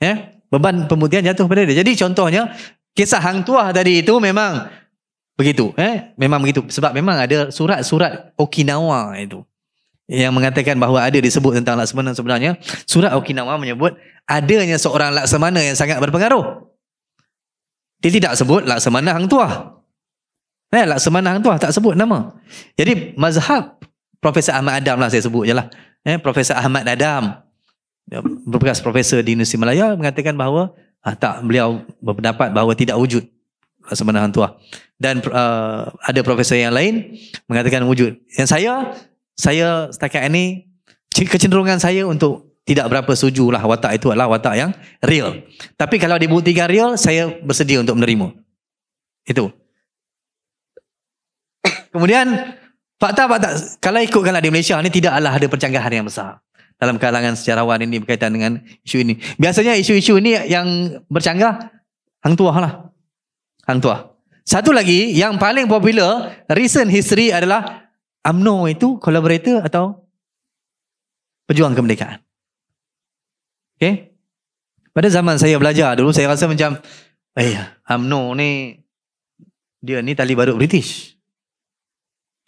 Ya, beban pembuktian jatuh pada dia. Jadi contohnya kisah hang tuah tadi itu memang begitu eh memang begitu sebab memang ada surat-surat Okinawa itu yang mengatakan bahawa ada disebut tentang laksamana sebenarnya surat Okinawa menyebut adanya seorang laksamana yang sangat berpengaruh dia tidak sebut Laksamana Hang tua, Eh, Laksamana Hang tua tak sebut nama. Jadi mazhab Profesor Ahmad Adam lah saya sebut je lah. Eh, Profesor Ahmad Adam berbekas ya, profesor di Universiti Malaya mengatakan bahawa ah, tak beliau berpendapat bahawa tidak wujud Laksamana Hang tua. Dan uh, ada profesor yang lain mengatakan wujud. Yang saya, saya setakat ini kecenderungan saya untuk tidak berapa suju lah watak itu adalah watak yang real. Tapi kalau dibuktikan real, saya bersedia untuk menerima. Itu. [COUGHS] Kemudian, fakta-fakta, kalau ikutkanlah di Malaysia ini tidaklah ada percanggahan yang besar dalam kalangan sejarawan ini berkaitan dengan isu ini. Biasanya isu-isu ini yang bercanggah, hang tua lah. Hang tua. Satu lagi, yang paling popular, recent history adalah UMNO itu kolaborator atau pejuang kemerdekaan. Okay? Pada zaman saya belajar dulu, saya rasa macam, eh, UMNO ni, dia ni tali baru British.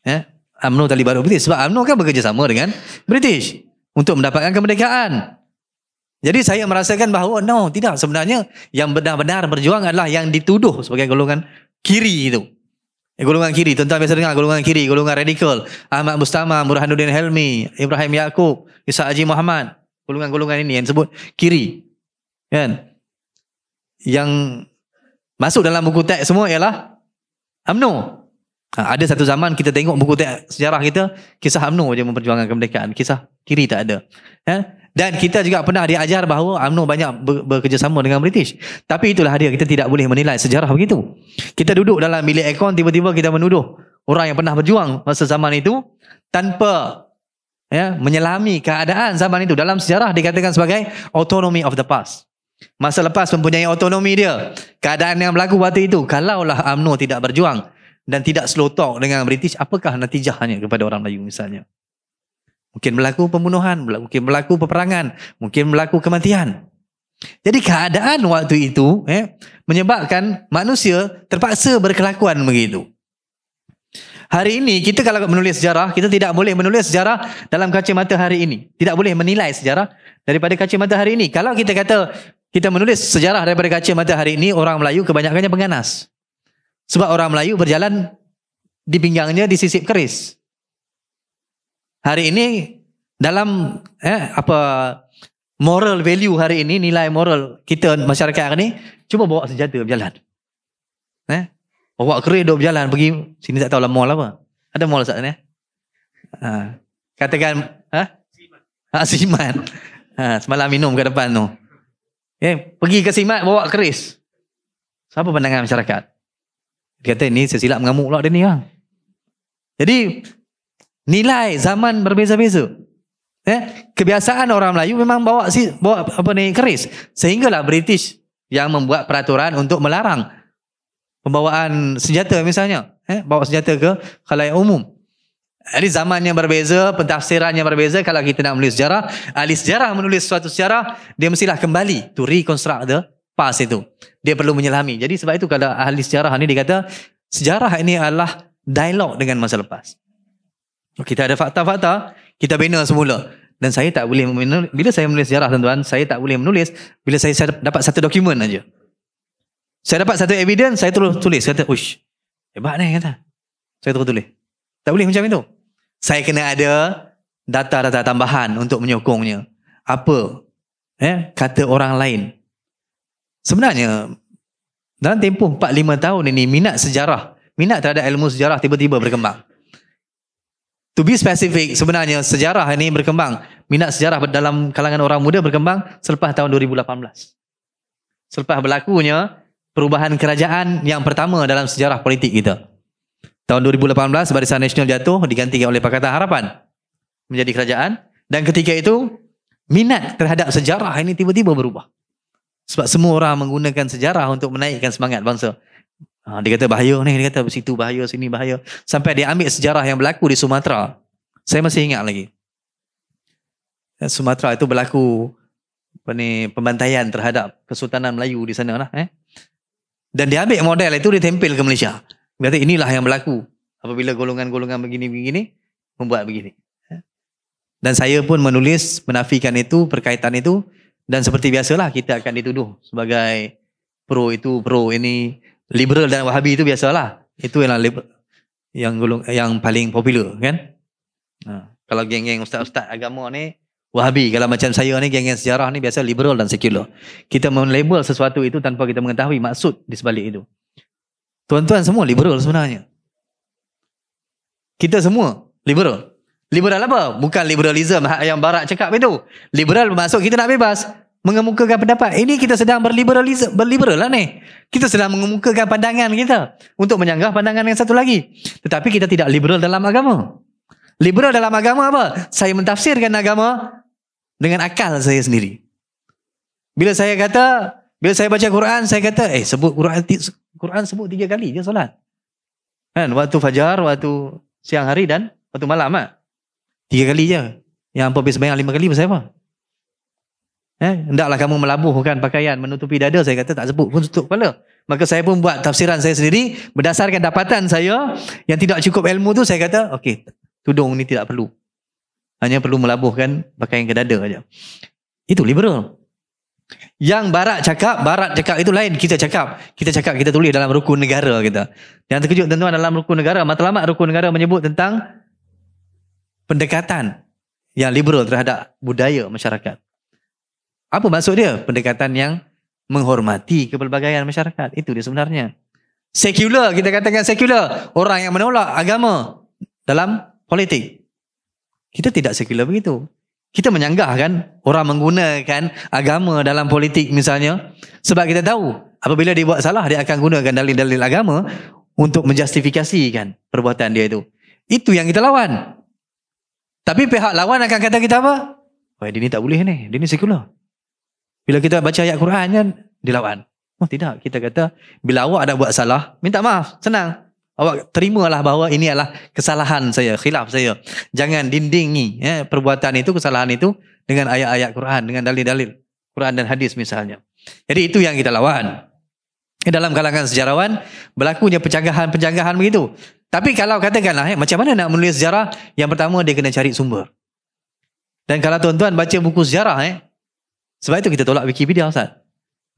Eh? UMNO tali baru British. Sebab UMNO kan bekerjasama dengan British. Untuk mendapatkan kemerdekaan. Jadi saya merasakan bahawa no, tidak sebenarnya yang benar-benar berjuang adalah yang dituduh sebagai golongan kiri itu. Eh, golongan kiri, tuan-tuan biasa dengar golongan kiri, golongan radikal. Ahmad Mustama, Burhanuddin Helmi, Ibrahim Yaakob, Isa Haji Muhammad golongan-golongan ini yang sebut kiri kan yang masuk dalam buku teks semua ialah UMNO ha, ada satu zaman kita tengok buku teks sejarah kita kisah UMNO je memperjuangkan kemerdekaan kisah kiri tak ada ya dan kita juga pernah diajar bahawa UMNO banyak bekerjasama dengan British. Tapi itulah dia, kita tidak boleh menilai sejarah begitu. Kita duduk dalam bilik aircon, tiba-tiba kita menuduh orang yang pernah berjuang masa zaman itu tanpa ya, menyelami keadaan zaman itu dalam sejarah dikatakan sebagai autonomy of the past. Masa lepas mempunyai autonomy dia. Keadaan yang berlaku waktu itu, kalaulah UMNO tidak berjuang dan tidak slow talk dengan British, apakah natijahnya kepada orang Melayu misalnya? Mungkin berlaku pembunuhan, mungkin berlaku peperangan, mungkin berlaku kematian. Jadi keadaan waktu itu eh, menyebabkan manusia terpaksa berkelakuan begitu. Hari ini kita kalau menulis sejarah, kita tidak boleh menulis sejarah dalam kaca mata hari ini. Tidak boleh menilai sejarah daripada kaca mata hari ini. Kalau kita kata kita menulis sejarah daripada kaca mata hari ini, orang Melayu kebanyakannya penganas. Sebab orang Melayu berjalan di pinggangnya di sisip keris. Hari ini dalam eh, apa moral value hari ini, nilai moral kita masyarakat hari ini, cuba bawa senjata berjalan. Eh, Bawa kereta duduk berjalan pergi sini tak tahu tahulah mall apa. Ada mall sat sana. Eh? Ha. Katakan ha? ha? Siman. Ha, semalam minum kat depan tu. Eh, pergi ke Simat bawa keris. Siapa pandangan masyarakat? Dia kata ni sesilap mengamuk pula dia ni lah. Jadi nilai zaman berbeza-beza. Eh, kebiasaan orang Melayu memang bawa si bawa apa ni keris. Sehinggalah British yang membuat peraturan untuk melarang pembawaan senjata misalnya eh bawa senjata ke khalayak umum Ahli zaman yang berbeza, pentafsiran yang berbeza kalau kita nak menulis sejarah, ahli sejarah menulis suatu sejarah, dia mestilah kembali to reconstruct the past itu. Dia perlu menyelami. Jadi sebab itu kalau ahli sejarah ini dikata sejarah ini adalah dialog dengan masa lepas. Kita ada fakta-fakta, kita bina semula. Dan saya tak boleh menulis, bila saya menulis sejarah tuan-tuan, saya tak boleh menulis bila saya dapat satu dokumen aja. Saya dapat satu evidence, saya terus tulis. Saya kata, ush, hebat ni kata. Saya terus tulis. Tak boleh macam itu. Saya kena ada data-data tambahan untuk menyokongnya. Apa eh, kata orang lain. Sebenarnya, dalam tempoh 4-5 tahun ini, minat sejarah, minat terhadap ilmu sejarah tiba-tiba berkembang. To be specific, sebenarnya sejarah ini berkembang. Minat sejarah dalam kalangan orang muda berkembang selepas tahun 2018. Selepas berlakunya perubahan kerajaan yang pertama dalam sejarah politik kita. Tahun 2018 Barisan Nasional jatuh digantikan oleh Pakatan Harapan menjadi kerajaan dan ketika itu minat terhadap sejarah ini tiba-tiba berubah. Sebab semua orang menggunakan sejarah untuk menaikkan semangat bangsa. Ha, dia kata bahaya ni, dia kata situ bahaya, sini bahaya. Sampai dia ambil sejarah yang berlaku di Sumatera. Saya masih ingat lagi. Ya, Sumatera itu berlaku ni, pembantaian terhadap Kesultanan Melayu di sana. Lah, eh? Dan dia ambil model itu, dia tempel ke Malaysia. Dia inilah yang berlaku. Apabila golongan-golongan begini-begini, membuat begini. Ya. Dan saya pun menulis, menafikan itu, perkaitan itu. Dan seperti biasalah, kita akan dituduh sebagai pro itu, pro ini. Liberal dan wahabi itu biasalah. Itu yang liberal yang golong, yang paling popular kan. Ha. Kalau geng-geng ustaz-ustaz agama ni Wahabi kalau macam saya ni geng-geng sejarah ni biasa liberal dan sekular. Kita melabel sesuatu itu tanpa kita mengetahui maksud di sebalik itu. Tuan-tuan semua liberal sebenarnya. Kita semua liberal. Liberal apa? Bukan liberalisme yang barat cakap itu. Liberal bermaksud kita nak bebas mengemukakan pendapat. Ini kita sedang berliberalisme, berliberal lah ni. Kita sedang mengemukakan pandangan kita untuk menyanggah pandangan yang satu lagi. Tetapi kita tidak liberal dalam agama. Liberal dalam agama apa? Saya mentafsirkan agama dengan akal saya sendiri. Bila saya kata, bila saya baca Quran, saya kata, eh sebut Quran, Quran sebut tiga kali je solat. Kan? Waktu fajar, waktu siang hari dan waktu malam. Ah. Tiga kali je. Yang apa habis bayang lima kali pasal apa? Eh, hendaklah kamu melabuhkan pakaian menutupi dada, saya kata tak sebut pun tutup kepala. Maka saya pun buat tafsiran saya sendiri berdasarkan dapatan saya yang tidak cukup ilmu tu saya kata, okey, tudung ni tidak perlu hanya perlu melabuhkan pakaian ke dada saja. Itu liberal. Yang barat cakap, barat cakap itu lain kita cakap. Kita cakap kita tulis dalam rukun negara kita. Yang terkejut tentuan dalam rukun negara, matlamat rukun negara menyebut tentang pendekatan yang liberal terhadap budaya masyarakat. Apa maksud dia? Pendekatan yang menghormati kepelbagaian masyarakat. Itu dia sebenarnya. Sekular, kita katakan sekular. Orang yang menolak agama dalam politik. Kita tidak sekular begitu. Kita menyanggah kan orang menggunakan agama dalam politik misalnya. Sebab kita tahu apabila dia buat salah dia akan gunakan dalil-dalil agama untuk menjustifikasikan perbuatan dia itu. Itu yang kita lawan. Tapi pihak lawan akan kata kita apa? Wah, oh, dia ni tak boleh ni. Dia ni sekular. Bila kita baca ayat Quran kan, dilawan. Oh tidak, kita kata bila awak ada buat salah, minta maaf, senang. Awak terimalah bahawa ini adalah kesalahan saya, khilaf saya. Jangan dindingi ya, perbuatan itu, kesalahan itu dengan ayat-ayat Quran, dengan dalil-dalil Quran dan hadis misalnya. Jadi itu yang kita lawan. Dalam kalangan sejarawan, berlakunya pencanggahan-pencanggahan begitu. Tapi kalau katakanlah, ya, macam mana nak menulis sejarah? Yang pertama, dia kena cari sumber. Dan kalau tuan-tuan baca buku sejarah, eh, sebab itu kita tolak Wikipedia, Ustaz.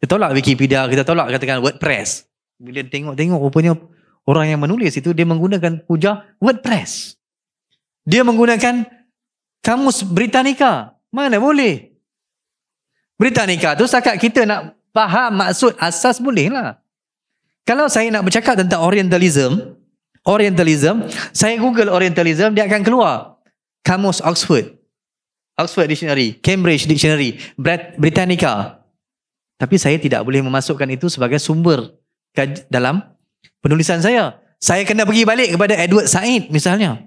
Kita tolak Wikipedia, kita tolak katakan WordPress. Bila tengok-tengok, rupanya -tengok, orang yang menulis itu dia menggunakan hujah WordPress. Dia menggunakan kamus Britannica. Mana boleh? Britannica tu setakat kita nak faham maksud asas boleh lah. Kalau saya nak bercakap tentang Orientalism, Orientalism, saya Google Orientalism, dia akan keluar. Kamus Oxford. Oxford Dictionary, Cambridge Dictionary, Britannica. Tapi saya tidak boleh memasukkan itu sebagai sumber dalam penulisan saya. Saya kena pergi balik kepada Edward Said misalnya.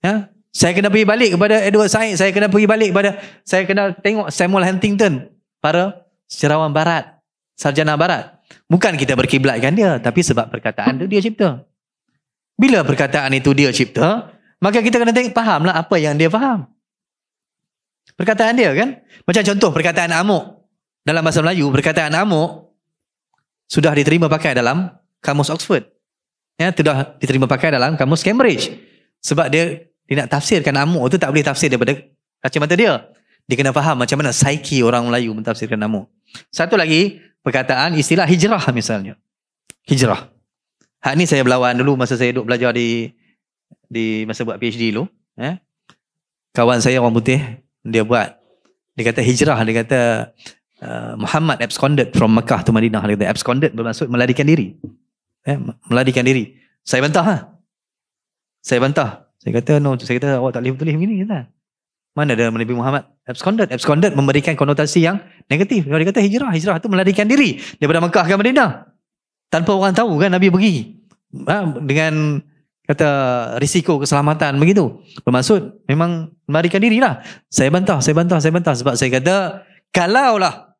Ya, saya kena pergi balik kepada Edward Said, saya kena pergi balik kepada saya kena tengok Samuel Huntington para sejarawan barat, sarjana barat. Bukan kita berkiblatkan dia, tapi sebab perkataan itu dia cipta. Bila perkataan itu dia cipta, maka kita kena tengok fahamlah apa yang dia faham. Perkataan dia kan? Macam contoh perkataan amuk. Dalam bahasa Melayu, perkataan amuk sudah diterima pakai dalam kamus Oxford. Ya, itu diterima pakai dalam kamus Cambridge. Sebab dia dia nak tafsirkan amuk tu tak boleh tafsir daripada kaca mata dia. Dia kena faham macam mana psyche orang Melayu mentafsirkan amuk. Satu lagi perkataan istilah hijrah misalnya. Hijrah. Hak ni saya berlawan dulu masa saya duduk belajar di di masa buat PhD dulu. Eh. Kawan saya orang putih dia buat. Dia kata hijrah. Dia kata uh, Muhammad absconded from Mekah to Madinah. Dia kata absconded bermaksud melarikan diri eh, melarikan diri. Saya bantah lah. Saya bantah. Saya kata, no, saya kata awak tak boleh tulis begini. Kata. Mana ada Nabi Muhammad? Absconded. Absconded memberikan konotasi yang negatif. Dia kata hijrah. Hijrah itu melarikan diri daripada Mekah ke Madinah. Tanpa orang tahu kan Nabi pergi. Ha? Dengan kata risiko keselamatan begitu. Bermaksud memang melarikan diri lah. Saya bantah, saya bantah, saya bantah. Sebab saya kata, kalaulah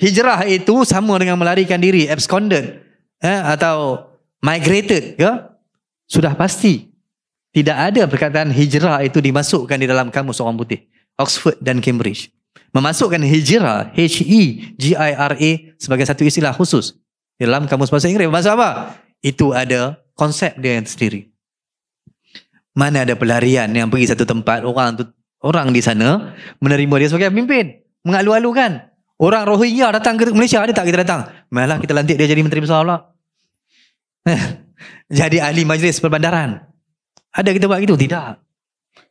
hijrah itu sama dengan melarikan diri. Absconded eh, atau migrated ke? Sudah pasti tidak ada perkataan hijrah itu dimasukkan di dalam kamus orang putih. Oxford dan Cambridge. Memasukkan hijrah, H-E-G-I-R-A sebagai satu istilah khusus di dalam kamus bahasa Inggeris. Maksud apa? Itu ada konsep dia yang sendiri. Mana ada pelarian yang pergi satu tempat, orang tu, orang di sana menerima dia sebagai pemimpin. Mengalu-alukan. Orang Rohingya datang ke Malaysia ada tak kita datang? Malah kita lantik dia jadi menteri besar pula. Eh, [LAUGHS] jadi ahli majlis perbandaran. Ada kita buat gitu? Tidak.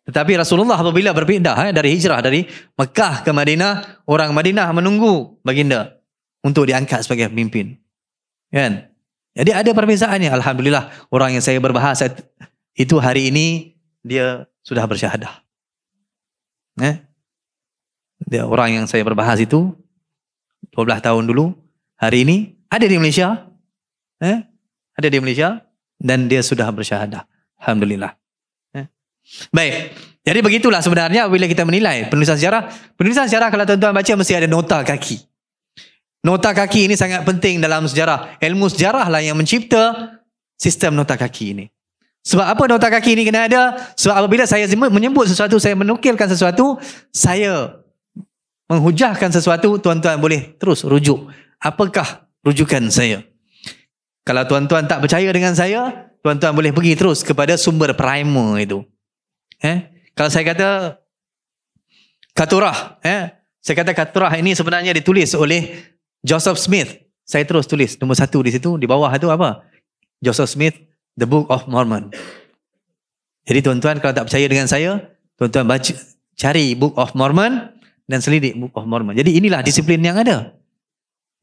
Tetapi Rasulullah apabila berpindah eh, dari hijrah dari Mekah ke Madinah, orang Madinah menunggu baginda untuk diangkat sebagai pemimpin. Kan? Jadi ada perbezaannya. Alhamdulillah orang yang saya berbahasa itu hari ini dia sudah bersyahadah. Eh? Dia orang yang saya berbahas itu 12 tahun dulu hari ini ada di Malaysia eh ada di Malaysia dan dia sudah bersyahadah alhamdulillah eh? baik jadi begitulah sebenarnya bila kita menilai penulisan sejarah penulisan sejarah kalau tuan-tuan baca mesti ada nota kaki nota kaki ini sangat penting dalam sejarah ilmu sejarahlah yang mencipta sistem nota kaki ini sebab apa nota kaki ini kena ada? Sebab apabila saya menyebut sesuatu, saya menukilkan sesuatu, saya menghujahkan sesuatu, tuan-tuan boleh terus rujuk. Apakah rujukan saya? Kalau tuan-tuan tak percaya dengan saya, tuan-tuan boleh pergi terus kepada sumber primer itu. Eh? Kalau saya kata katurah, eh? saya kata katurah ini sebenarnya ditulis oleh Joseph Smith. Saya terus tulis nombor satu di situ, di bawah itu apa? Joseph Smith, The Book of Mormon. Jadi tuan-tuan kalau tak percaya dengan saya, tuan-tuan baca, cari Book of Mormon, dan selidik Book oh, Mormon. Jadi inilah disiplin yang ada.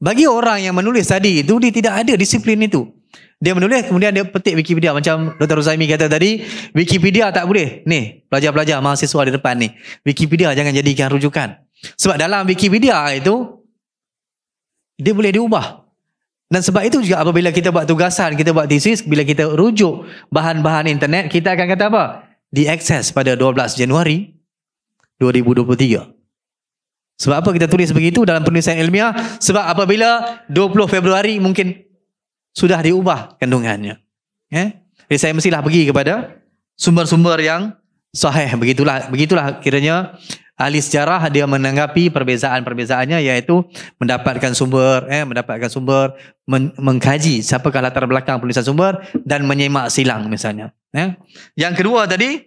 Bagi orang yang menulis tadi itu, dia tidak ada disiplin itu. Dia menulis, kemudian dia petik Wikipedia. Macam Dr. Ruzaimi kata tadi, Wikipedia tak boleh. Nih, pelajar-pelajar, mahasiswa di depan ni. Wikipedia jangan jadikan rujukan. Sebab dalam Wikipedia itu, dia boleh diubah. Dan sebab itu juga apabila kita buat tugasan, kita buat tesis, bila kita rujuk bahan-bahan internet, kita akan kata apa? Diakses pada 12 Januari 2023. Sebab apa kita tulis begitu dalam penulisan ilmiah? Sebab apabila 20 Februari mungkin sudah diubah kandungannya. Eh? Jadi saya mestilah pergi kepada sumber-sumber yang sahih. Begitulah begitulah kiranya ahli sejarah dia menanggapi perbezaan-perbezaannya iaitu mendapatkan sumber, eh, mendapatkan sumber, men- mengkaji siapakah latar belakang penulisan sumber dan menyemak silang misalnya. Eh? Yang kedua tadi,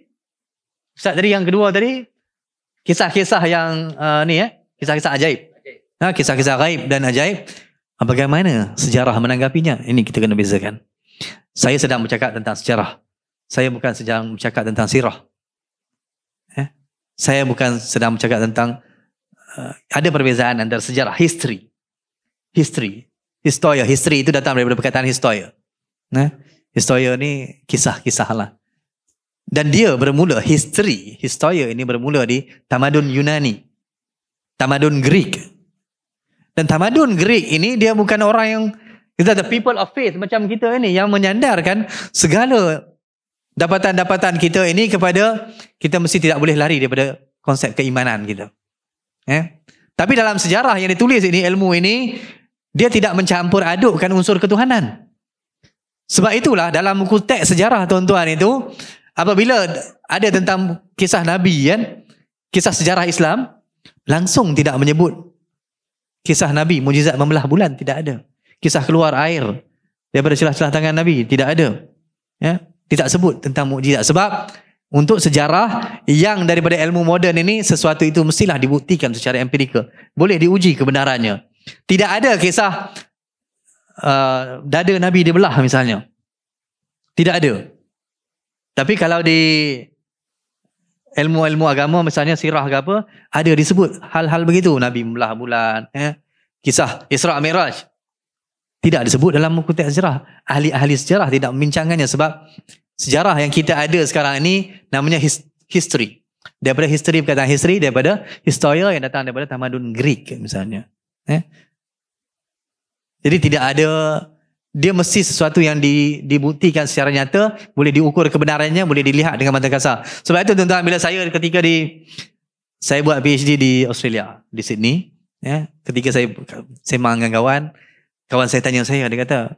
Ustaz tadi yang kedua tadi, kisah-kisah yang uh, ni eh, kisah-kisah ajaib. Nah, ha, kisah-kisah gaib dan ajaib. Ah, bagaimana sejarah menanggapinya? Ini kita kena bezakan. Saya sedang bercakap tentang sejarah. Saya bukan sedang bercakap tentang sirah. Eh? Saya bukan sedang bercakap tentang uh, ada perbezaan antara sejarah history. History. Historia. History itu datang daripada perkataan historia. Eh? Historia ni kisah-kisah lah. Dan dia bermula, history, historia ini bermula di tamadun Yunani. Tamadun Greek. Dan tamadun Greek ini dia bukan orang yang, kita the people of faith macam kita ini yang menyandarkan segala dapatan-dapatan kita ini kepada kita mesti tidak boleh lari daripada konsep keimanan kita. Eh? Tapi dalam sejarah yang ditulis ini, ilmu ini, dia tidak mencampur adukkan unsur ketuhanan. Sebab itulah dalam buku teks sejarah tuan-tuan itu, apabila ada tentang kisah Nabi kan, kisah sejarah Islam, langsung tidak menyebut kisah Nabi, mujizat membelah bulan, tidak ada. Kisah keluar air daripada celah-celah tangan Nabi, tidak ada. Ya? Tidak sebut tentang mujizat. Sebab untuk sejarah yang daripada ilmu moden ini, sesuatu itu mestilah dibuktikan secara empirikal. Boleh diuji kebenarannya. Tidak ada kisah uh, dada Nabi dibelah misalnya. Tidak ada. Tapi kalau di ilmu-ilmu agama misalnya sirah ke apa, ada disebut hal-hal begitu. Nabi membelah bulan, eh? kisah Isra' Mi'raj. Tidak disebut dalam buku teks sejarah. Ahli-ahli sejarah tidak membincangkannya sebab sejarah yang kita ada sekarang ini namanya his- history. Daripada history, perkataan history, daripada historia yang datang daripada tamadun Greek misalnya. Eh? Jadi tidak ada dia mesti sesuatu yang di, dibuktikan secara nyata, boleh diukur kebenarannya, boleh dilihat dengan mata kasar. Sebab itu tuan-tuan, bila saya ketika di, saya buat PhD di Australia, di Sydney, ya, ketika saya sembang dengan kawan, kawan saya tanya saya, dia kata,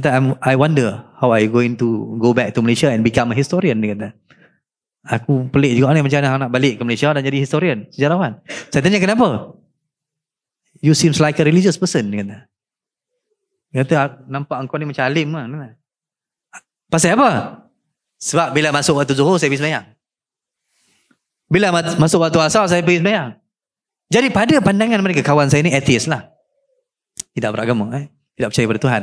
kata I wonder how I going to go back to Malaysia and become a historian, dia kata. Aku pelik juga ni macam mana nak balik ke Malaysia dan jadi historian, sejarawan. Saya tanya kenapa? You seems like a religious person, dia kata. Dia kata ah, nampak engkau ni macam alim kan. Pasal apa? Sebab bila masuk waktu zuhur saya pergi sembahyang. Bila masuk waktu asar saya pergi sembahyang. Jadi pada pandangan mereka kawan saya ni atheist lah. Tidak beragama eh. Tidak percaya pada Tuhan.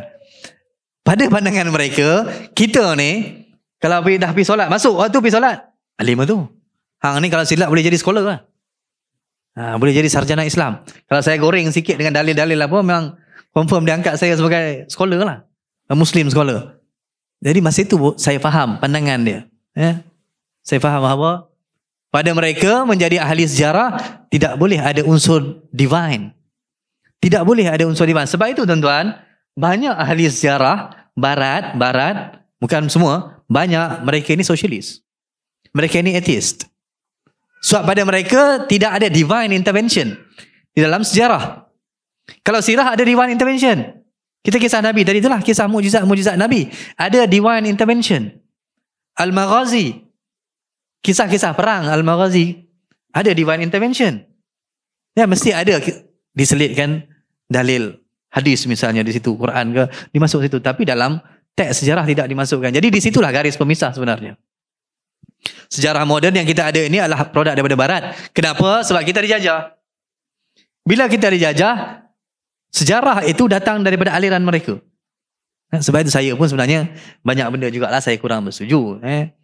Pada pandangan mereka, kita ni kalau pergi dah pergi solat, masuk waktu pergi solat. Alim tu. Hang ni kalau silap boleh jadi sekolah lah. Ha, boleh jadi sarjana Islam. Kalau saya goreng sikit dengan dalil-dalil apa, memang confirm dia angkat saya sebagai scholar lah. Eh, Muslim scholar. Jadi masa itu saya faham pandangan dia. Ya. Saya faham bahawa pada mereka menjadi ahli sejarah tidak boleh ada unsur divine. Tidak boleh ada unsur divine. Sebab itu tuan-tuan, banyak ahli sejarah barat, barat, bukan semua, banyak mereka ini sosialis. Mereka ini atheist. Sebab pada mereka tidak ada divine intervention di dalam sejarah. Kalau sirah ada divine intervention. Kita kisah Nabi. Tadi itulah kisah mujizat-mujizat Nabi. Ada divine intervention. Al-Maghazi. Kisah-kisah perang Al-Maghazi. Ada divine intervention. Ya, mesti ada diselitkan dalil hadis misalnya di situ Quran ke dimasuk situ tapi dalam teks sejarah tidak dimasukkan. Jadi di situlah garis pemisah sebenarnya. Sejarah moden yang kita ada ini adalah produk daripada barat. Kenapa? Sebab kita dijajah. Bila kita dijajah, Sejarah itu datang daripada aliran mereka. Ha, sebab itu saya pun sebenarnya banyak benda juga lah saya kurang bersetuju. Eh.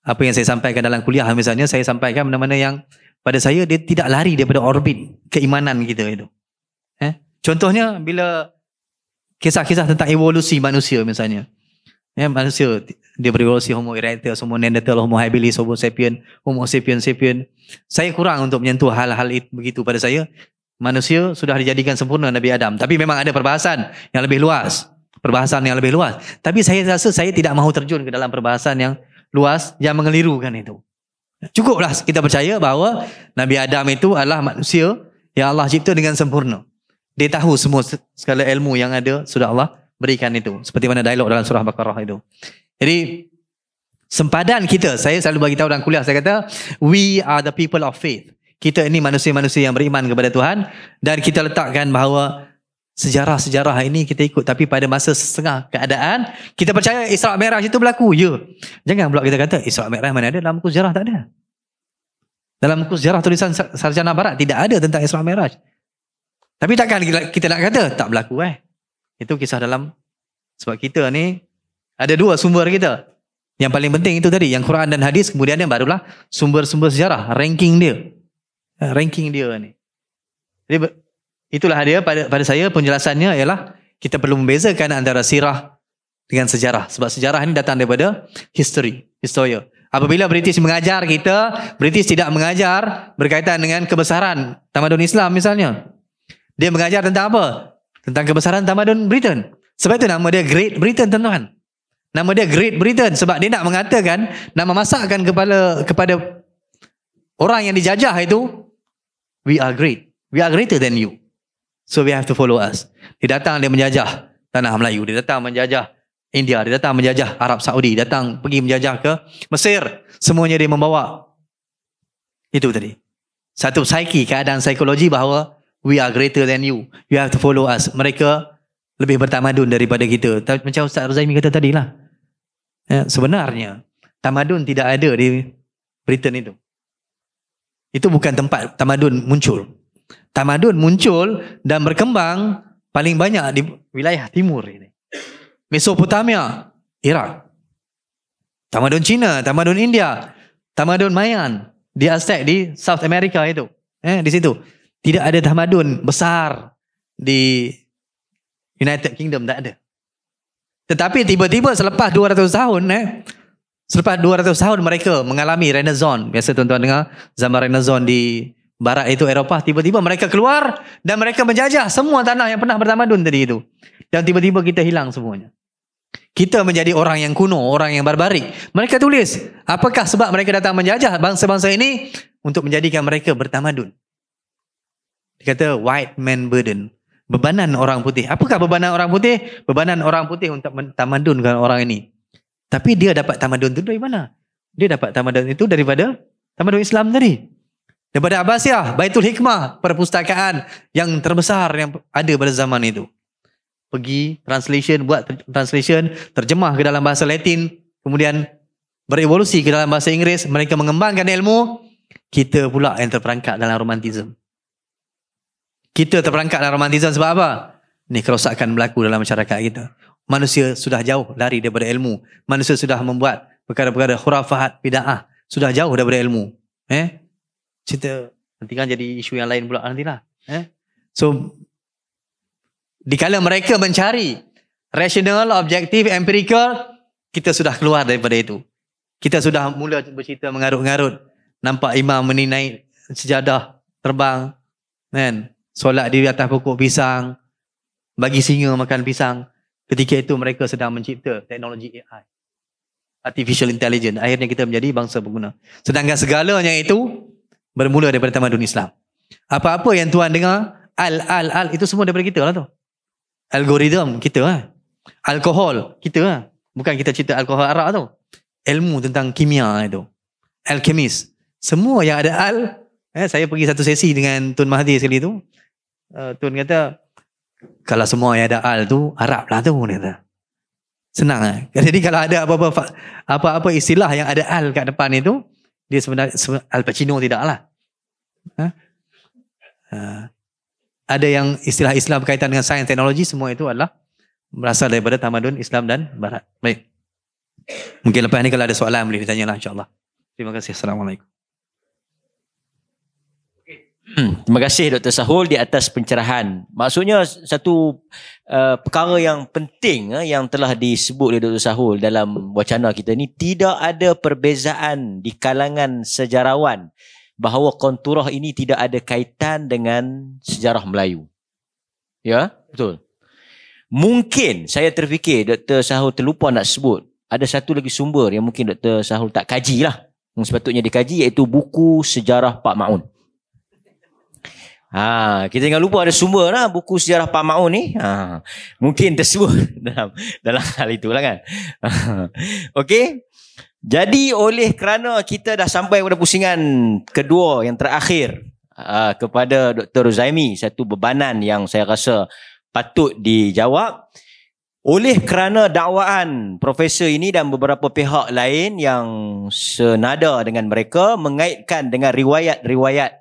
Apa yang saya sampaikan dalam kuliah misalnya saya sampaikan mana-mana yang pada saya dia tidak lari daripada orbit keimanan kita itu. Eh. Contohnya bila kisah-kisah tentang evolusi manusia misalnya. Eh, manusia dia berevolusi homo erectus, homo neanderthal, homo habilis, homo sapien, homo sapien-sapien. Saya kurang untuk menyentuh hal-hal itu begitu pada saya manusia sudah dijadikan sempurna Nabi Adam. Tapi memang ada perbahasan yang lebih luas. Perbahasan yang lebih luas. Tapi saya rasa saya tidak mahu terjun ke dalam perbahasan yang luas yang mengelirukan itu. Cukuplah kita percaya bahawa Nabi Adam itu adalah manusia yang Allah cipta dengan sempurna. Dia tahu semua segala ilmu yang ada sudah Allah berikan itu. Seperti mana dialog dalam surah Baqarah itu. Jadi sempadan kita, saya selalu bagi tahu dalam kuliah, saya kata we are the people of faith kita ini manusia-manusia yang beriman kepada Tuhan dan kita letakkan bahawa sejarah-sejarah ini kita ikut tapi pada masa setengah keadaan kita percaya Isra' Merah itu berlaku. Ya. Jangan pula kita kata Isra' Merah mana ada dalam buku sejarah tak ada. Dalam buku sejarah tulisan Sarjana Barat tidak ada tentang Isra' Merah. Tapi takkan kita nak kata tak berlaku eh. Itu kisah dalam sebab kita ni ada dua sumber kita. Yang paling penting itu tadi yang Quran dan hadis kemudian yang barulah sumber-sumber sejarah ranking dia. Eh, ranking dia ni. Jadi itulah dia pada pada saya penjelasannya ialah kita perlu membezakan antara sirah dengan sejarah. Sebab sejarah ini datang daripada history, historia. Apabila British mengajar kita, British tidak mengajar berkaitan dengan kebesaran tamadun Islam misalnya. Dia mengajar tentang apa? Tentang kebesaran tamadun Britain. Sebab itu nama dia Great Britain, tuan-tuan. Nama dia Great Britain sebab dia nak mengatakan, nak memasakkan kepala kepada orang yang dijajah itu we are great. We are greater than you. So we have to follow us. Dia datang, dia menjajah tanah Melayu. Dia datang menjajah India. Dia datang menjajah Arab Saudi. Dia datang pergi menjajah ke Mesir. Semuanya dia membawa. Itu tadi. Satu psyche, keadaan psikologi bahawa we are greater than you. You have to follow us. Mereka lebih bertamadun daripada kita. Macam Ustaz Razaimi kata tadi lah. Ya, sebenarnya, tamadun tidak ada di Britain itu. Itu bukan tempat tamadun muncul. Tamadun muncul dan berkembang paling banyak di wilayah timur ini. Mesopotamia, Iraq. Tamadun Cina, tamadun India, tamadun Mayan di Aztec di South America itu. Eh, di situ. Tidak ada tamadun besar di United Kingdom tak ada. Tetapi tiba-tiba selepas 200 tahun eh, Selepas 200 tahun mereka mengalami renaissance. Biasa tuan-tuan dengar zaman renaissance di barat itu Eropah. Tiba-tiba mereka keluar dan mereka menjajah semua tanah yang pernah bertamadun tadi itu. Dan tiba-tiba kita hilang semuanya. Kita menjadi orang yang kuno, orang yang barbarik. Mereka tulis, apakah sebab mereka datang menjajah bangsa-bangsa ini untuk menjadikan mereka bertamadun. Dia kata, white man burden. Bebanan orang putih. Apakah bebanan orang putih? Bebanan orang putih untuk mentamadunkan orang ini. Tapi dia dapat tamadun itu dari mana? Dia dapat tamadun itu daripada tamadun Islam tadi. Daripada Abbasiyah, Baitul Hikmah, perpustakaan yang terbesar yang ada pada zaman itu. Pergi translation, buat translation, terjemah ke dalam bahasa Latin, kemudian berevolusi ke dalam bahasa Inggeris, mereka mengembangkan ilmu, kita pula yang terperangkap dalam romantism. Kita terperangkap dalam romantism sebab apa? Ini kerosakan berlaku dalam masyarakat kita manusia sudah jauh lari daripada ilmu. Manusia sudah membuat perkara-perkara khurafat, bid'ah, sudah jauh daripada ilmu. Eh? Cerita nanti kan jadi isu yang lain pula nantilah. Eh? So di dikala mereka mencari rational, objektif, empirical, kita sudah keluar daripada itu. Kita sudah mula bercerita mengarut-ngarut. Nampak imam ini naik sejadah terbang. Kan? Solat di atas pokok pisang. Bagi singa makan pisang. Ketika itu mereka sedang mencipta teknologi AI. Artificial intelligence. Akhirnya kita menjadi bangsa pengguna. Sedangkan segalanya itu bermula daripada tamadun Islam. Apa-apa yang tuan dengar, al, al, al, itu semua daripada kita lah tu. Algoritma kita lah. Alkohol kita lah. Bukan kita cipta alkohol Arab tu. Ilmu tentang kimia itu. Alchemist. Semua yang ada al, eh, saya pergi satu sesi dengan Tun Mahathir sekali tu. Uh, Tun kata, kalau semua yang ada al tu Arab lah tu ni tu. Senang eh? Jadi kalau ada apa-apa apa-apa istilah yang ada al kat depan itu dia sebenarnya Al Pacino tidaklah. Ha? Uh, ada yang istilah Islam berkaitan dengan sains teknologi semua itu adalah berasal daripada tamadun Islam dan barat. Baik. Mungkin lepas ni kalau ada soalan boleh ditanyalah lah. Insyaallah. Terima kasih. Assalamualaikum. Hmm, terima kasih Dr. Sahul di atas pencerahan. Maksudnya satu uh, perkara yang penting uh, yang telah disebut oleh Dr. Sahul dalam wacana kita ini tidak ada perbezaan di kalangan sejarawan bahawa konturah ini tidak ada kaitan dengan sejarah Melayu. Ya, betul. Mungkin saya terfikir Dr. Sahul terlupa nak sebut ada satu lagi sumber yang mungkin Dr. Sahul tak kaji lah. Yang sepatutnya dikaji iaitu buku sejarah Pak Ma'un. Ha, kita jangan lupa ada sumber lah buku sejarah Pak Ma'un ni. Ha, mungkin tersebut [LAUGHS] dalam dalam hal itu lah kan. [LAUGHS] Okey. Jadi oleh kerana kita dah sampai pada pusingan kedua yang terakhir uh, kepada Dr. Ruzaimi satu bebanan yang saya rasa patut dijawab oleh kerana dakwaan profesor ini dan beberapa pihak lain yang senada dengan mereka mengaitkan dengan riwayat-riwayat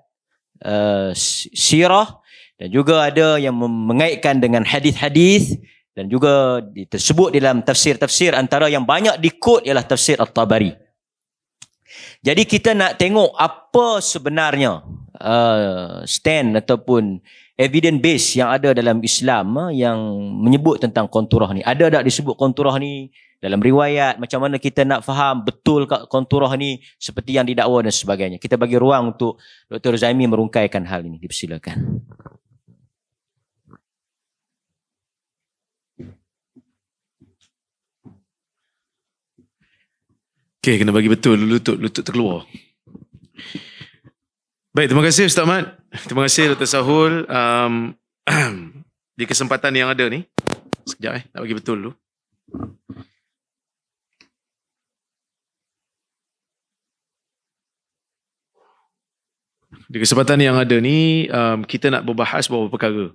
uh, sirah dan juga ada yang mengaitkan dengan hadis-hadis dan juga tersebut dalam tafsir-tafsir antara yang banyak dikut ialah tafsir At-Tabari. Jadi kita nak tengok apa sebenarnya uh, stand ataupun evidence base yang ada dalam Islam eh, yang menyebut tentang konturah ni. Ada tak disebut konturah ni dalam riwayat? Macam mana kita nak faham betul konturah ni seperti yang didakwa dan sebagainya. Kita bagi ruang untuk Dr. Zaimi merungkaikan hal ini. Dipersilakan. Okay, kena bagi betul lutut-lutut terkeluar. Baik, terima kasih Ustaz Mat. Terima kasih Dr. Sahul. Um, [CLEARS THROAT] di kesempatan yang ada ni. Sekejap eh, nak bagi betul dulu. Di kesempatan yang ada ni, um, kita nak berbahas beberapa perkara.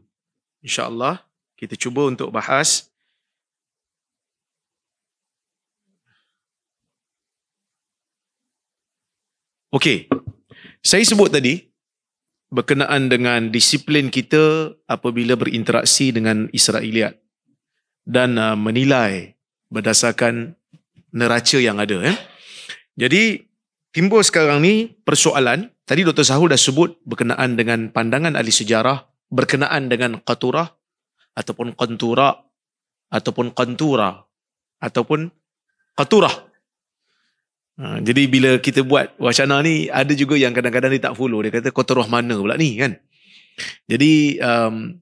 InsyaAllah, kita cuba untuk bahas Okey, saya sebut tadi berkenaan dengan disiplin kita apabila berinteraksi dengan Israeliat dan uh, menilai berdasarkan neraca yang ada eh. Jadi timbul sekarang ni persoalan tadi Dr Sahul dah sebut berkenaan dengan pandangan ahli sejarah berkenaan dengan qaturah ataupun kontura ataupun kontura ataupun qaturah Ha, jadi bila kita buat wacana ni, ada juga yang kadang-kadang dia tak follow. Dia kata, kau teruah mana pula ni kan? Jadi, um,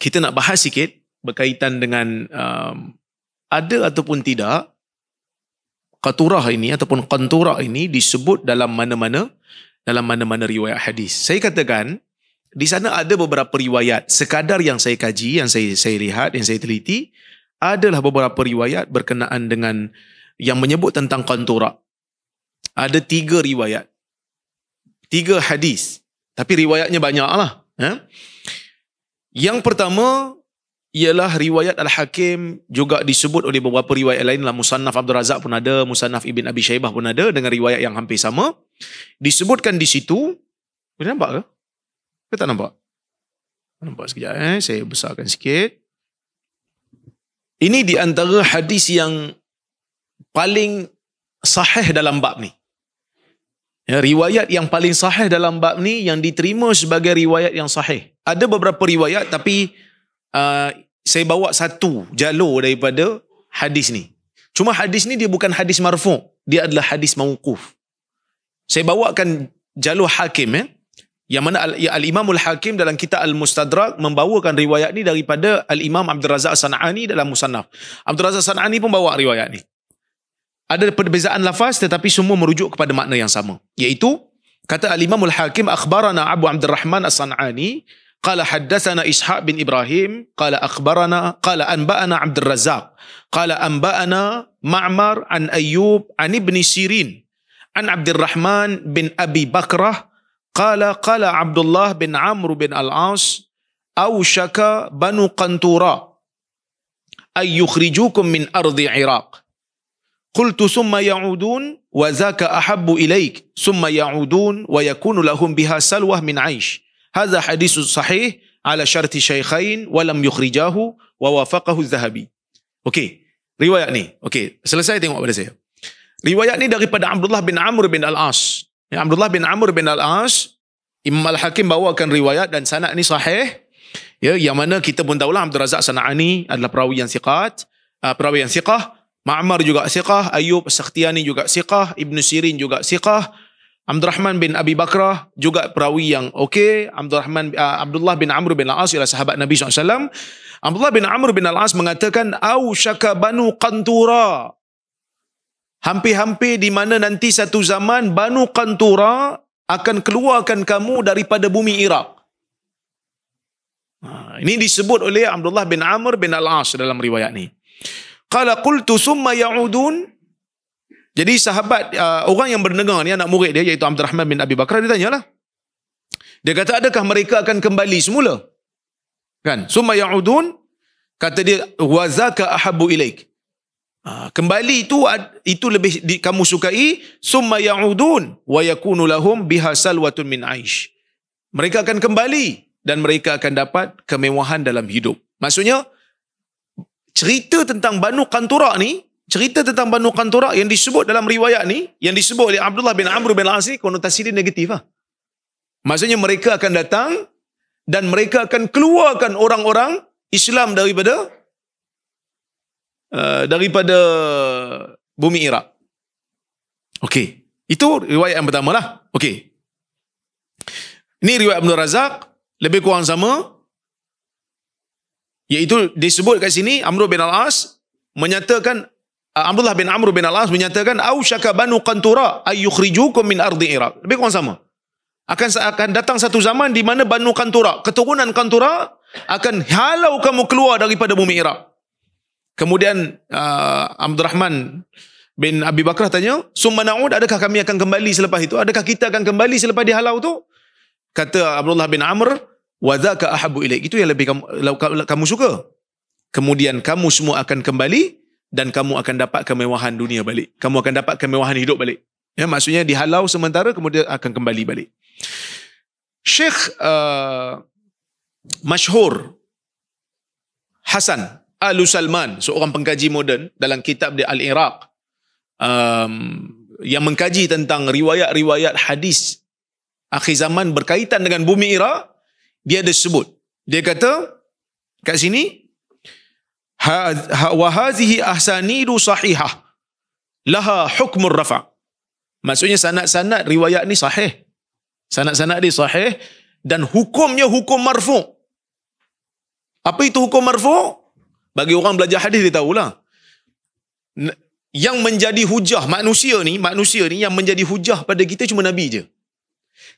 kita nak bahas sikit berkaitan dengan um, ada ataupun tidak qaturah ini ataupun qanturah ini disebut dalam mana-mana dalam mana-mana riwayat hadis. Saya katakan di sana ada beberapa riwayat sekadar yang saya kaji, yang saya saya lihat, yang saya teliti adalah beberapa riwayat berkenaan dengan yang menyebut tentang qanturah ada tiga riwayat. Tiga hadis. Tapi riwayatnya banyak lah. Eh? Ya. Yang pertama, ialah riwayat Al-Hakim juga disebut oleh beberapa riwayat lain lah. Musannaf Abdul Razak pun ada, Musannaf Ibn Abi Shaibah pun ada dengan riwayat yang hampir sama. Disebutkan di situ, boleh nampak ke? Boleh tak nampak? Nampak sekejap eh, saya besarkan sikit. Ini di antara hadis yang paling sahih dalam bab ni. Ya, riwayat yang paling sahih dalam bab ni yang diterima sebagai riwayat yang sahih. Ada beberapa riwayat tapi uh, saya bawa satu jalur daripada hadis ni. Cuma hadis ni dia bukan hadis marfu, dia adalah hadis mauquf. Saya bawakan jalur hakim ya. Eh? Yang mana al- ya, al Hakim dalam kitab Al-Mustadrak membawakan riwayat ni daripada Al-Imam Abdul Razak San'ani dalam Musannaf. Abdul Razak San'ani pun bawa riwayat ni ada perbezaan lafaz tetapi semua merujuk kepada makna yang sama iaitu kata al-imam al-hakim akhbarana abu abdurrahman as-sanani qala haddathana ishaq bin ibrahim qala akhbarana qala anba'ana abdurrazzaq qala anba'ana ma'mar an ayyub an ibn sirin an abdurrahman bin abi bakrah qala qala abdullah bin amr bin al-aus aw shaka banu qantura ay yukhrijukum min ardi iraq قلت ثم يعودون وذاك أحب إليك ثم يعودون ويكون لهم بها سلوة من عيش هذا حديث صحيح على شرط شيخين ولم يخرجاه ووافقه الذهبي أوكي رواية ني أوكي سلسلة تنقل بلسة رواية ني دقيقة عبد الله بن عمرو بن العاص عبد الله بن عمرو بن العاص إمام الحكيم bawakan riwayat dan sanad ni sahih ya yang mana kita pun tahu lah Abdul Razak Sanani adalah perawi yang siqat uh, perawi yang siqah Ma'mar juga siqah, Ayub Saktiani juga siqah, Ibn Sirin juga siqah, Abdul Rahman bin Abi Bakrah juga perawi yang okey, Abdul Rahman uh, ah, Abdullah bin Amr bin Al-As ialah sahabat Nabi SAW. Abdullah bin Amr bin Al-As mengatakan au syaka banu Qantura. Hampir-hampir di mana nanti satu zaman Banu Qantura akan keluarkan kamu daripada bumi Iraq. Ah, ini disebut oleh Abdullah bin Amr bin Al-As dalam riwayat ini. Qala qultu summa ya'udun. Jadi sahabat uh, orang yang berdengar ni anak murid dia iaitu Abdul Rahman bin Abi Bakar dia tanyalah. Dia kata adakah mereka akan kembali semula? Kan? Summa ya'udun kata dia wa zaka ahabbu ilaik. Uh, kembali itu itu lebih di, kamu sukai summa ya'udun wa yakunu lahum bihasal watun min aish. Mereka akan kembali dan mereka akan dapat kemewahan dalam hidup. Maksudnya, cerita tentang Banu Qantura ni, cerita tentang Banu Qantura yang disebut dalam riwayat ni, yang disebut oleh Abdullah bin Amr bin Al-Asri, konotasi dia negatif lah. Maksudnya mereka akan datang dan mereka akan keluarkan orang-orang Islam daripada uh, daripada bumi Iraq. Okey. Itu riwayat yang pertama lah. Okey. Ini riwayat Abdul Razak. Lebih kurang sama. Iaitu disebut kat sini Amr bin Al-As menyatakan uh, Abdullah bin Amr bin Al-As menyatakan au syaka banu qantura ayukhrijukum min ardi Iraq. Lebih kurang sama. Akan akan datang satu zaman di mana banu qantura, keturunan qantura akan halau kamu keluar daripada bumi Iraq. Kemudian uh, Abdul Rahman bin Abi Bakrah tanya, "Summa na'ud adakah kami akan kembali selepas itu? Adakah kita akan kembali selepas dihalau tu?" Kata Abdullah bin Amr, wadzaka Ahabu ilaik itu yang lebih kamu, kamu suka kemudian kamu semua akan kembali dan kamu akan dapat kemewahan dunia balik kamu akan dapat kemewahan hidup balik ya maksudnya dihalau sementara kemudian akan kembali balik Syekh uh, masyhur Hasan Al-Salman seorang pengkaji moden dalam kitab dia Al-Iraq um, yang mengkaji tentang riwayat-riwayat hadis akhir zaman berkaitan dengan bumi Iraq dia ada sebut. Dia kata kat sini ha, ha, wa hadhihi ahsanidu sahihah laha hukmur rafa. Maksudnya sanad-sanad riwayat ni sahih. Sanad-sanad dia sahih dan hukumnya hukum marfu. Apa itu hukum marfu? Bagi orang belajar hadis dia tahulah. Yang menjadi hujah manusia ni, manusia ni yang menjadi hujah pada kita cuma Nabi je.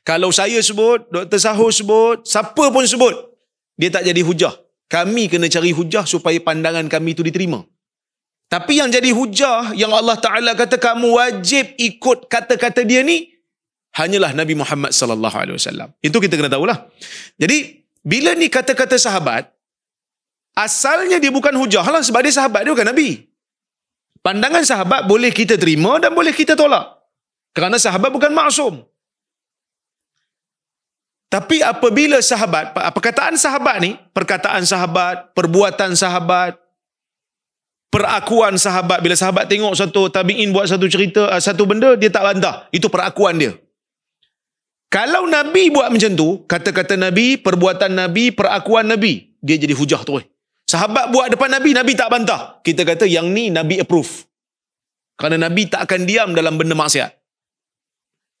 Kalau saya sebut, Dr. Sahur sebut, siapa pun sebut, dia tak jadi hujah. Kami kena cari hujah supaya pandangan kami itu diterima. Tapi yang jadi hujah, yang Allah Ta'ala kata kamu wajib ikut kata-kata dia ni, hanyalah Nabi Muhammad sallallahu alaihi wasallam. Itu kita kena tahulah. Jadi, bila ni kata-kata sahabat, asalnya dia bukan hujah lah sebab dia sahabat, dia bukan Nabi. Pandangan sahabat boleh kita terima dan boleh kita tolak. Kerana sahabat bukan maksum. Tapi apabila sahabat, perkataan sahabat ni, perkataan sahabat, perbuatan sahabat, perakuan sahabat, bila sahabat tengok satu tabi'in buat satu cerita, eh, satu benda, dia tak bantah. Itu perakuan dia. Kalau Nabi buat macam tu, kata-kata Nabi, perbuatan Nabi, perakuan Nabi, dia jadi hujah tu. Eh. Sahabat buat depan Nabi, Nabi tak bantah. Kita kata yang ni Nabi approve. Kerana Nabi tak akan diam dalam benda maksiat.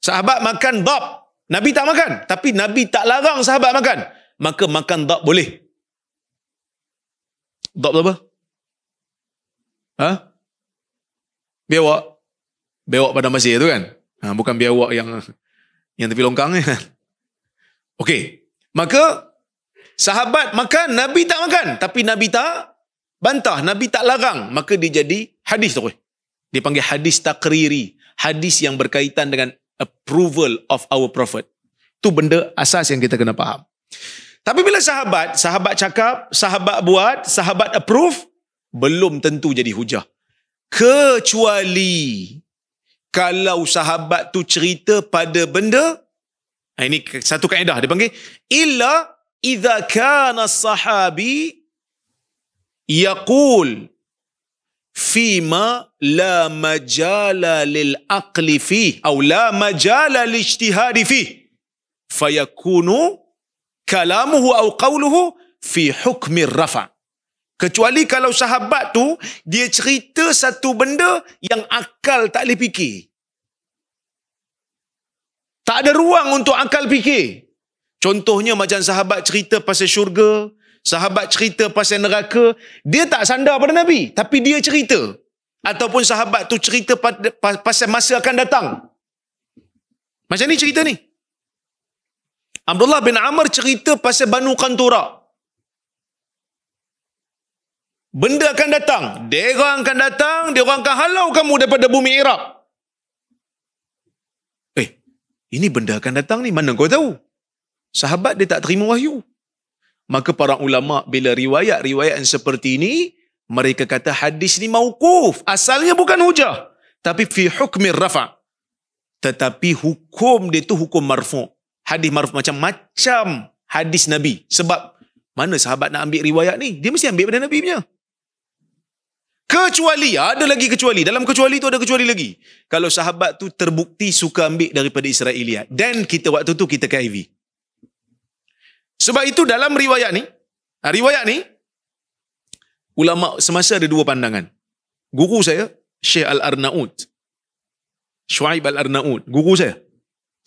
Sahabat makan dhab, Nabi tak makan. Tapi Nabi tak larang sahabat makan. Maka makan tak boleh. Tak apa? Ha? Biawak. Biawak pada masjid tu kan? Ha, bukan biawak yang yang tepi longkang. Kan? [LAUGHS] Okey. Maka sahabat makan, Nabi tak makan. Tapi Nabi tak bantah. Nabi tak larang. Maka dia jadi hadis tu. Dia panggil hadis takriri. Hadis yang berkaitan dengan approval of our prophet. Itu benda asas yang kita kena faham. Tapi bila sahabat, sahabat cakap, sahabat buat, sahabat approve, belum tentu jadi hujah. Kecuali kalau sahabat tu cerita pada benda, ini satu kaedah dia panggil, illa idha kana sahabi yaqul فيما لا مجال للعقل فيه أو لا مجال للاجتهاد فيه فيكون كلامه أو قوله fi حكم rafa. Kecuali kalau sahabat tu, dia cerita satu benda yang akal tak boleh fikir. Tak ada ruang untuk akal fikir. Contohnya macam sahabat cerita pasal syurga, Sahabat cerita pasal neraka, dia tak sandar pada Nabi. Tapi dia cerita. Ataupun sahabat tu cerita pada, pasal masa akan datang. Macam ni cerita ni. Abdullah bin Amr cerita pasal Banu Qantura. Benda akan datang. dia akan datang. Dia orang akan halau kamu daripada bumi Iraq. Eh, ini benda akan datang ni. Mana kau tahu? Sahabat dia tak terima wahyu. Maka para ulama bila riwayat-riwayat yang seperti ini, mereka kata hadis ni maukuf. Asalnya bukan hujah. Tapi fi hukmi rafa' tetapi hukum dia tu hukum marfu. Hadis marfu macam-macam hadis Nabi. Sebab mana sahabat nak ambil riwayat ni? Dia mesti ambil pada Nabi punya. Kecuali, ada lagi kecuali. Dalam kecuali tu ada kecuali lagi. Kalau sahabat tu terbukti suka ambil daripada Israeliat. Then kita waktu tu kita KIV. Ke sebab itu dalam riwayat ni, ha, riwayat ni, ulama semasa ada dua pandangan. Guru saya, Syekh Al-Arnaud. Shu'aib Al-Arnaud, guru saya.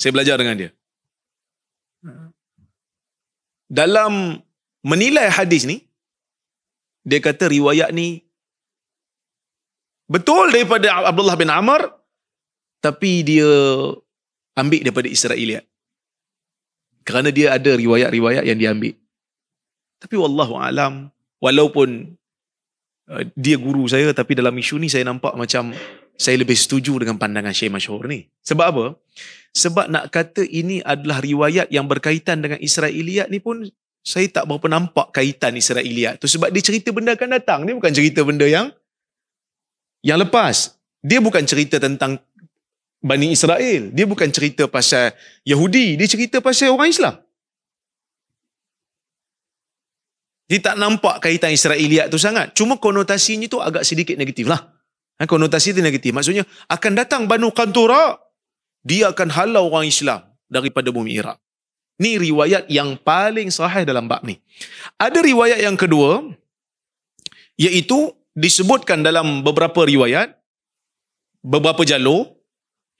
Saya belajar dengan dia. Dalam menilai hadis ni, dia kata riwayat ni betul daripada Abdullah bin Amr, tapi dia ambil daripada Israeliat kerana dia ada riwayat-riwayat yang diambil. Tapi wallahu alam, walaupun uh, dia guru saya tapi dalam isu ni saya nampak macam saya lebih setuju dengan pandangan Syekh Masyhur ni. Sebab apa? Sebab nak kata ini adalah riwayat yang berkaitan dengan Israiliyat ni pun saya tak berapa nampak kaitan Israiliyat tu sebab dia cerita benda akan datang. ni bukan cerita benda yang yang lepas. Dia bukan cerita tentang Bani Israel. Dia bukan cerita pasal Yahudi. Dia cerita pasal orang Islam. Dia tak nampak kaitan Israeliat tu sangat. Cuma konotasinya tu agak sedikit negatif lah. Ha, konotasi tu negatif. Maksudnya, akan datang Banu Kantura, dia akan halau orang Islam daripada bumi Iraq. Ni riwayat yang paling sahih dalam bab ni. Ada riwayat yang kedua, iaitu disebutkan dalam beberapa riwayat, beberapa jalur,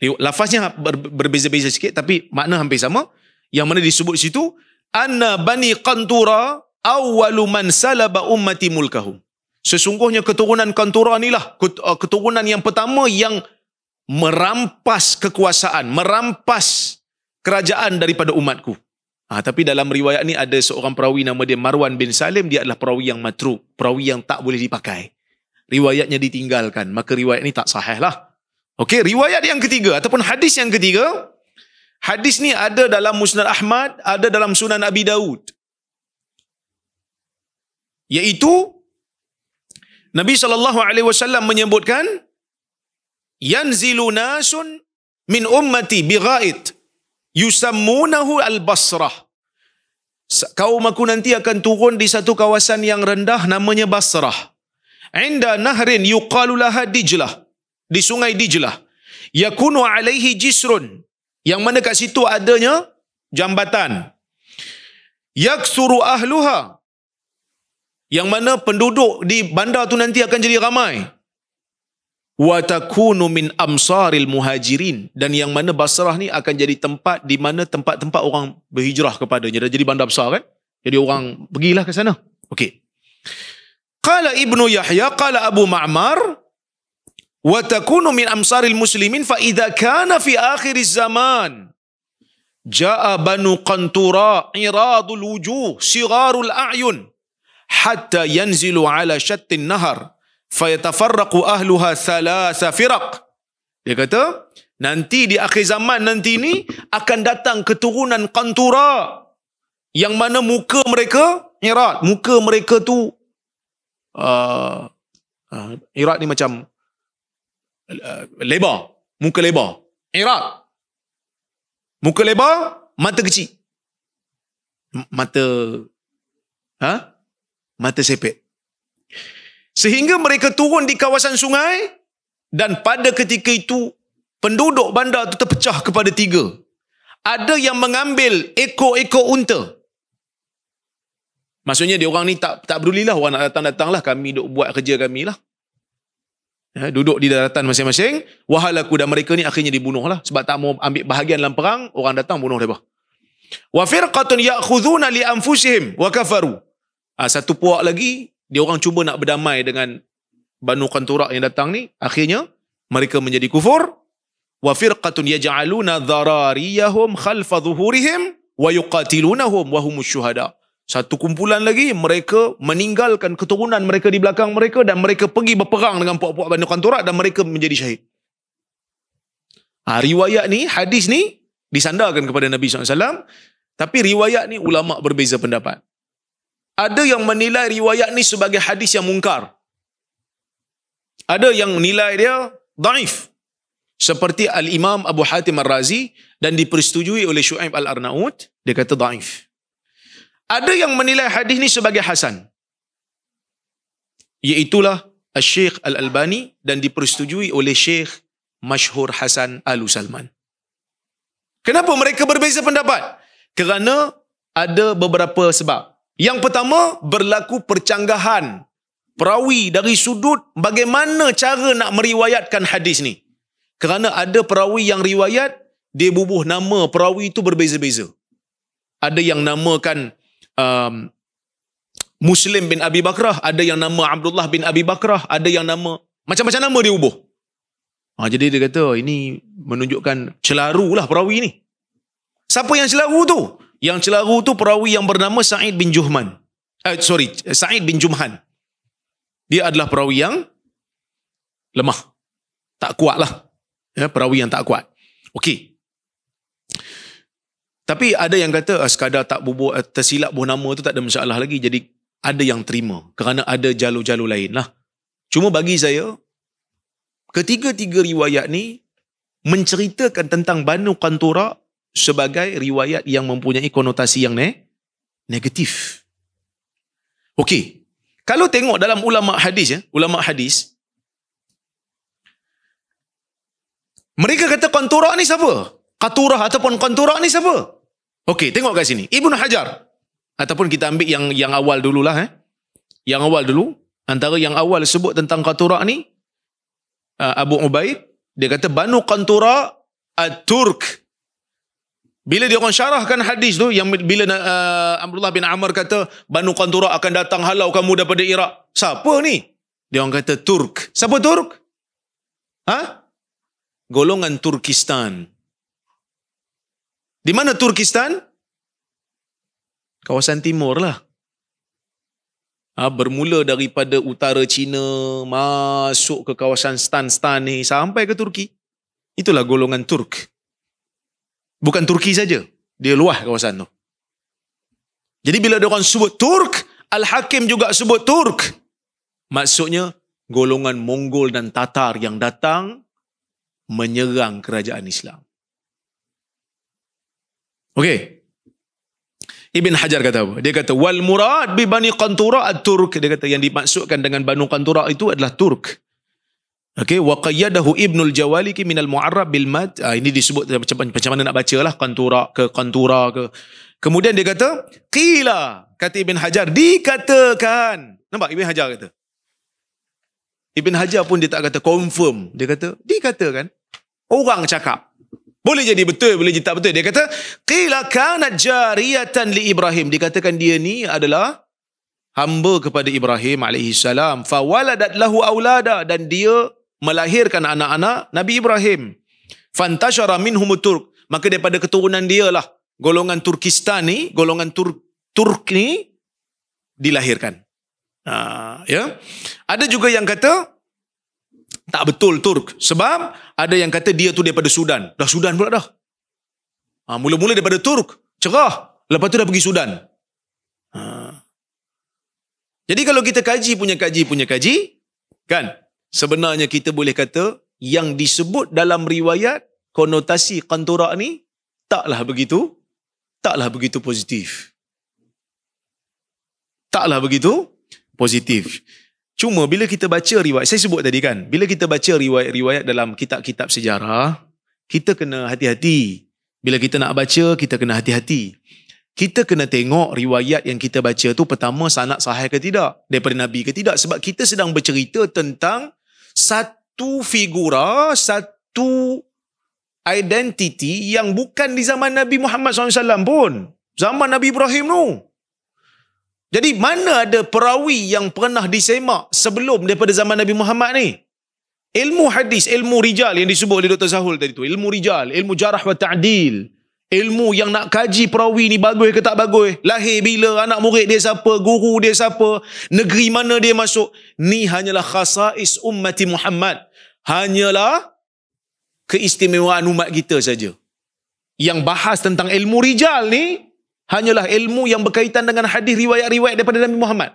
Lafaznya ha- ber, berbeza-beza sikit tapi makna hampir sama. Yang mana disebut situ anna bani qantura awwalu man salaba ummati mulkahum. Sesungguhnya keturunan Kantura inilah uh, keturunan yang pertama yang merampas kekuasaan, merampas kerajaan daripada umatku. Ha, tapi dalam riwayat ni ada seorang perawi nama dia Marwan bin Salim, dia adalah perawi yang matruk, perawi yang tak boleh dipakai. Riwayatnya ditinggalkan, maka riwayat ni tak sahih lah. Okey, riwayat yang ketiga ataupun hadis yang ketiga, hadis ni ada dalam Musnad Ahmad, ada dalam Sunan Abi Daud. Yaitu Nabi sallallahu alaihi wasallam menyebutkan yanzilu nasun min ummati bighait yusammunahu al-Basrah. Kaum aku nanti akan turun di satu kawasan yang rendah namanya Basrah. Inda nahrin yuqalu laha Dijlah di sungai Dijlah. Yakunu alaihi jisrun. Yang mana kat situ adanya jambatan. Yaksuru ahluha. Yang mana penduduk di bandar tu nanti akan jadi ramai. Watakunu min amsaril muhajirin. Dan yang mana Basrah ni akan jadi tempat di mana tempat-tempat orang berhijrah kepadanya. Dah jadi bandar besar kan? Jadi orang pergilah ke sana. Okey. Kala Ibnu Yahya, kala Abu Ma'mar, Ma wa takunu min amsaril muslimin fa idza kana fi akhir zaman jaa banu qantura iradul wujuh sigarul a'yun hatta yanzilu ala shattin nahar fa yatafarraqu ahluha thalatha firaq dia kata nanti di akhir zaman nanti ni akan datang keturunan qantura yang mana muka mereka irad muka mereka tu uh, uh irad ni macam Uh, lebar muka lebar irak muka lebar mata kecil mata ha mata sepet sehingga mereka turun di kawasan sungai dan pada ketika itu penduduk bandar itu terpecah kepada tiga ada yang mengambil ekor-ekor unta maksudnya dia orang ni tak tak berulilah orang nak datang-datanglah kami duk buat kerja kami lah ya, duduk di daratan masing-masing wahalaku dan mereka ni akhirnya dibunuhlah sebab tak mau ambil bahagian dalam perang orang datang bunuh mereka wa firqatun ya'khuduna li anfusihim wa kafaru ha, satu puak lagi dia orang cuba nak berdamai dengan Banu Qanturah yang datang ni akhirnya mereka menjadi kufur wa firqatun yaj'aluna dharariyahum khalfa zuhurihim wa yuqatilunahum wa humus syuhada' Satu kumpulan lagi, mereka meninggalkan keturunan mereka di belakang mereka dan mereka pergi berperang dengan puak-puak Bani Qanturat dan mereka menjadi syahid. Ha, riwayat ni, hadis ni, disandarkan kepada Nabi SAW. Tapi riwayat ni, ulama berbeza pendapat. Ada yang menilai riwayat ni sebagai hadis yang mungkar. Ada yang menilai dia daif. Seperti Al-Imam Abu Hatim Ar-Razi dan dipersetujui oleh Shu'aib Al-Arnaud, dia kata daif. Ada yang menilai hadis ni sebagai hasan. Iaitulah Syekh Al-Albani dan dipersetujui oleh Syekh Mashhur Hasan Al-Usalman. Kenapa mereka berbeza pendapat? Kerana ada beberapa sebab. Yang pertama, berlaku percanggahan perawi dari sudut bagaimana cara nak meriwayatkan hadis ni. Kerana ada perawi yang riwayat, dia bubuh nama perawi itu berbeza-beza. Ada yang namakan um, Muslim bin Abi Bakrah, ada yang nama Abdullah bin Abi Bakrah, ada yang nama macam-macam nama dia ubah. Ha, jadi dia kata oh, ini menunjukkan celaru lah perawi ni. Siapa yang celaru tu? Yang celaru tu perawi yang bernama Sa'id bin Juhman. Eh, sorry, Sa'id bin Jumhan. Dia adalah perawi yang lemah. Tak kuat lah. Ya, perawi yang tak kuat. Okey, tapi ada yang kata ah, sekadar tak bubuh, eh, tersilap buah nama tu tak ada masalah lagi. Jadi ada yang terima kerana ada jalur-jalur lain lah. Cuma bagi saya, ketiga-tiga riwayat ni menceritakan tentang Banu Kantura sebagai riwayat yang mempunyai konotasi yang ne negatif. Okey. Kalau tengok dalam ulama hadis ya, ulama hadis mereka kata Kantura ni siapa? Katurah ataupun Kantura ni siapa? Okey, tengok kat sini. Ibnu Hajar. Ataupun kita ambil yang yang awal dululah. Eh. Yang awal dulu. Antara yang awal sebut tentang Qatura ni. Uh, Abu Ubaid. Dia kata, Banu Qantura At-Turk. Bila dia orang syarahkan hadis tu, yang bila uh, Abdullah bin Amr kata, Banu Qantura akan datang halau kamu daripada Iraq. Siapa ni? Dia orang kata, Turk. Siapa Turk? Ha? Golongan Turkistan. Di mana Turkistan? Kawasan timur lah. Ha, bermula daripada utara China, masuk ke kawasan Stan-Stan ni, sampai ke Turki. Itulah golongan Turk. Bukan Turki saja, dia luah kawasan tu. Jadi bila orang sebut Turk, Al-Hakim juga sebut Turk. Maksudnya, golongan Mongol dan Tatar yang datang menyerang kerajaan Islam. Okey. Ibn Hajar kata apa? Dia kata wal murad bi bani Qantura at-Turk. Dia kata yang dimaksudkan dengan Banu Qantura itu adalah Turk. Okey, wa qayyadahu Ibnu al-Jawaliki min al-Mu'arrab bil mad. Ah ini disebut macam, macam mana nak bacalah Qantura ke Qantura ke. Kemudian dia kata qila kata Ibn Hajar dikatakan. Nampak Ibn Hajar kata. Ibn Hajar pun dia tak kata confirm. Dia kata dikatakan orang cakap. Boleh jadi betul, boleh jadi tak betul. Dia kata, Qila kanat jariyatan li Ibrahim. Dikatakan dia ni adalah hamba kepada Ibrahim alaihi salam. Fawaladat lahu awlada. Dan dia melahirkan anak-anak Nabi Ibrahim. Fantashara minhumu turk. Maka daripada keturunan dia lah. Golongan Turkistan ni, golongan Tur Turk ni dilahirkan. Ha, ya. Ada juga yang kata, tak betul Turk. Sebab ada yang kata dia tu daripada Sudan. Dah Sudan pula dah. mula ha, mula-mula daripada Turk. Cerah. Lepas tu dah pergi Sudan. Ha. Jadi kalau kita kaji punya kaji punya kaji, kan? Sebenarnya kita boleh kata yang disebut dalam riwayat konotasi kantorak ni taklah begitu taklah begitu positif. Taklah begitu positif. Cuma bila kita baca riwayat, saya sebut tadi kan, bila kita baca riwayat-riwayat dalam kitab-kitab sejarah, kita kena hati-hati. Bila kita nak baca, kita kena hati-hati. Kita kena tengok riwayat yang kita baca tu pertama sanak sahih ke tidak, daripada Nabi ke tidak. Sebab kita sedang bercerita tentang satu figura, satu identiti yang bukan di zaman Nabi Muhammad SAW pun. Zaman Nabi Ibrahim tu. Jadi mana ada perawi yang pernah disemak sebelum daripada zaman Nabi Muhammad ni? Ilmu hadis, ilmu rijal yang disebut oleh Dr. Zahul tadi tu. Ilmu rijal, ilmu jarah wa ta'dil. Ilmu yang nak kaji perawi ni bagus ke tak bagus. Lahir bila, anak murid dia siapa, guru dia siapa, negeri mana dia masuk. Ni hanyalah khasais ummati Muhammad. Hanyalah keistimewaan umat kita saja. Yang bahas tentang ilmu rijal ni, hanyalah ilmu yang berkaitan dengan hadis riwayat-riwayat daripada Nabi Muhammad.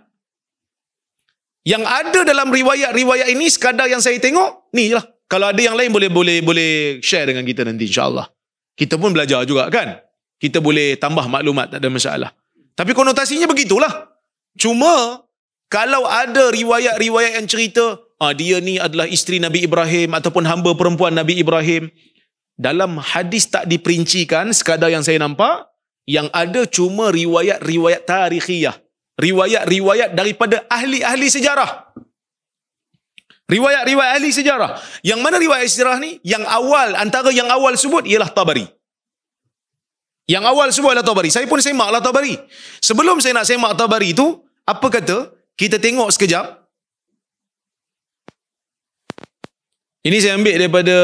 Yang ada dalam riwayat-riwayat ini sekadar yang saya tengok, ni lah. Kalau ada yang lain boleh boleh boleh share dengan kita nanti insya-Allah. Kita pun belajar juga kan? Kita boleh tambah maklumat tak ada masalah. Tapi konotasinya begitulah. Cuma kalau ada riwayat-riwayat yang cerita, ah dia ni adalah isteri Nabi Ibrahim ataupun hamba perempuan Nabi Ibrahim, dalam hadis tak diperincikan sekadar yang saya nampak, yang ada cuma riwayat-riwayat tarikhiyah. Riwayat-riwayat daripada ahli-ahli sejarah. Riwayat-riwayat ahli sejarah. Yang mana riwayat sejarah ni? Yang awal, antara yang awal sebut ialah Tabari. Yang awal sebut ialah Tabari. Saya pun semaklah Tabari. Sebelum saya nak semak Tabari itu, apa kata kita tengok sekejap. Ini saya ambil daripada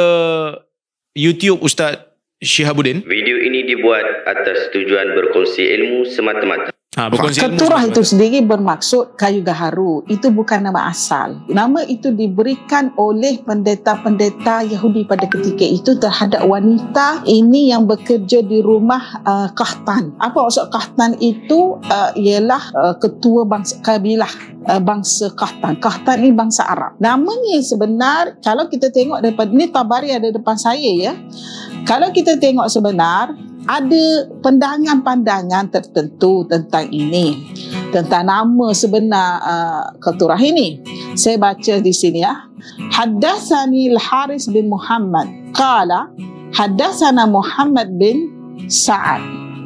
YouTube Ustaz Syihabuddin. Video ini dibuat atas tujuan berkongsi ilmu semata-mata. Ha, berkongsi ha, keturah itu sendiri bermaksud kayu gaharu. Itu bukan nama asal. Nama itu diberikan oleh pendeta-pendeta Yahudi pada ketika itu terhadap wanita ini yang bekerja di rumah uh, kahtan. Apa maksud kahtan itu? Uh, ialah uh, ketua bangsa kabilah uh, bangsa Kahtan. Kahtan ni bangsa Arab. Namanya sebenar, kalau kita tengok daripada, ni tabari ada depan saya ya. Kalau kita tengok sebenar, ada pandangan-pandangan tertentu tentang ini tentang nama sebenar uh, keturah ini saya baca di sini ya hadatsani al-haris bin muhammad qala hadatsana muhammad bin sa'ad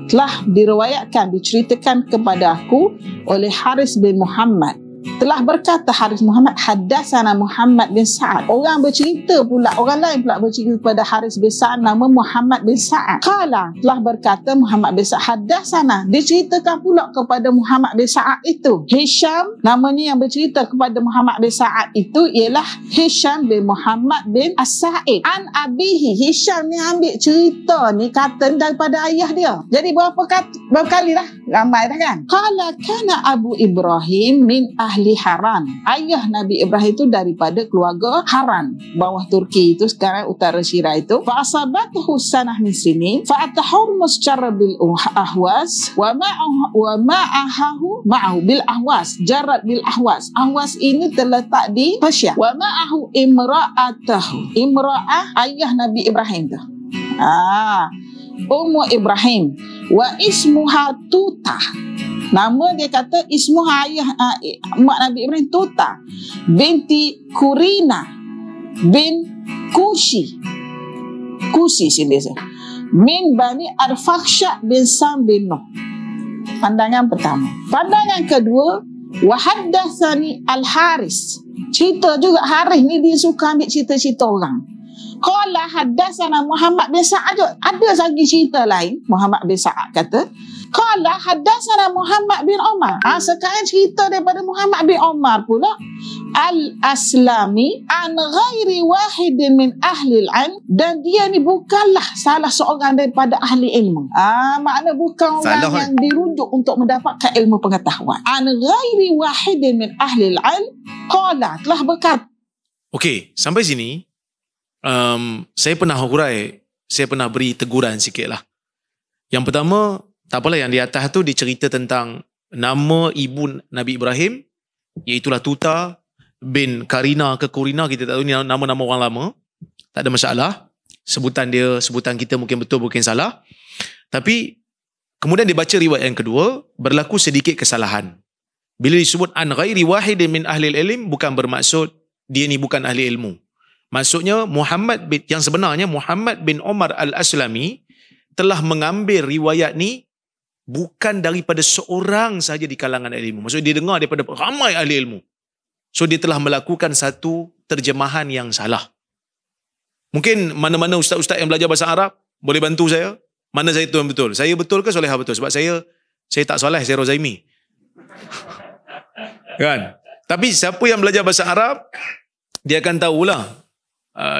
telah diriwayatkan diceritakan kepada aku oleh haris bin muhammad telah berkata Haris Muhammad hadasana Muhammad bin Sa'ad orang bercerita pula orang lain pula bercerita kepada Haris bin Sa'ad nama Muhammad bin Sa'ad kala telah berkata Muhammad bin Sa'ad hadasana diceritakan pula kepada Muhammad bin Sa'ad itu Hisham namanya yang bercerita kepada Muhammad bin Sa'ad itu ialah Hisham bin Muhammad bin As-Sa'id an abihi Hisham ni ambil cerita ni kata daripada ayah dia jadi berapa kali berapa kali lah ramai dah kan kala kana Abu Ibrahim min ah ahli Haran. Ayah Nabi Ibrahim itu daripada keluarga Haran. Bawah Turki itu sekarang utara Syirah itu. Faasabat sanah min sini. Fa'atahur muscara bil uh, ahwas. Wa ma'ahahu ma'ahu bil ahwas. Jarat bil ahwas. Ahwas ini terletak di Persia. Wa ma'ahu imra'atahu. Imra'ah ayah Nabi Ibrahim itu. Ah. Umu Ibrahim. Wa ismuha tutah. Nama dia kata Ismu ayah uh, mak Nabi Ibrahim Tuta binti Kurina bin Kushi. Kushi sini saya. Min Bani Arfaksha bin Sam bin Nuh. Pandangan pertama. Pandangan kedua, Wahaddathani Al-Haris. Cerita juga Haris ni dia suka ambil cerita-cerita orang. Qala hadasana Muhammad bin Sa'ad. Ada lagi cerita lain. Muhammad bin Sa'ad kata, Kala hadasana Muhammad bin Omar. Ha, hmm. sekarang cerita daripada Muhammad bin Omar pula. Hmm. Al-Aslami an ghairi wahidin min ahli al-ilm dan dia ni bukanlah salah seorang daripada ahli ilmu. Ah ha, makna bukan orang salah. yang eh? dirujuk untuk mendapatkan ilmu pengetahuan. An ghairi wahidin min ahli al-ilm qala telah berkata Okey, sampai sini um, saya pernah hurai, saya pernah beri teguran lah. Yang pertama, tak apalah yang di atas tu dicerita tentang nama ibu Nabi Ibrahim iaitulah Tuta bin Karina ke Kurina kita tak tahu ni nama-nama orang lama. Tak ada masalah. Sebutan dia, sebutan kita mungkin betul mungkin salah. Tapi kemudian dibaca riwayat yang kedua berlaku sedikit kesalahan. Bila disebut an ghairi wahidin min ahli ilm bukan bermaksud dia ni bukan ahli ilmu. Maksudnya Muhammad bin, yang sebenarnya Muhammad bin Omar al-Aslami telah mengambil riwayat ni bukan daripada seorang saja di kalangan ahli ilmu. Maksudnya dia dengar daripada ramai ahli ilmu. So dia telah melakukan satu terjemahan yang salah. Mungkin mana-mana ustaz-ustaz yang belajar bahasa Arab boleh bantu saya. Mana saya yang betul? Saya betul ke soleha ha, betul? Sebab saya saya tak soleh, saya rozaimi. [LAUGHS] kan? Tapi siapa yang belajar bahasa Arab, dia akan tahulah uh,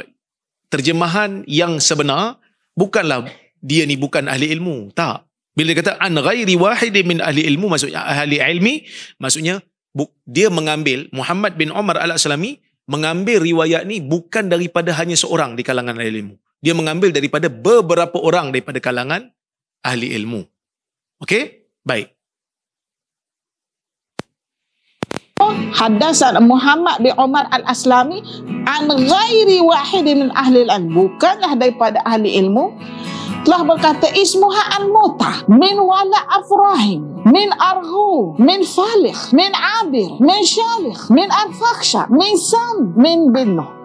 terjemahan yang sebenar bukanlah dia ni bukan ahli ilmu. Tak. Bila dia kata an ghairi wahidin min ahli ilmu maksudnya ahli ilmi maksudnya dia mengambil Muhammad bin Omar al-Aslami mengambil riwayat ni bukan daripada hanya seorang di kalangan ahli ilmu. Dia mengambil daripada beberapa orang daripada kalangan ahli ilmu. Okey? Baik. Hadas Muhammad bin Omar al-Aslami an ghairi wahidin min ahli ilmu. Bukanlah daripada ahli ilmu. telah berkata ismuha al-mut'ah min wala afrahim min arghu min falikh min abir min shalikh min anfaksha min sam min binnuh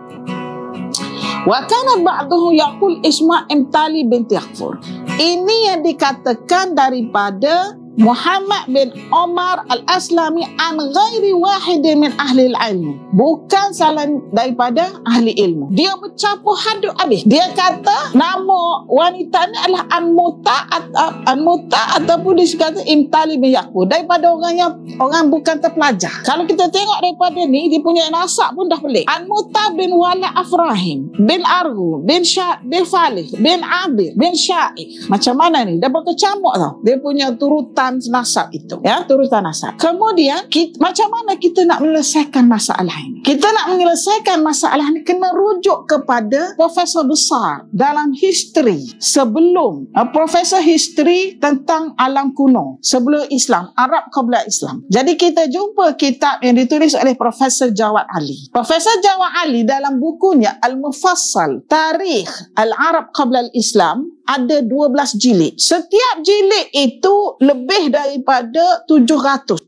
Wakanat ba'duhu yaqul Isma' Imtali binti Yakfur. Ini yang dikatakan daripada Muhammad bin Omar al-Aslami an ghairi wahidin min ahli ilmu. Bukan salah daripada ahli ilmu. Dia bercampur haduk habis. Dia kata nama wanita ni adalah Anmuta uh, Anmuta ataupun disebut Imtali bin Yaqub daripada orang yang orang bukan terpelajar. Kalau kita tengok daripada ni dia punya nasab pun dah pelik. Anmuta bin Wala Afrahim bin Argu bin Sha bin Falih bin Abir bin Syaikh. Macam mana ni? Dapat kecamuk tau. Dia punya turut urutan nasab itu ya, ya urutan nasab kemudian kita, macam mana kita nak menyelesaikan masalah ini kita nak menyelesaikan masalah ini kena rujuk kepada profesor besar dalam history sebelum uh, profesor history tentang alam kuno sebelum Islam Arab Qabla Islam jadi kita jumpa kitab yang ditulis oleh profesor Jawad Ali profesor Jawad Ali dalam bukunya Al-Mufassal Tarikh Al-Arab Qabla Islam ada 12 jilid. Setiap jilid itu lebih daripada 700.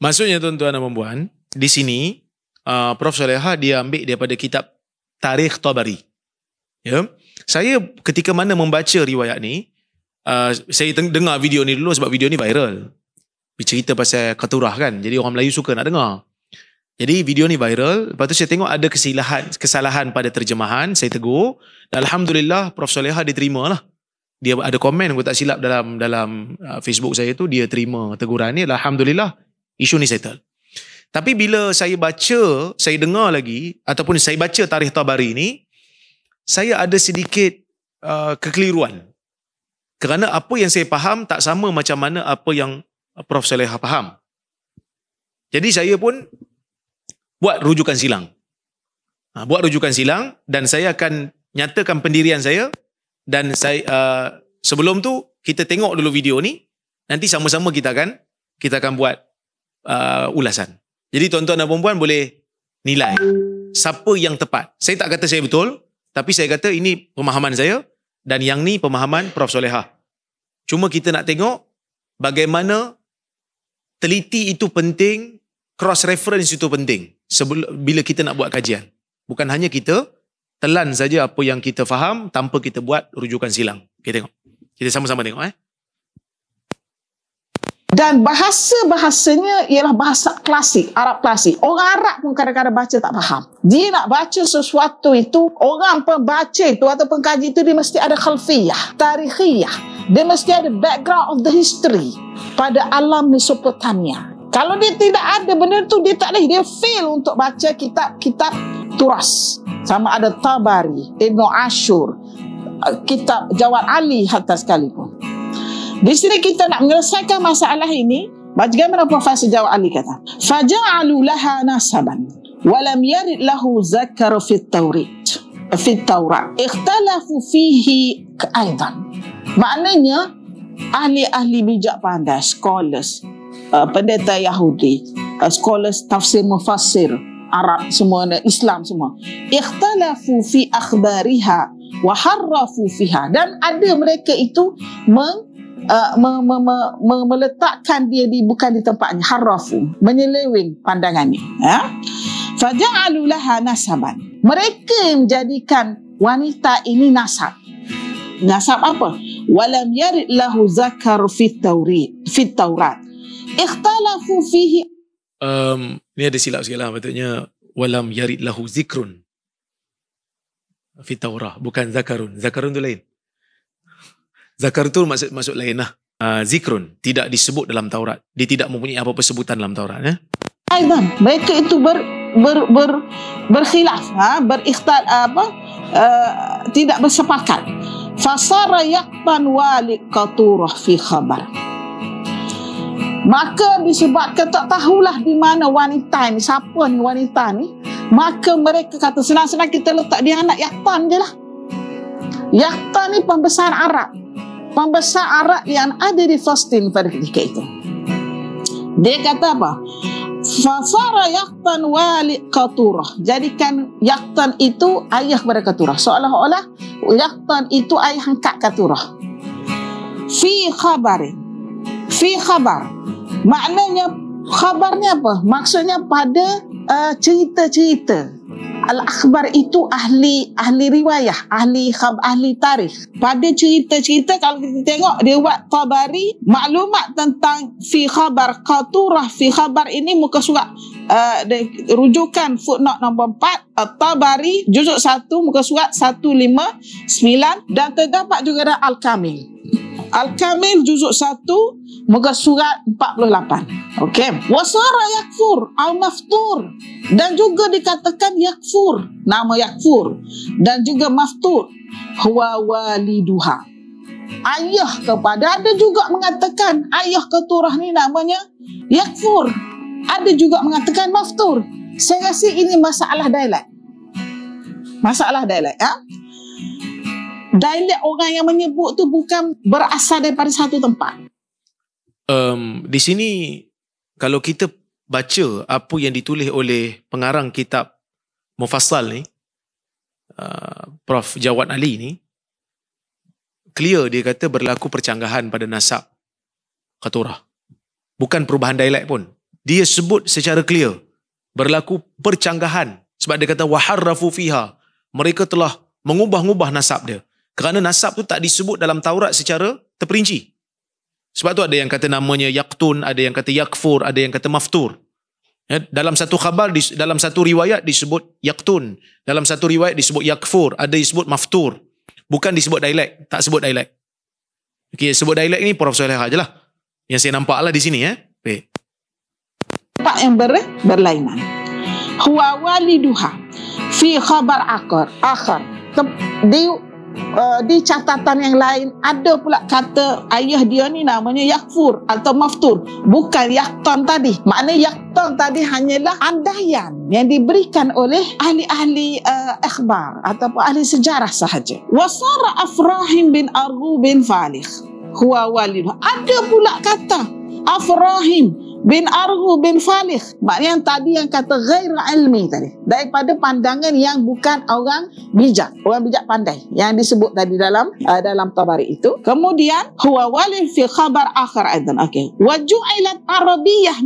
Maksudnya tuan-tuan dan puan-puan, di sini uh, Prof Saleha dia ambil daripada kitab Tarikh Tabari. Ya. Saya ketika mana membaca riwayat ni, uh, saya dengar video ni dulu sebab video ni viral. Bercerita pasal katurah kan. Jadi orang Melayu suka nak dengar. Jadi video ni viral, lepas tu saya tengok ada kesilahan, kesalahan pada terjemahan, saya tegur. Dan Alhamdulillah Prof. Soleha diterima lah. Dia ada komen, aku tak silap dalam dalam uh, Facebook saya tu, dia terima teguran ni. Alhamdulillah, isu ni settle. Tapi bila saya baca, saya dengar lagi, ataupun saya baca tarikh tabari ni, saya ada sedikit uh, kekeliruan. Kerana apa yang saya faham tak sama macam mana apa yang uh, Prof. Soleha faham. Jadi saya pun buat rujukan silang. Ha, buat rujukan silang dan saya akan nyatakan pendirian saya dan saya uh, sebelum tu kita tengok dulu video ni nanti sama-sama kita akan kita akan buat uh, ulasan. Jadi tuan-tuan dan puan-puan boleh nilai siapa yang tepat. Saya tak kata saya betul tapi saya kata ini pemahaman saya dan yang ni pemahaman Prof Soleha Cuma kita nak tengok bagaimana teliti itu penting cross reference itu penting sebelum bila kita nak buat kajian. Bukan hanya kita telan saja apa yang kita faham tanpa kita buat rujukan silang. Kita tengok. Kita sama-sama tengok eh. Dan bahasa-bahasanya ialah bahasa klasik, Arab klasik. Orang Arab pun kadang-kadang baca tak faham. Dia nak baca sesuatu itu, orang pembaca itu atau pengkaji itu dia mesti ada khalfiyah, tarikhiyah. Dia mesti ada background of the history pada alam Mesopotamia. Kalau dia tidak ada benda tu dia tak boleh dia fail untuk baca kitab-kitab Turas. Sama ada Tabari, Ibnu Ashur, eh, kitab Jawad Ali hatta sekali pun. Di sini kita nak menyelesaikan masalah ini, bagaimana Profesor Jawad Ali kata? Faja'alu laha nasaban wa lam yarid lahu zakar fi Taurat. Fi Taurat. Ikhtalafu fihi aidan. Maknanya ahli-ahli bijak pandai, scholars, uh, pendeta Yahudi, uh, scholars tafsir mufassir Arab semua Islam semua. Ikhtalafu fi akhbariha wa harrafu fiha dan ada mereka itu meng Uh, me, me, me, me, meletakkan dia di bukan di tempatnya harafu menyeleweng pandangannya ya faja'alu laha nasaban mereka menjadikan wanita ini nasab nasab apa walam yarid lahu zakar fit taurat ikhtalafu fihi um, ni ada silap sikit lah maksudnya walam yarid lahu zikrun fitaurah bukan zakarun zakarun tu lain zakarun tu maksud maksud lain lah uh, zikrun tidak disebut dalam Taurat dia tidak mempunyai apa-apa sebutan dalam Taurat ya Aidan mereka itu ber ber ber berkhilaf ha berikhtal apa uh, tidak bersepakat fasara yaqtan walikaturah fi khabar Maka disebabkan tak tahulah di mana wanita ni, siapa ni wanita ni. Maka mereka kata senang-senang kita letak dia anak Yaktan je lah. Yaktan ni pembesar Arab. Pembesar Arab yang ada di Fostin pada ketika itu. Dia kata apa? Fasara yaktan wali katurah. Jadikan yaktan itu ayah kepada katurah. Seolah-olah yaktan itu ayah angkat katurah. Fi khabari. Fi khabar. Maknanya khabarnya apa? Maksudnya pada uh, cerita-cerita. Al-akhbar itu ahli ahli riwayah, ahli khab, ahli tarikh. Pada cerita-cerita kalau kita tengok dia riwayat Tabari, maklumat tentang fi khabar qaturah fi khabar ini muka surat uh, rujukan footnote nombor 4 At-Tabari juzuk 1 muka surat 159 dan terdapat juga dalam Al-Kamil. Al-Kamil juzuk 1 muka surat 48. Okey. Wasara yakfur al-maftur dan juga dikatakan yakfur nama yakfur dan juga maftur huwa waliduha. Ayah kepada ada juga mengatakan ayah keturah ni namanya yakfur. Ada juga mengatakan maftur. Saya rasa ini masalah dialek. Masalah dialek ya. Ha? dialek orang yang menyebut tu bukan berasal daripada satu tempat? Um, di sini, kalau kita baca apa yang ditulis oleh pengarang kitab Mufassal ni, uh, Prof. Jawad Ali ni, clear dia kata berlaku percanggahan pada nasab Katurah. Bukan perubahan dialek pun. Dia sebut secara clear berlaku percanggahan sebab dia kata waharrafu fiha mereka telah mengubah-ubah nasab dia kerana nasab tu tak disebut dalam Taurat secara terperinci. Sebab tu ada yang kata namanya Yaktun, ada yang kata Yakfur, ada yang kata Maftur. Ya, dalam satu khabar, dalam satu riwayat disebut Yaktun. Dalam satu riwayat disebut Yakfur, ada disebut Maftur. Bukan disebut dialek, tak sebut dialek. Okay, sebut dialek ni Prof. Soleh Haji lah. Yang saya nampak lah di sini. Eh. Baik. Pak yang ber, berlainan. Huwa waliduha fi khabar akar. Akar. Di uh, di catatan yang lain ada pula kata ayah dia ni namanya Yakfur atau Maftur bukan Yakton tadi makna Yakton tadi hanyalah andaian yang diberikan oleh ahli-ahli uh, akhbar ataupun ahli sejarah sahaja wasara afrahim bin Argu bin falih huwa walid ada pula kata afrahim bin Arhu bin Falih. Maknanya yang tadi yang kata ghairu ilmi tadi. Daripada pandangan yang bukan orang bijak. Orang bijak pandai. Yang disebut tadi dalam uh, dalam tabari itu. Kemudian, huwa walif fi khabar akhar aizan. Okay. Wa ju'ilat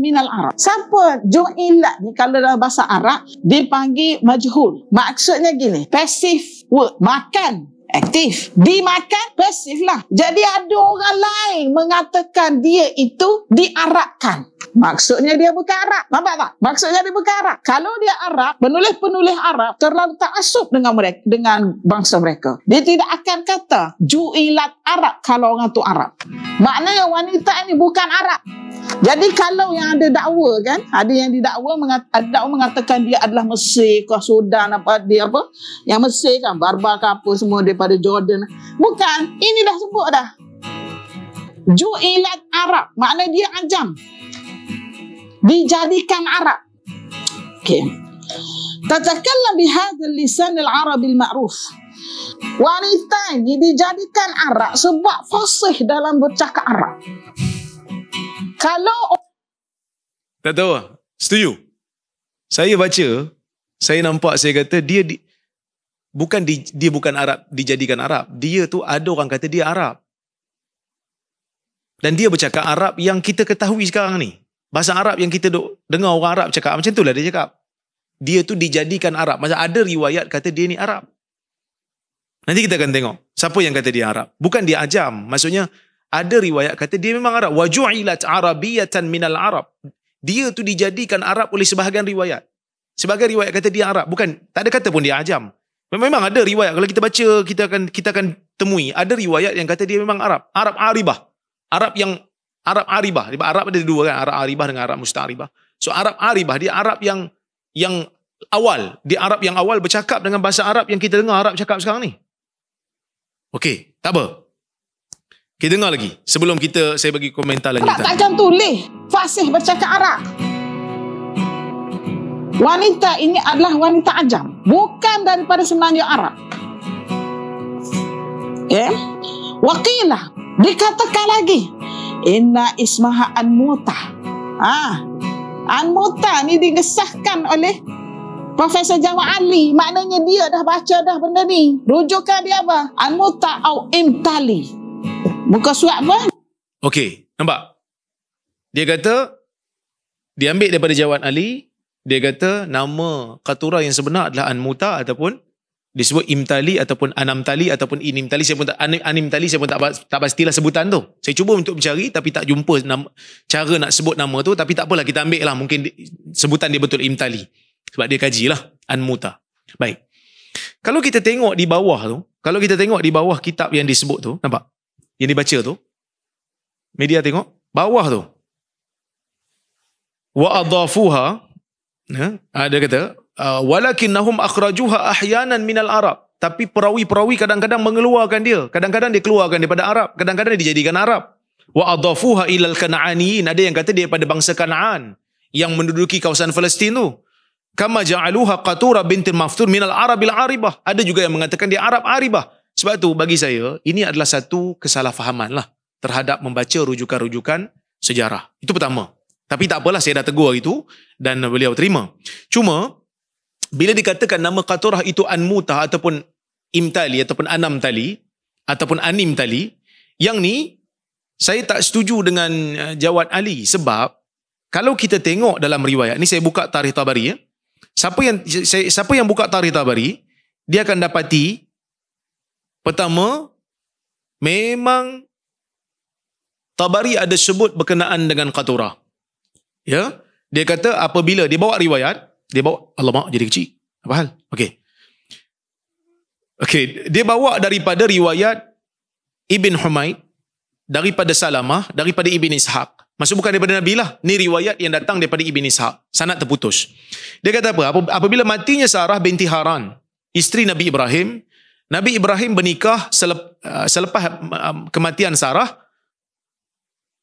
min al arab. Siapa ju'ilat ni kalau dalam bahasa Arab, dipanggil majhul. Maksudnya gini, passive word. Makan aktif. Dimakan, pasif lah. Jadi ada orang lain mengatakan dia itu diarakkan. Maksudnya dia bukan Arab. Nampak tak? Maksudnya dia bukan Arab. Kalau dia Arab, penulis-penulis Arab terlalu tak asup dengan mereka, dengan bangsa mereka. Dia tidak akan kata ju'ilat Arab kalau orang tu Arab. Maknanya wanita ini bukan Arab. Jadi kalau yang ada dakwa kan, ada yang didakwa mengat, dakwa mengatakan dia adalah Mesir, Kuah Sudan apa dia apa? Yang Mesir kan, barbar ke apa semua daripada Jordan. Bukan, ini dah sebut dah. Ju'ilat Arab, maknanya dia ajam dijadikan Arab. Okay. Tatkala bihadzal lisan al-arab yang maruf Wanita ini dijadikan Arab sebab fasih dalam bercakap Arab. Kalau tak tahu. Setuju. Saya baca, saya nampak saya kata dia di, bukan di, dia bukan Arab dijadikan Arab. Dia tu ada orang kata dia Arab. Dan dia bercakap Arab yang kita ketahui sekarang ni. Bahasa Arab yang kita duk dengar orang Arab cakap macam itulah dia cakap. Dia tu dijadikan Arab. Macam ada riwayat kata dia ni Arab. Nanti kita akan tengok siapa yang kata dia Arab. Bukan dia ajam. Maksudnya ada riwayat kata dia memang Arab. Waju'ilat arabiyatan minal Arab. Dia tu dijadikan Arab oleh sebahagian riwayat. sebagai riwayat kata dia Arab. Bukan tak ada kata pun dia ajam. Memang ada riwayat kalau kita baca kita akan kita akan temui ada riwayat yang kata dia memang Arab. Arab Aribah. Arab yang Arab Aribah. Arab ada dua kan, Arab Aribah dengan Arab Musta'ribah. So Arab Aribah dia Arab yang yang awal, dia Arab yang awal bercakap dengan bahasa Arab yang kita dengar Arab cakap sekarang ni. Okay, tak apa. Kita dengar lagi sebelum kita saya bagi komentar lagi. Tak tajam tu tulis fasih bercakap Arab. Wanita ini adalah wanita ajam, bukan daripada semenanjung Arab. Okay, ya? Yeah? Dikatakan lagi, inna ismaha anmuta. Ah, anmuta ni digesahkan oleh Profesor Jawa Ali. Maknanya dia dah baca dah benda ni. Rujukan dia apa? Anmuta au imtali. Buka surat apa? Okey, nampak? Dia kata, diambil daripada Jawa Ali, dia kata nama katura yang sebenar adalah anmuta ataupun disebut imtali ataupun tali ataupun inimtali saya pun tak animtali saya pun tak tak pastilah sebutan tu. Saya cuba untuk mencari tapi tak jumpa nama, cara nak sebut nama tu tapi tak apalah kita ambil lah mungkin di, sebutan dia betul imtali sebab dia kajilah anmuta. Baik. Kalau kita tengok di bawah tu, kalau kita tengok di bawah kitab yang disebut tu, nampak? Yang dibaca tu. Media tengok bawah tu. Wa adafuha ada ha? ha, kata Uh, walakinnahum akhrajuha ahyanan minal arab tapi perawi-perawi kadang-kadang mengeluarkan dia kadang-kadang dia keluarkan daripada arab kadang-kadang dia dijadikan arab wa adafuha ilal kanaaniin ada yang kata dia daripada bangsa kanaan yang menduduki kawasan Palestin tu kama ja'aluha qatura binti maftur minal arabil aribah ada juga yang mengatakan dia arab aribah sebab tu bagi saya ini adalah satu kesalahfahaman lah terhadap membaca rujukan-rujukan sejarah itu pertama tapi tak apalah saya dah tegur itu dan beliau terima. Cuma bila dikatakan nama qaturah itu anmutah ataupun imtali ataupun anam tali ataupun anim tali yang ni saya tak setuju dengan eh, jawat ali sebab kalau kita tengok dalam riwayat ni saya buka tarikh tabari ya siapa yang saya, siapa yang buka tarikh tabari dia akan dapati pertama memang tabari ada sebut berkenaan dengan qaturah ya dia kata apabila dia bawa riwayat dia bawa Allah mak jadi kecil. Apa hal? Okey. Okey, dia bawa daripada riwayat Ibn Humaid daripada Salamah, daripada Ibn Ishaq. Maksud bukan daripada Nabi lah. Ini riwayat yang datang daripada Ibn Ishaq. Sanat terputus. Dia kata apa? Apabila matinya Sarah binti Haran, isteri Nabi Ibrahim, Nabi Ibrahim bernikah uh, selepas, selepas um, kematian Sarah,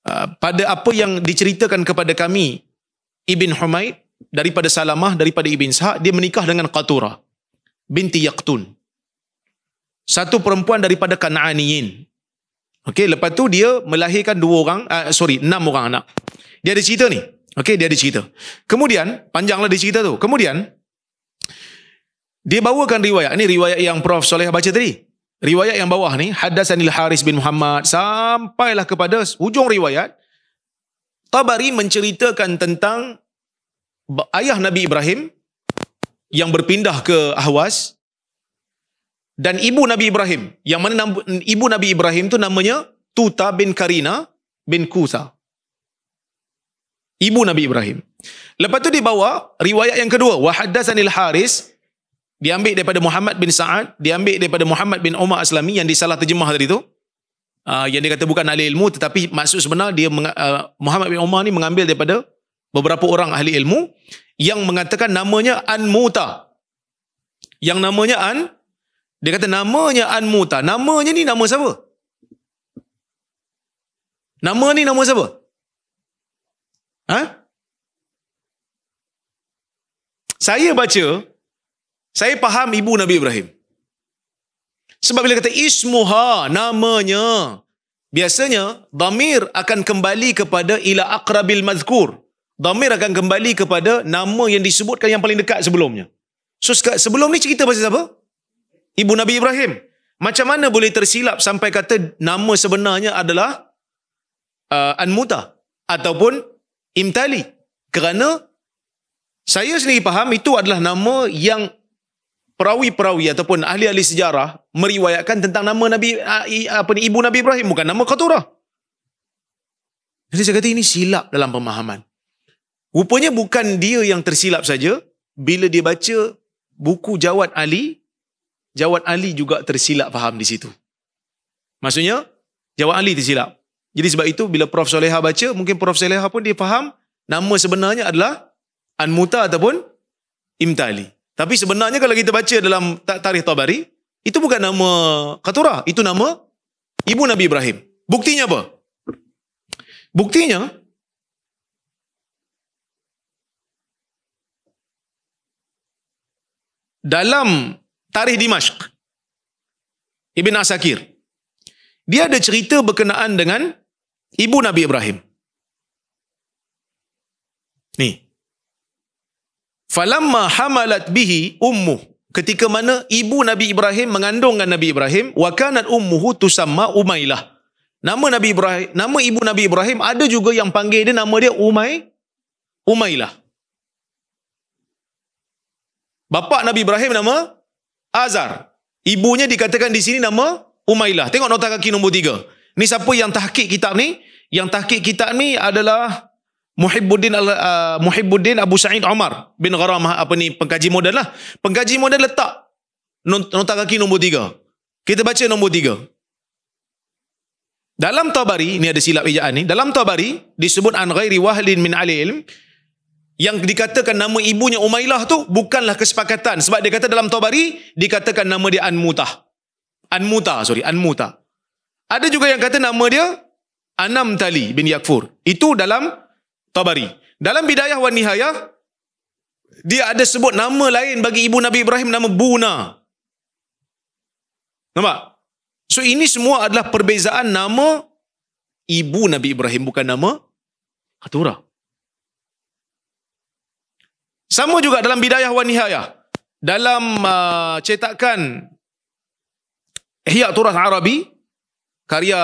uh, pada apa yang diceritakan kepada kami, Ibn Humaid, daripada Salamah, daripada Ibn Sa'ad, dia menikah dengan Qatura binti Yaqtun. Satu perempuan daripada Kananiyin. Okey, lepas tu dia melahirkan dua orang, uh, sorry, enam orang anak. Dia ada cerita ni. Okey, dia ada cerita. Kemudian, panjanglah dia cerita tu. Kemudian, dia bawakan riwayat. Ini riwayat yang Prof. Soleh baca tadi. Riwayat yang bawah ni, Hadassanil Haris bin Muhammad, sampailah kepada hujung riwayat, Tabari menceritakan tentang ayah Nabi Ibrahim yang berpindah ke Ahwas dan ibu Nabi Ibrahim yang mana ibu Nabi Ibrahim tu namanya Tuta bin Karina bin Kusa. Ibu Nabi Ibrahim. Lepas tu dibawa riwayat yang kedua, Wahaddatsanil Haris diambil daripada Muhammad bin Sa'ad, diambil daripada Muhammad bin Umar Aslami yang disalah terjemah tadi tu. Ah, yang dia kata bukan ahli ilmu tetapi maksud sebenar dia ah, Muhammad bin Omar ni mengambil daripada beberapa orang ahli ilmu yang mengatakan namanya An-Muta. Yang namanya An, dia kata namanya An-Muta. Namanya ni nama siapa? Nama ni nama siapa? Ha? Saya baca, saya faham ibu Nabi Ibrahim. Sebab bila kata ismuha, namanya, biasanya damir akan kembali kepada ila akrabil mazkur, Damir akan kembali kepada nama yang disebutkan yang paling dekat sebelumnya. So sebelum ni cerita pasal siapa? Ibu Nabi Ibrahim. Macam mana boleh tersilap sampai kata nama sebenarnya adalah uh, Anmuta ataupun Imtali? Kerana saya sendiri faham itu adalah nama yang perawi-perawi ataupun ahli-ahli sejarah meriwayatkan tentang nama Nabi uh, apa ni, ibu Nabi Ibrahim bukan nama Khaturah. Jadi saya kata ini silap dalam pemahaman. Rupanya bukan dia yang tersilap saja. Bila dia baca buku Jawat Ali, Jawat Ali juga tersilap faham di situ. Maksudnya, Jawat Ali tersilap. Jadi sebab itu bila Prof. Soleha baca, mungkin Prof. Soleha pun dia faham nama sebenarnya adalah Anmuta ataupun Imtali. Tapi sebenarnya kalau kita baca dalam tarikh Tabari, itu bukan nama Katura, itu nama Ibu Nabi Ibrahim. Buktinya apa? Buktinya, dalam tarikh Dimashq. Ibn Asakir. Dia ada cerita berkenaan dengan ibu Nabi Ibrahim. Ni. Falamma hamalat bihi ummu. Ketika mana ibu Nabi Ibrahim mengandungkan Nabi Ibrahim. Wa kanat ummuhu tusamma umailah. Nama Nabi Ibrahim, nama ibu Nabi Ibrahim ada juga yang panggil dia nama dia Umay Umailah. Bapa Nabi Ibrahim nama Azar. Ibunya dikatakan di sini nama Umailah. Tengok nota kaki nombor tiga. Ni siapa yang tahkik kitab ni? Yang tahkik kitab ni adalah Muhibuddin, uh, Muhibuddin Abu Sa'id Omar bin Gharam apa ni pengkaji modern lah. Pengkaji modern letak nota kaki nombor tiga. Kita baca nombor tiga. Dalam Tabari, ni ada silap ejaan ni. Dalam Tabari, disebut an ghairi wahlin min alil ilm yang dikatakan nama ibunya Umailah tu bukanlah kesepakatan sebab dia kata dalam Tabari dikatakan nama dia Anmutah. Anmutah sorry Anmutah. Ada juga yang kata nama dia Anam Tali bin Yakfur. Itu dalam Tabari. Dalam Bidayah wan Nihayah dia ada sebut nama lain bagi ibu Nabi Ibrahim nama Buna. Nampak? So ini semua adalah perbezaan nama ibu Nabi Ibrahim bukan nama Khatura. Sama juga dalam bidayah wanihayah. Dalam uh, cetakan Ihya' Turas Arabi karya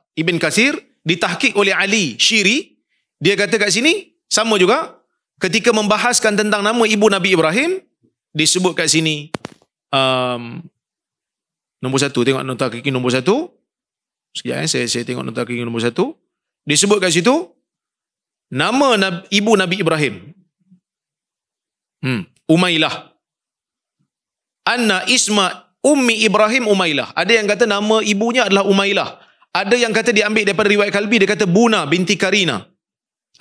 Ibn Kasir ditahkik oleh Ali Shiri, dia kata kat sini sama juga ketika membahaskan tentang nama ibu Nabi Ibrahim disebut kat sini um, nombor satu tengok nota kaki nombor satu sekejap eh, saya, saya tengok nota kaki nombor satu disebut kat situ nama Nabi, ibu Nabi Ibrahim Hmm. Umailah. Anna isma ummi Ibrahim Umailah. Ada yang kata nama ibunya adalah Umailah. Ada yang kata diambil daripada riwayat Kalbi. Dia kata Buna binti Karina.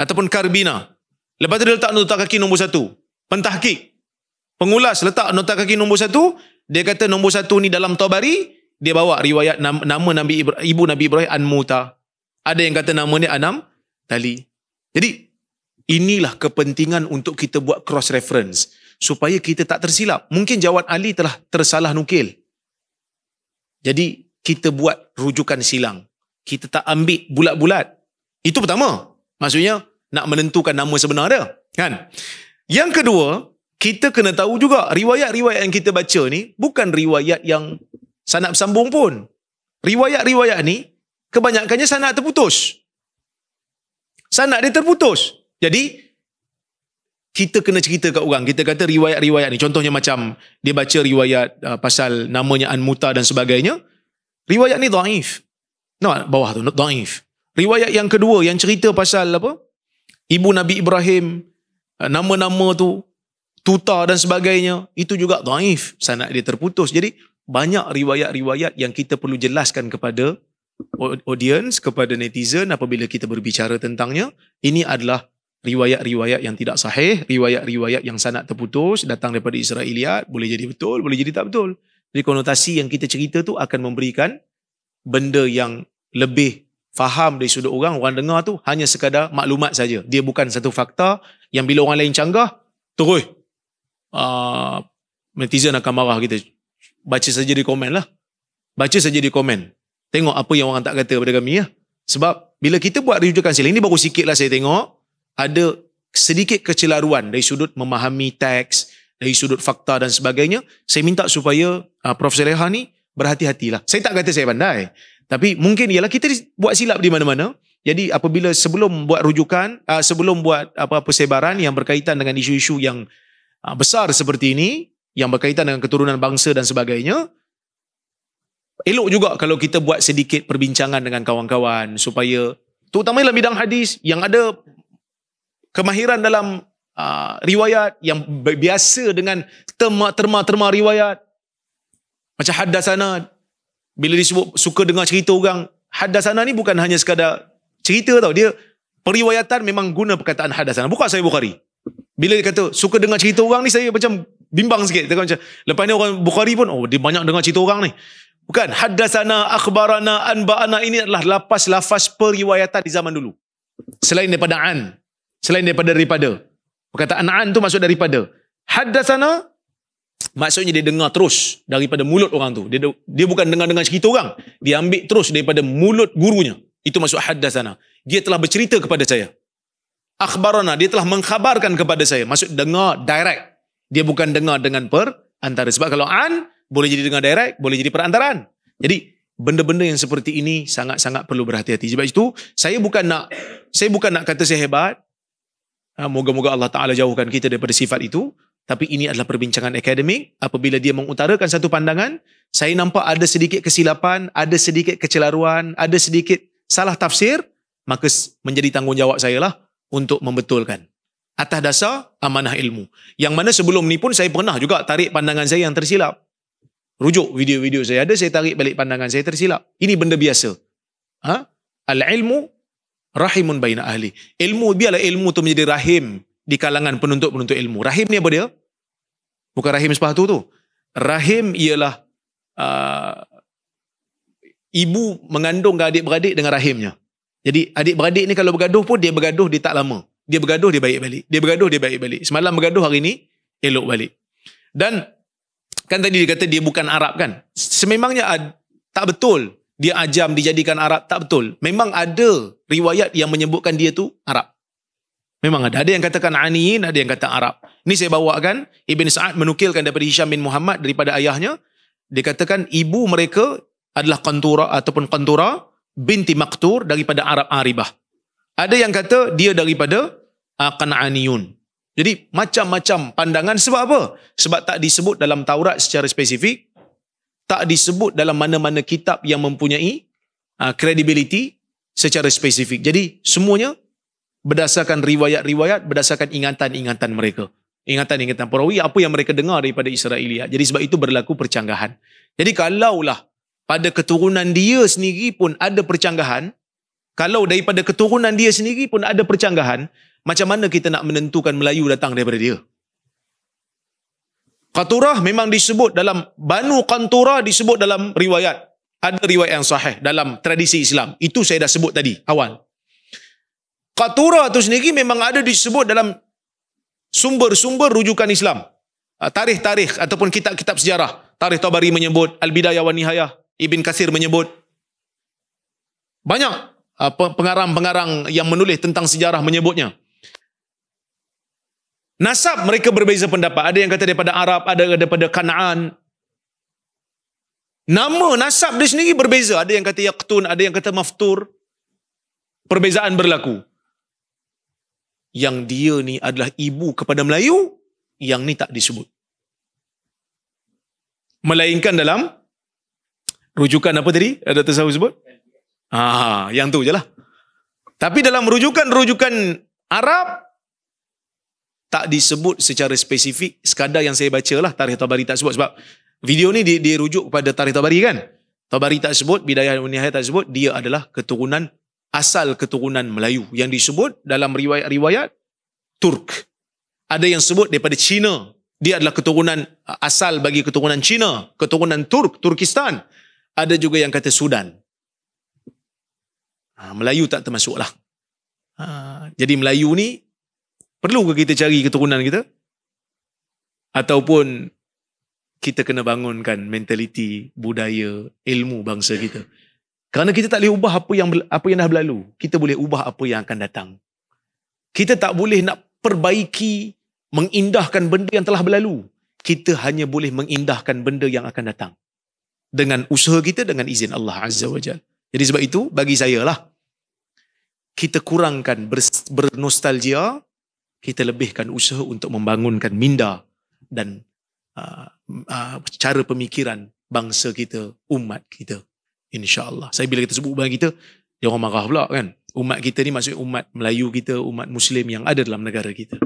Ataupun Karbina. Lepas tu dia letak nota kaki nombor satu. Pentahkik. Pengulas letak nota kaki nombor satu. Dia kata nombor satu ni dalam Tabari. Dia bawa riwayat nama Nabi Ibrahim, ibu Nabi Ibrahim an Ada yang kata nama ni Anam Tali. Jadi Inilah kepentingan untuk kita buat cross reference supaya kita tak tersilap. Mungkin jawatan Ali telah tersalah nukil. Jadi kita buat rujukan silang. Kita tak ambil bulat-bulat. Itu pertama. Maksudnya nak menentukan nama sebenar dia, kan? Yang kedua, kita kena tahu juga riwayat-riwayat yang kita baca ni bukan riwayat yang sanad sambung pun. Riwayat-riwayat ni kebanyakannya sanad terputus. Sanad dia terputus. Jadi, kita kena cerita kat orang. Kita kata riwayat-riwayat ni. Contohnya macam, dia baca riwayat uh, pasal namanya Anmuta dan sebagainya. Riwayat ni da'if. No bawah tu, da'if. Riwayat yang kedua, yang cerita pasal apa? Ibu Nabi Ibrahim, uh, nama-nama tu, tuta dan sebagainya, itu juga da'if. Sana dia terputus. Jadi, banyak riwayat-riwayat yang kita perlu jelaskan kepada audience, kepada netizen apabila kita berbicara tentangnya. Ini adalah riwayat-riwayat yang tidak sahih, riwayat-riwayat yang sangat terputus datang daripada Israeliat, boleh jadi betul, boleh jadi tak betul. Jadi konotasi yang kita cerita tu akan memberikan benda yang lebih faham dari sudut orang, orang dengar tu hanya sekadar maklumat saja. Dia bukan satu fakta yang bila orang lain canggah, terus uh, netizen akan marah kita. Baca saja di komen lah. Baca saja di komen. Tengok apa yang orang tak kata pada kami ya. Sebab bila kita buat rujukan sila, ini baru sikit lah saya tengok, ada sedikit kecelaruan dari sudut memahami teks, dari sudut fakta dan sebagainya, saya minta supaya uh, Prof. Saleha ni berhati-hatilah. Saya tak kata saya pandai. Tapi mungkin ialah kita buat silap di mana-mana. Jadi apabila sebelum buat rujukan, uh, sebelum buat apa-apa sebaran yang berkaitan dengan isu-isu yang uh, besar seperti ini, yang berkaitan dengan keturunan bangsa dan sebagainya, elok juga kalau kita buat sedikit perbincangan dengan kawan-kawan supaya terutama dalam bidang hadis yang ada kemahiran dalam uh, riwayat yang biasa dengan terma-terma-terma riwayat macam hadasana bila disebut suka dengar cerita orang hadasana ni bukan hanya sekadar cerita tau dia periwayatan memang guna perkataan hadasana bukan saya Bukhari bila dia kata suka dengar cerita orang ni saya macam bimbang sikit tengok macam lepas ni orang Bukhari pun oh dia banyak dengar cerita orang ni bukan hadasana akhbarana anba'ana ini adalah lapas lapas periwayatan di zaman dulu selain daripada an selain daripada daripada. Perkataan an tu maksud daripada. Haddasana maksudnya dia dengar terus daripada mulut orang tu. Dia dia bukan dengar-dengar cerita orang. Dia ambil terus daripada mulut gurunya. Itu maksud haddasana. Dia telah bercerita kepada saya. Akhbarana dia telah mengkhabarkan kepada saya. Maksud dengar direct. Dia bukan dengar dengan per perantara. Sebab kalau an boleh jadi dengan direct, boleh jadi perantaraan. Jadi benda-benda yang seperti ini sangat-sangat perlu berhati-hati. Sebab itu saya bukan nak saya bukan nak kata saya hebat, Ha, moga-moga Allah Ta'ala jauhkan kita daripada sifat itu. Tapi ini adalah perbincangan akademik. Apabila dia mengutarakan satu pandangan, saya nampak ada sedikit kesilapan, ada sedikit kecelaruan, ada sedikit salah tafsir, maka menjadi tanggungjawab saya lah untuk membetulkan. Atas dasar amanah ilmu. Yang mana sebelum ni pun saya pernah juga tarik pandangan saya yang tersilap. Rujuk video-video saya ada, saya tarik balik pandangan saya tersilap. Ini benda biasa. Ha? Al-ilmu rahimun baina ahli. Ilmu biarlah ilmu tu menjadi rahim di kalangan penuntut-penuntut ilmu. Rahim ni apa dia? Bukan rahim sepatu tu. Rahim ialah uh, ibu mengandung adik beradik dengan rahimnya. Jadi adik beradik ni kalau bergaduh pun dia bergaduh dia tak lama. Dia bergaduh dia baik balik. Dia bergaduh dia baik balik. Semalam bergaduh hari ni elok balik. Dan kan tadi dia kata dia bukan Arab kan? Sememangnya tak betul dia ajam dijadikan Arab tak betul memang ada riwayat yang menyebutkan dia tu Arab memang ada ada yang katakan aniin ada yang kata Arab Ini saya bawa kan Ibn Sa'ad menukilkan daripada Hisham bin Muhammad daripada ayahnya dikatakan ibu mereka adalah Qantura ataupun Qantura binti Maktur daripada Arab Aribah ada yang kata dia daripada uh, Jadi macam-macam pandangan sebab apa? Sebab tak disebut dalam Taurat secara spesifik tak disebut dalam mana-mana kitab yang mempunyai ah, credibility secara spesifik. Jadi semuanya berdasarkan riwayat-riwayat, berdasarkan ingatan-ingatan mereka. Ingatan-ingatan perawi, apa yang mereka dengar daripada Israeliyat. Jadi sebab itu berlaku percanggahan. Jadi kalaulah pada keturunan dia sendiri pun ada percanggahan, kalau daripada keturunan dia sendiri pun ada percanggahan, macam mana kita nak menentukan Melayu datang daripada dia? Qaturah memang disebut dalam Banu Qantura disebut dalam riwayat. Ada riwayat yang sahih dalam tradisi Islam. Itu saya dah sebut tadi awal. Qatura itu sendiri memang ada disebut dalam sumber-sumber rujukan Islam. Ah, tarikh-tarikh ataupun kitab-kitab sejarah. Tarikh Tabari menyebut, Al-Bidayah wa Nihayah, Ibn Kasir menyebut. Banyak ah, pengarang-pengarang yang menulis tentang sejarah menyebutnya. Nasab mereka berbeza pendapat. Ada yang kata daripada Arab, ada yang daripada Kanaan. Nama nasab dia sendiri berbeza. Ada yang kata Yaqtun, ada yang kata Maftur. Perbezaan berlaku. Yang dia ni adalah ibu kepada Melayu, yang ni tak disebut. Melainkan dalam rujukan apa tadi? Ada tersahu sebut? Ah, yang tu je lah. Tapi dalam rujukan-rujukan Arab, tak disebut secara spesifik sekadar yang saya baca lah tarikh tabari tak sebut sebab video ni dirujuk kepada tarikh tabari kan tabari tak sebut bidayah dan tak sebut dia adalah keturunan asal keturunan Melayu yang disebut dalam riwayat-riwayat Turk ada yang sebut daripada Cina dia adalah keturunan asal bagi keturunan Cina keturunan Turk Turkistan ada juga yang kata Sudan ha, Melayu tak termasuk lah ha, Jadi Melayu ni Perlu ke kita cari keturunan kita? Ataupun kita kena bangunkan mentaliti, budaya, ilmu bangsa kita. Kerana kita tak boleh ubah apa yang apa yang dah berlalu. Kita boleh ubah apa yang akan datang. Kita tak boleh nak perbaiki, mengindahkan benda yang telah berlalu. Kita hanya boleh mengindahkan benda yang akan datang. Dengan usaha kita, dengan izin Allah Azza wa Jal. Jadi sebab itu, bagi saya lah, kita kurangkan bernostalgia, kita lebihkan usaha untuk membangunkan minda dan uh, uh, cara pemikiran bangsa kita, umat kita. InsyaAllah. Saya bila kita sebut umat kita, dia orang marah pula kan. Umat kita ni maksudnya umat Melayu kita, umat Muslim yang ada dalam negara kita.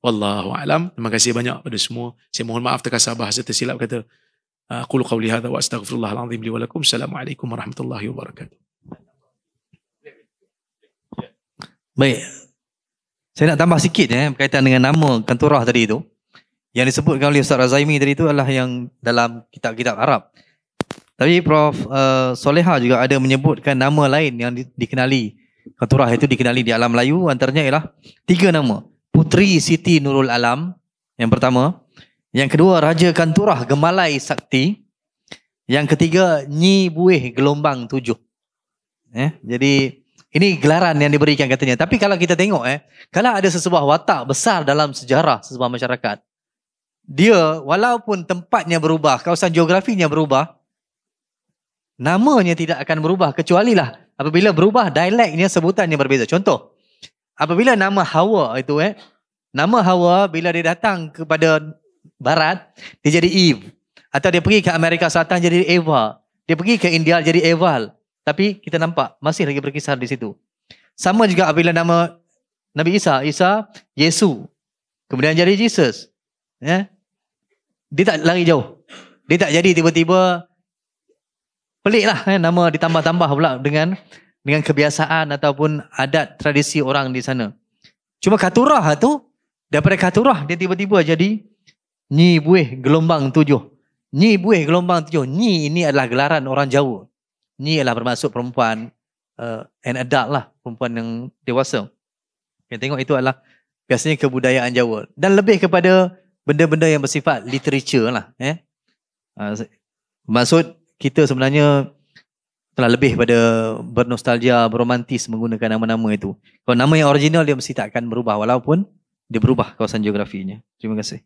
Wallahu alam. Terima kasih banyak kepada semua. Saya mohon maaf terkasar bahasa tersilap kata. Aku uh, lu qawli hadha wa astaghfirullahal azim li Assalamualaikum warahmatullahi wabarakatuh. Baik. Saya nak tambah sikit eh berkaitan dengan nama Kanturah tadi itu. Yang disebutkan oleh Ustaz Razaimi tadi itu adalah yang dalam kitab-kitab Arab. Tapi Prof uh, Soleha juga ada menyebutkan nama lain yang di, dikenali Kanturah itu dikenali di alam Melayu antaranya ialah tiga nama. putri Siti Nurul Alam yang pertama, yang kedua Raja Kanturah Gemalai Sakti, yang ketiga Nyi Buih Gelombang Tujuh. Eh, jadi ini gelaran yang diberikan katanya. Tapi kalau kita tengok eh, kalau ada sesebuah watak besar dalam sejarah sesebuah masyarakat, dia walaupun tempatnya berubah, kawasan geografinya berubah, namanya tidak akan berubah kecuali lah apabila berubah dialeknya sebutannya berbeza. Contoh, apabila nama Hawa itu eh, nama Hawa bila dia datang kepada barat, dia jadi Eve. Atau dia pergi ke Amerika Selatan jadi Eva. Dia pergi ke India jadi Eval. Tapi kita nampak masih lagi berkisar di situ. Sama juga apabila nama Nabi Isa, Isa, Yesu. Kemudian jadi Jesus. Ya. Dia tak lari jauh. Dia tak jadi tiba-tiba peliklah ya, nama ditambah-tambah pula dengan dengan kebiasaan ataupun adat tradisi orang di sana. Cuma katurah tu, daripada katurah dia tiba-tiba jadi nyi buih gelombang tujuh. Nyi buih gelombang tujuh. Nyi ini adalah gelaran orang jauh. Ni ialah bermaksud perempuan uh, an adult lah, perempuan yang dewasa. Kita tengok itu adalah biasanya kebudayaan Jawa. Dan lebih kepada benda-benda yang bersifat literature lah. Eh. Uh, maksud kita sebenarnya telah lebih pada bernostalgia, beromantis menggunakan nama-nama itu. Kalau nama yang original dia mesti takkan berubah walaupun dia berubah kawasan geografinya. Terima kasih.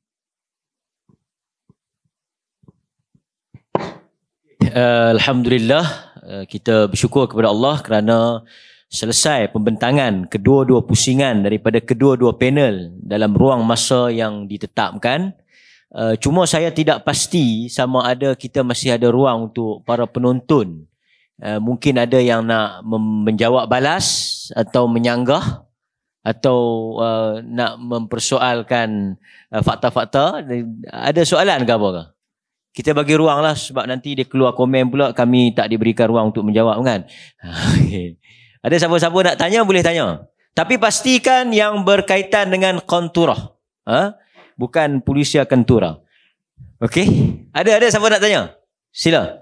Uh, Alhamdulillah. Eh, kita bersyukur kepada Allah kerana selesai pembentangan kedua-dua pusingan daripada kedua-dua panel dalam ruang masa yang ditetapkan. Eh, cuma saya tidak pasti sama ada kita masih ada ruang untuk para penonton. Eh, mungkin ada yang nak menjawab balas atau menyanggah atau nak mempersoalkan fakta-fakta ada soalan ke apa ke? kita bagi ruang lah sebab nanti dia keluar komen pula kami tak diberikan ruang untuk menjawab kan. [LAUGHS] Ada siapa-siapa nak tanya boleh tanya. Tapi pastikan yang berkaitan dengan konturah. Ha? Bukan polisia kentura. Okey. Ada ada siapa nak tanya? Sila.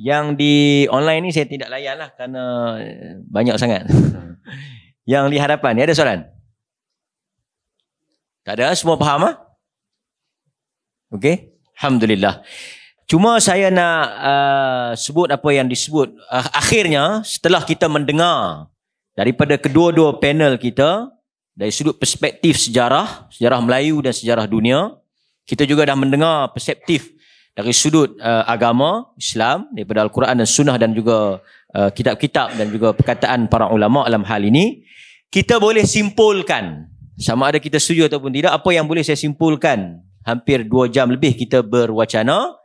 Yang di online ni saya tidak layan lah kerana eh, banyak sangat. [LAUGHS] yang di hadapan ni ada soalan? Tak ada semua faham ah? Ha? Okey. Alhamdulillah. Cuma saya nak uh, sebut apa yang disebut. Uh, akhirnya, setelah kita mendengar daripada kedua-dua panel kita, dari sudut perspektif sejarah, sejarah Melayu dan sejarah dunia, kita juga dah mendengar perspektif dari sudut uh, agama Islam, daripada Al-Quran dan Sunnah dan juga uh, kitab-kitab dan juga perkataan para ulama dalam hal ini. Kita boleh simpulkan, sama ada kita setuju ataupun tidak, apa yang boleh saya simpulkan hampir dua jam lebih kita berwacana.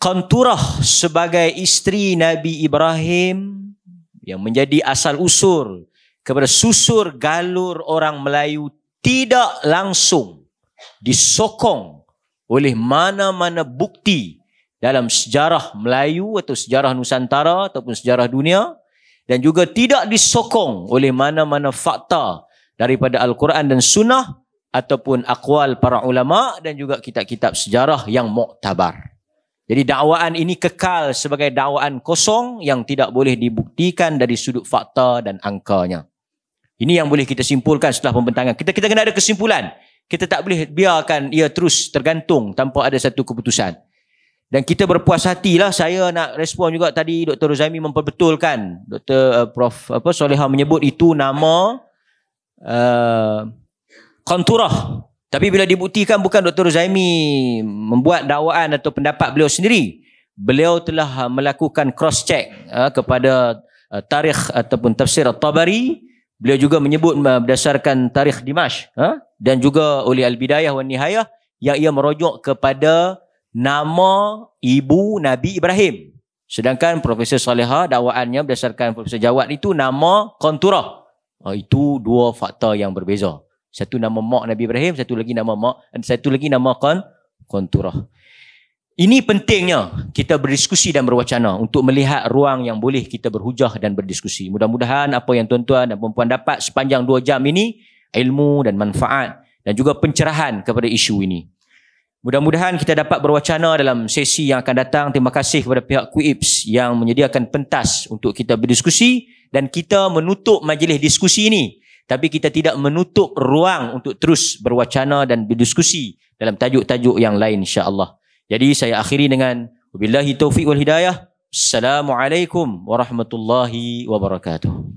Kanturah sebagai isteri Nabi Ibrahim yang menjadi asal usur kepada susur galur orang Melayu tidak langsung disokong oleh mana-mana bukti dalam sejarah Melayu atau sejarah Nusantara ataupun sejarah dunia dan juga tidak disokong oleh mana-mana fakta daripada Al-Quran dan Sunnah ataupun akwal para ulama dan juga kitab-kitab sejarah yang muktabar. Jadi dakwaan ini kekal sebagai dakwaan kosong yang tidak boleh dibuktikan dari sudut fakta dan angkanya. Ini yang boleh kita simpulkan setelah pembentangan. Kita kita kena ada kesimpulan. Kita tak boleh biarkan ia terus tergantung tanpa ada satu keputusan. Dan kita berpuas hatilah saya nak respon juga tadi Dr. Ruzaimi memperbetulkan Dr. Eh, Prof apa Soleha menyebut itu nama uh, konturah. Tapi bila dibuktikan bukan Dr. Zaimi membuat dakwaan atau pendapat beliau sendiri. Beliau telah melakukan cross-check ha, kepada uh, tarikh ataupun tafsir At-Tabari. Beliau juga menyebut uh, berdasarkan tarikh Dimash. Ha, dan juga oleh Al-Bidayah dan Nihayah yang ia merujuk kepada nama ibu Nabi Ibrahim. Sedangkan Profesor Saleha dakwaannya berdasarkan Profesor Jawad itu nama konturah. Ha, itu dua fakta yang berbeza. Satu nama mak Nabi Ibrahim, satu lagi nama mak, satu lagi nama kan konturah. Ini pentingnya kita berdiskusi dan berwacana untuk melihat ruang yang boleh kita berhujah dan berdiskusi. Mudah-mudahan apa yang tuan-tuan dan puan-puan dapat sepanjang dua jam ini, ilmu dan manfaat dan juga pencerahan kepada isu ini. Mudah-mudahan kita dapat berwacana dalam sesi yang akan datang. Terima kasih kepada pihak KUIPS yang menyediakan pentas untuk kita berdiskusi dan kita menutup majlis diskusi ini tapi kita tidak menutup ruang untuk terus berwacana dan berdiskusi dalam tajuk-tajuk yang lain insya-Allah. Jadi saya akhiri dengan wabillahi taufiq wal hidayah. Assalamualaikum warahmatullahi wabarakatuh.